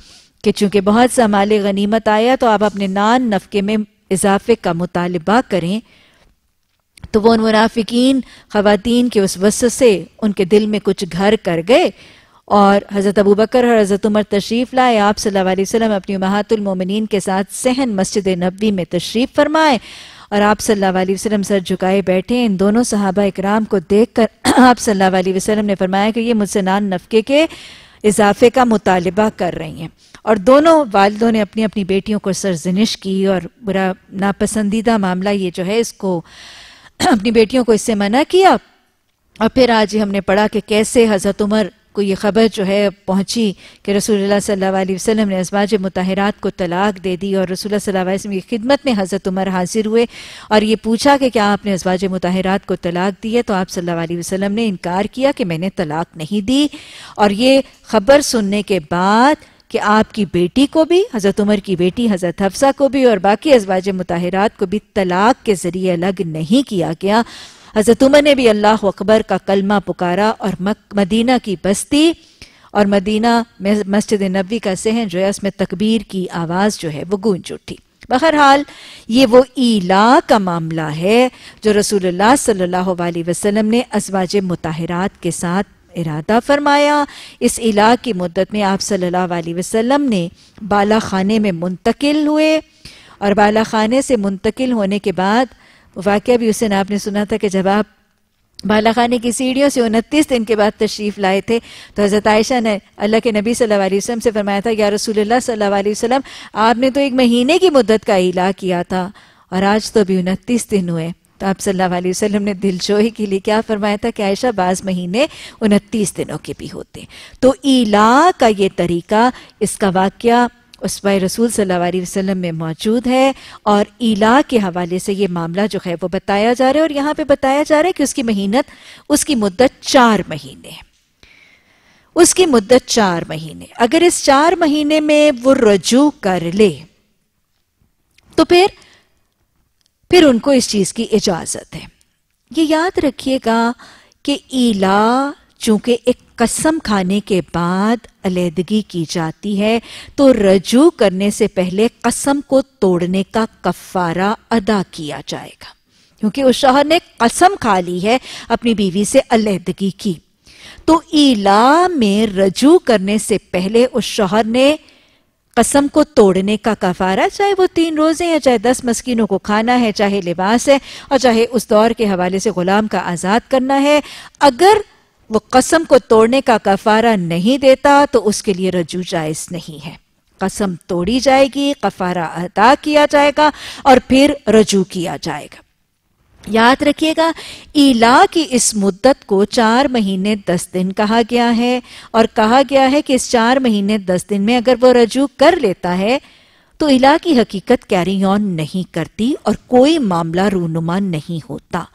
कि चूँकि बहुत सा माल गनीमत आया तो आप अपने नान नफ़के में इजाफे का मुतालबा करें तो वो उन मुनाफिकीन ख़वातीन के उस वस से उनके दिल में कुछ घर कर गए और हज़रत अबू बकर और हज़रत उमर तशरीफ़ लाए आप सल्लल्लाहु अलैहि वसल्लम अपनी महातुलमोमिन के साथ सहन मस्जिद नबी में तशरीफ़ फरमाए और आप सल्लल्लाहु अलैहि वसल्लम सर झुकाए बैठे इन दोनों सहाबा इकराम को देख कर आप सल्लल्लाहु अलैहि वसल्लम ने फरमाया कि ये मुझसे नान नफके के इजाफे का मुतालबा कर रही हैं और दोनों वालदों ने अपनी अपनी बेटियों को सरजनिश की और बुरा नापसंदीदा मामला ये जो है इसको अपनी बेटियों को इससे मना किया और फिर आज ही हमने पढ़ा कि कैसे हज़रत उमर को ये खबर जो है पहुंची कि रसूलुल्लाह सल्लल्लाहु अलैहि वसल्लम ने अजवाज मतहरात को तलाक दे दी और रसूलुल्लाह सल्लल्लाहु अलैहि वसल्लम की खिदमत में हज़रत उमर हाजिर हुए और ये पूछा कि क्या आपने अजवाज मतहरात को तलाक दी है तो आप सल्लल्लाहु अलैहि वसल्लम ने इनकार किया कि मैंने तलाक नहीं दी और ये खबर सुनने के बाद कि आपकी बेटी को भी हज़रत उमर की बेटी हज़रत हफ्सा को भी और बाकी अजवाज मुताहरात को भी तलाक के ज़रिए अलग नहीं किया गया हज़रत उमर ने भी अल्लाह अकबर का कलमा पुकारा और मदीना की बस्ती और मदीना मस्जिद नबी का सहन जो है उसमें तकबीर की आवाज़ जो है वो गूंज उठी बहरहाल ये वो ईला का मामला है जो रसूलुल्लाह सल्लल्लाहु अलैहि वसल्लम ने अजवाज मुताहरात के साथ इरादा फरमाया इस इला की मदत में आप सल्लल्लाहु अलैहि वसल्लम ने बाला खाने में मुंतकिल हुए और बाला खाने से मुंतकिल होने के बाद वाक्य भी हुसैन आपने सुना था कि जब आप बाला खाने की सीढ़ियों से उनतीस दिन के बाद तशरीफ़ लाए थे तो हज़रत आयशा ने अल्लाह के नबी सल्लल्लाहु अलैहि वसल्लम से फरमाया था या रसूलुल्लाह सल्लल्लाहु अलैहि वसल्लम आपने तो एक महीने की मुद्दत का इला किया था और आज तो भी उनतीस दिन हुए तो आप सल्लल्लाहु अलैहि वसल्लम ने दिलजोई के लिए क्या फरमाया था कि आयशा बाज महीने उनतीस दिनों के भी होते तो ईला का ये तरीका इसका वाक्य उसवा रसूल सल्लल्लाहु अलैहि वसल्लम में मौजूद है और ईला के हवाले से ये मामला जो है वो बताया जा रहा है और यहाँ पे बताया जा रहा है कि उसकी महीनत उसकी मुद्दत चार महीने है उसकी मुद्दत चार महीने अगर इस चार महीने में वो रजू कर ले तो फिर फिर उनको इस चीज़ की इजाज़त है ये याद रखिएगा कि ईला चूंकि एक कसम खाने के बाद अलीहदगी की जाती है तो रजू करने से पहले कसम को तोड़ने का कफ़ारा अदा किया जाएगा क्योंकि उस शहर ने कसम खा ली है अपनी बीवी से अलीहदगी की तो ईला में रजू करने से पहले उस शहर ने कसम को तोड़ने का कफारा चाहे वो तीन रोजे हैं चाहे दस मस्किनों को खाना है चाहे लिबास है और चाहे उस दौर के हवाले से गुलाम का आज़ाद करना है अगर वो कसम को तोड़ने का कफारा नहीं देता तो उसके लिए रजू जायज़ नहीं है कसम तोड़ी जाएगी कफारा अदा किया जाएगा और फिर रजू किया जाएगा याद रखिएगा ईला की इस मुद्दत को चार महीने दस दिन कहा गया है और कहा गया है कि इस चार महीने दस दिन में अगर वो रजू कर लेता है तो इला की हकीकत कैरी ऑन नहीं करती और कोई मामला रूनुमा नहीं होता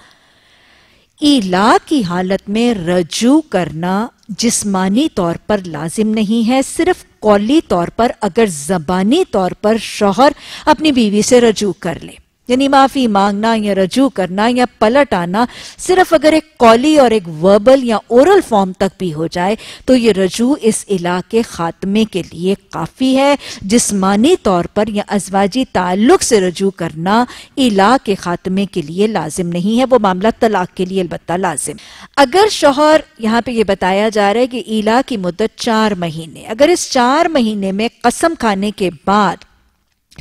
इला की हालत में रजू करना जिस्मानी तौर पर लाजिम नहीं है सिर्फ कौली तौर पर अगर जबानी तौर पर शौहर अपनी बीवी से रजू कर ले यानी माफी मांगना या रजू करना या पलट आना सिर्फ अगर एक कॉली और एक वर्बल या ओरल फॉर्म तक भी हो जाए तो ये रजू इस इलाके खात्मे के लिए काफ़ी है जिसमानी तौर पर या अजवाजी ताल्लुक से रजू करना इला के खात्मे के लिए लाजिम नहीं है वो मामला तलाक के लिए अलबत्ता लाजिम अगर शोहर यहाँ पे ये बताया जा रहा है कि इला की मुद्दत चार महीने अगर इस चार महीने में कसम खाने के बाद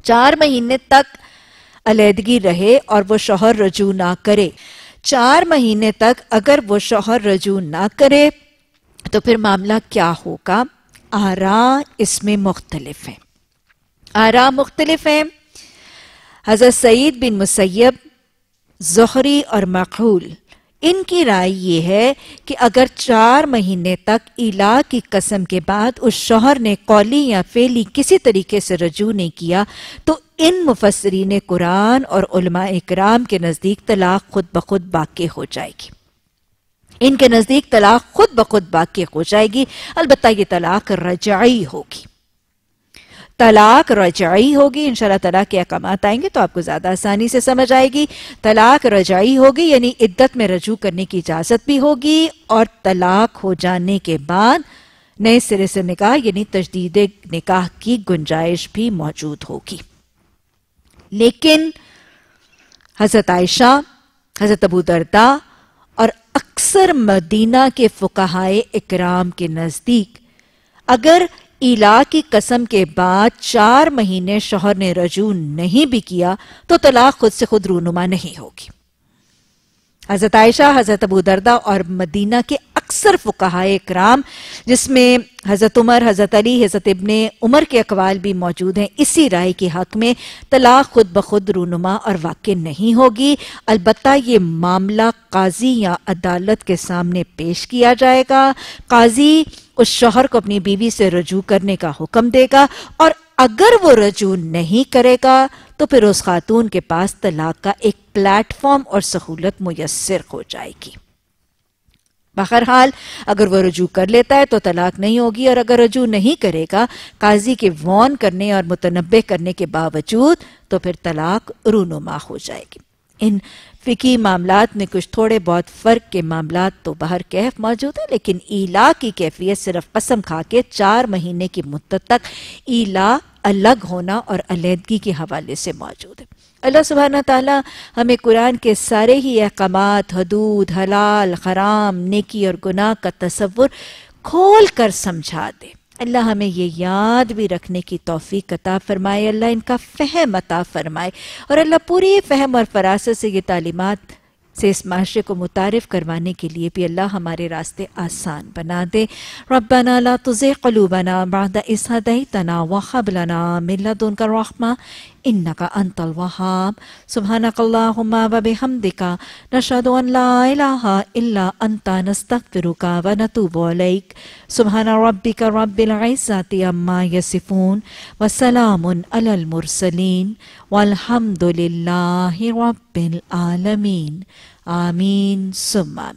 चार महीने तक अलीदगी रहे और वो शोहर रजू ना करे चार महीने तक अगर वो शोहर रजू ना करे तो फिर मामला क्या होगा आरा इसमें मुख्तलिफ है आरा मुख्तलिफ है हज़रत सईद बिन मुसैब जहरी और मखूल इनकी राय ये है कि अगर चार महीने तक इला की कसम के बाद उस शोहर ने कौली या फेली किसी तरीके से रजू नहीं किया तो इन मुफसरीन कुरान और कराम के नज़दीक तलाक खुद ब खुद बाक़ी हो जाएगी इनके नज़दीक तलाक खुद ब खुद बाक़ी हो जाएगी अलबत् ये तलाक रजाई होगी तलाक रजाई होगी इन शाह तलाक के अहकाम आएंगे तो आपको ज़्यादा आसानी से समझ आएगी तलाक रजाई होगी यानी इद्दत में रजू करने की इजाज़त भी होगी और तलाक हो जाने के बाद नए सिरे से निकाह यानी तजदीद निकाह की गुंजाइश भी मौजूद होगी लेकिन हज़रत आयशा हज़रत अबू दरदा और अक्सर मदीना के फ़ुकाहाए इकराम के नज़दीक अगर इला की कसम के बाद चार महीने शोहर ने रजू नहीं भी किया तो तलाक खुद से खुद रूनुमा नहीं होगी हजरत आयशा हजरत अबू दरदा और मदीना के अक्सर फुकाहा कराम जिसमें हज़रत उमर हज़रत अली हज़रत इबन उमर के अकवाल भी मौजूद हैं इसी राय के हक में तलाक खुद ब खुद रूनुमा और वाक़ नहीं होगी अलबत् ये मामला काजी या अदालत के सामने पेश किया जाएगा काजी उस शोहर को अपनी बीवी से रजू करने का हुक्म देगा और अगर वो रजू नहीं करेगा तो फिर उस खातून के पास तलाक का एक प्लेटफॉर्म और सहूलत मैसर हो जाएगी बहरहाल अगर वह रजू कर लेता है तो तलाक नहीं होगी और अगर रजू नहीं करेगा काजी के वॉन करने और मुतनबे करने के बावजूद तो फिर तलाक रूनुमा हो जाएगी इन फिकी मामला में कुछ थोड़े बहुत फ़र्क के मामला तो बाहर कैफ मौजूद है लेकिन ईला की कैफियत सिर्फ कसम खा के चार महीने की मुद्दत तक ईला अलग होना और अलीहदगी के हवाले से मौजूद है अल्लाह सुबहाना ताला हमें कुरान के सारे ही अहकाम हदूद हलाल हराम नेकी और गुनाह का तस्वुर खोल कर समझा दे अल्लाह हमें ये याद भी रखने की तोफ़ी अता फ़रमाए अल्लाह इनका फ़हम अता फ़रमाए और अल्लाह पूरी फ़हम और फरासत से ये तालीमत से इस माशरे को मुतारफ़ करवाने के लिए भी अल्लाह हमारे रास्ते आसान बना दे रब्बना ला तुज़े कलूबना बाद इस हदई तना वबलना मिल्ला उनका रखमा إنك أنت الوهاب سبحانك اللهم وبحمدك نشهد أن لا إله إلا أنت نستغفرك ونتوب إليك سبحان ربك رب العزة عما يصفون وسلام على المرسلين والحمد لله رب العالمين آمين ثم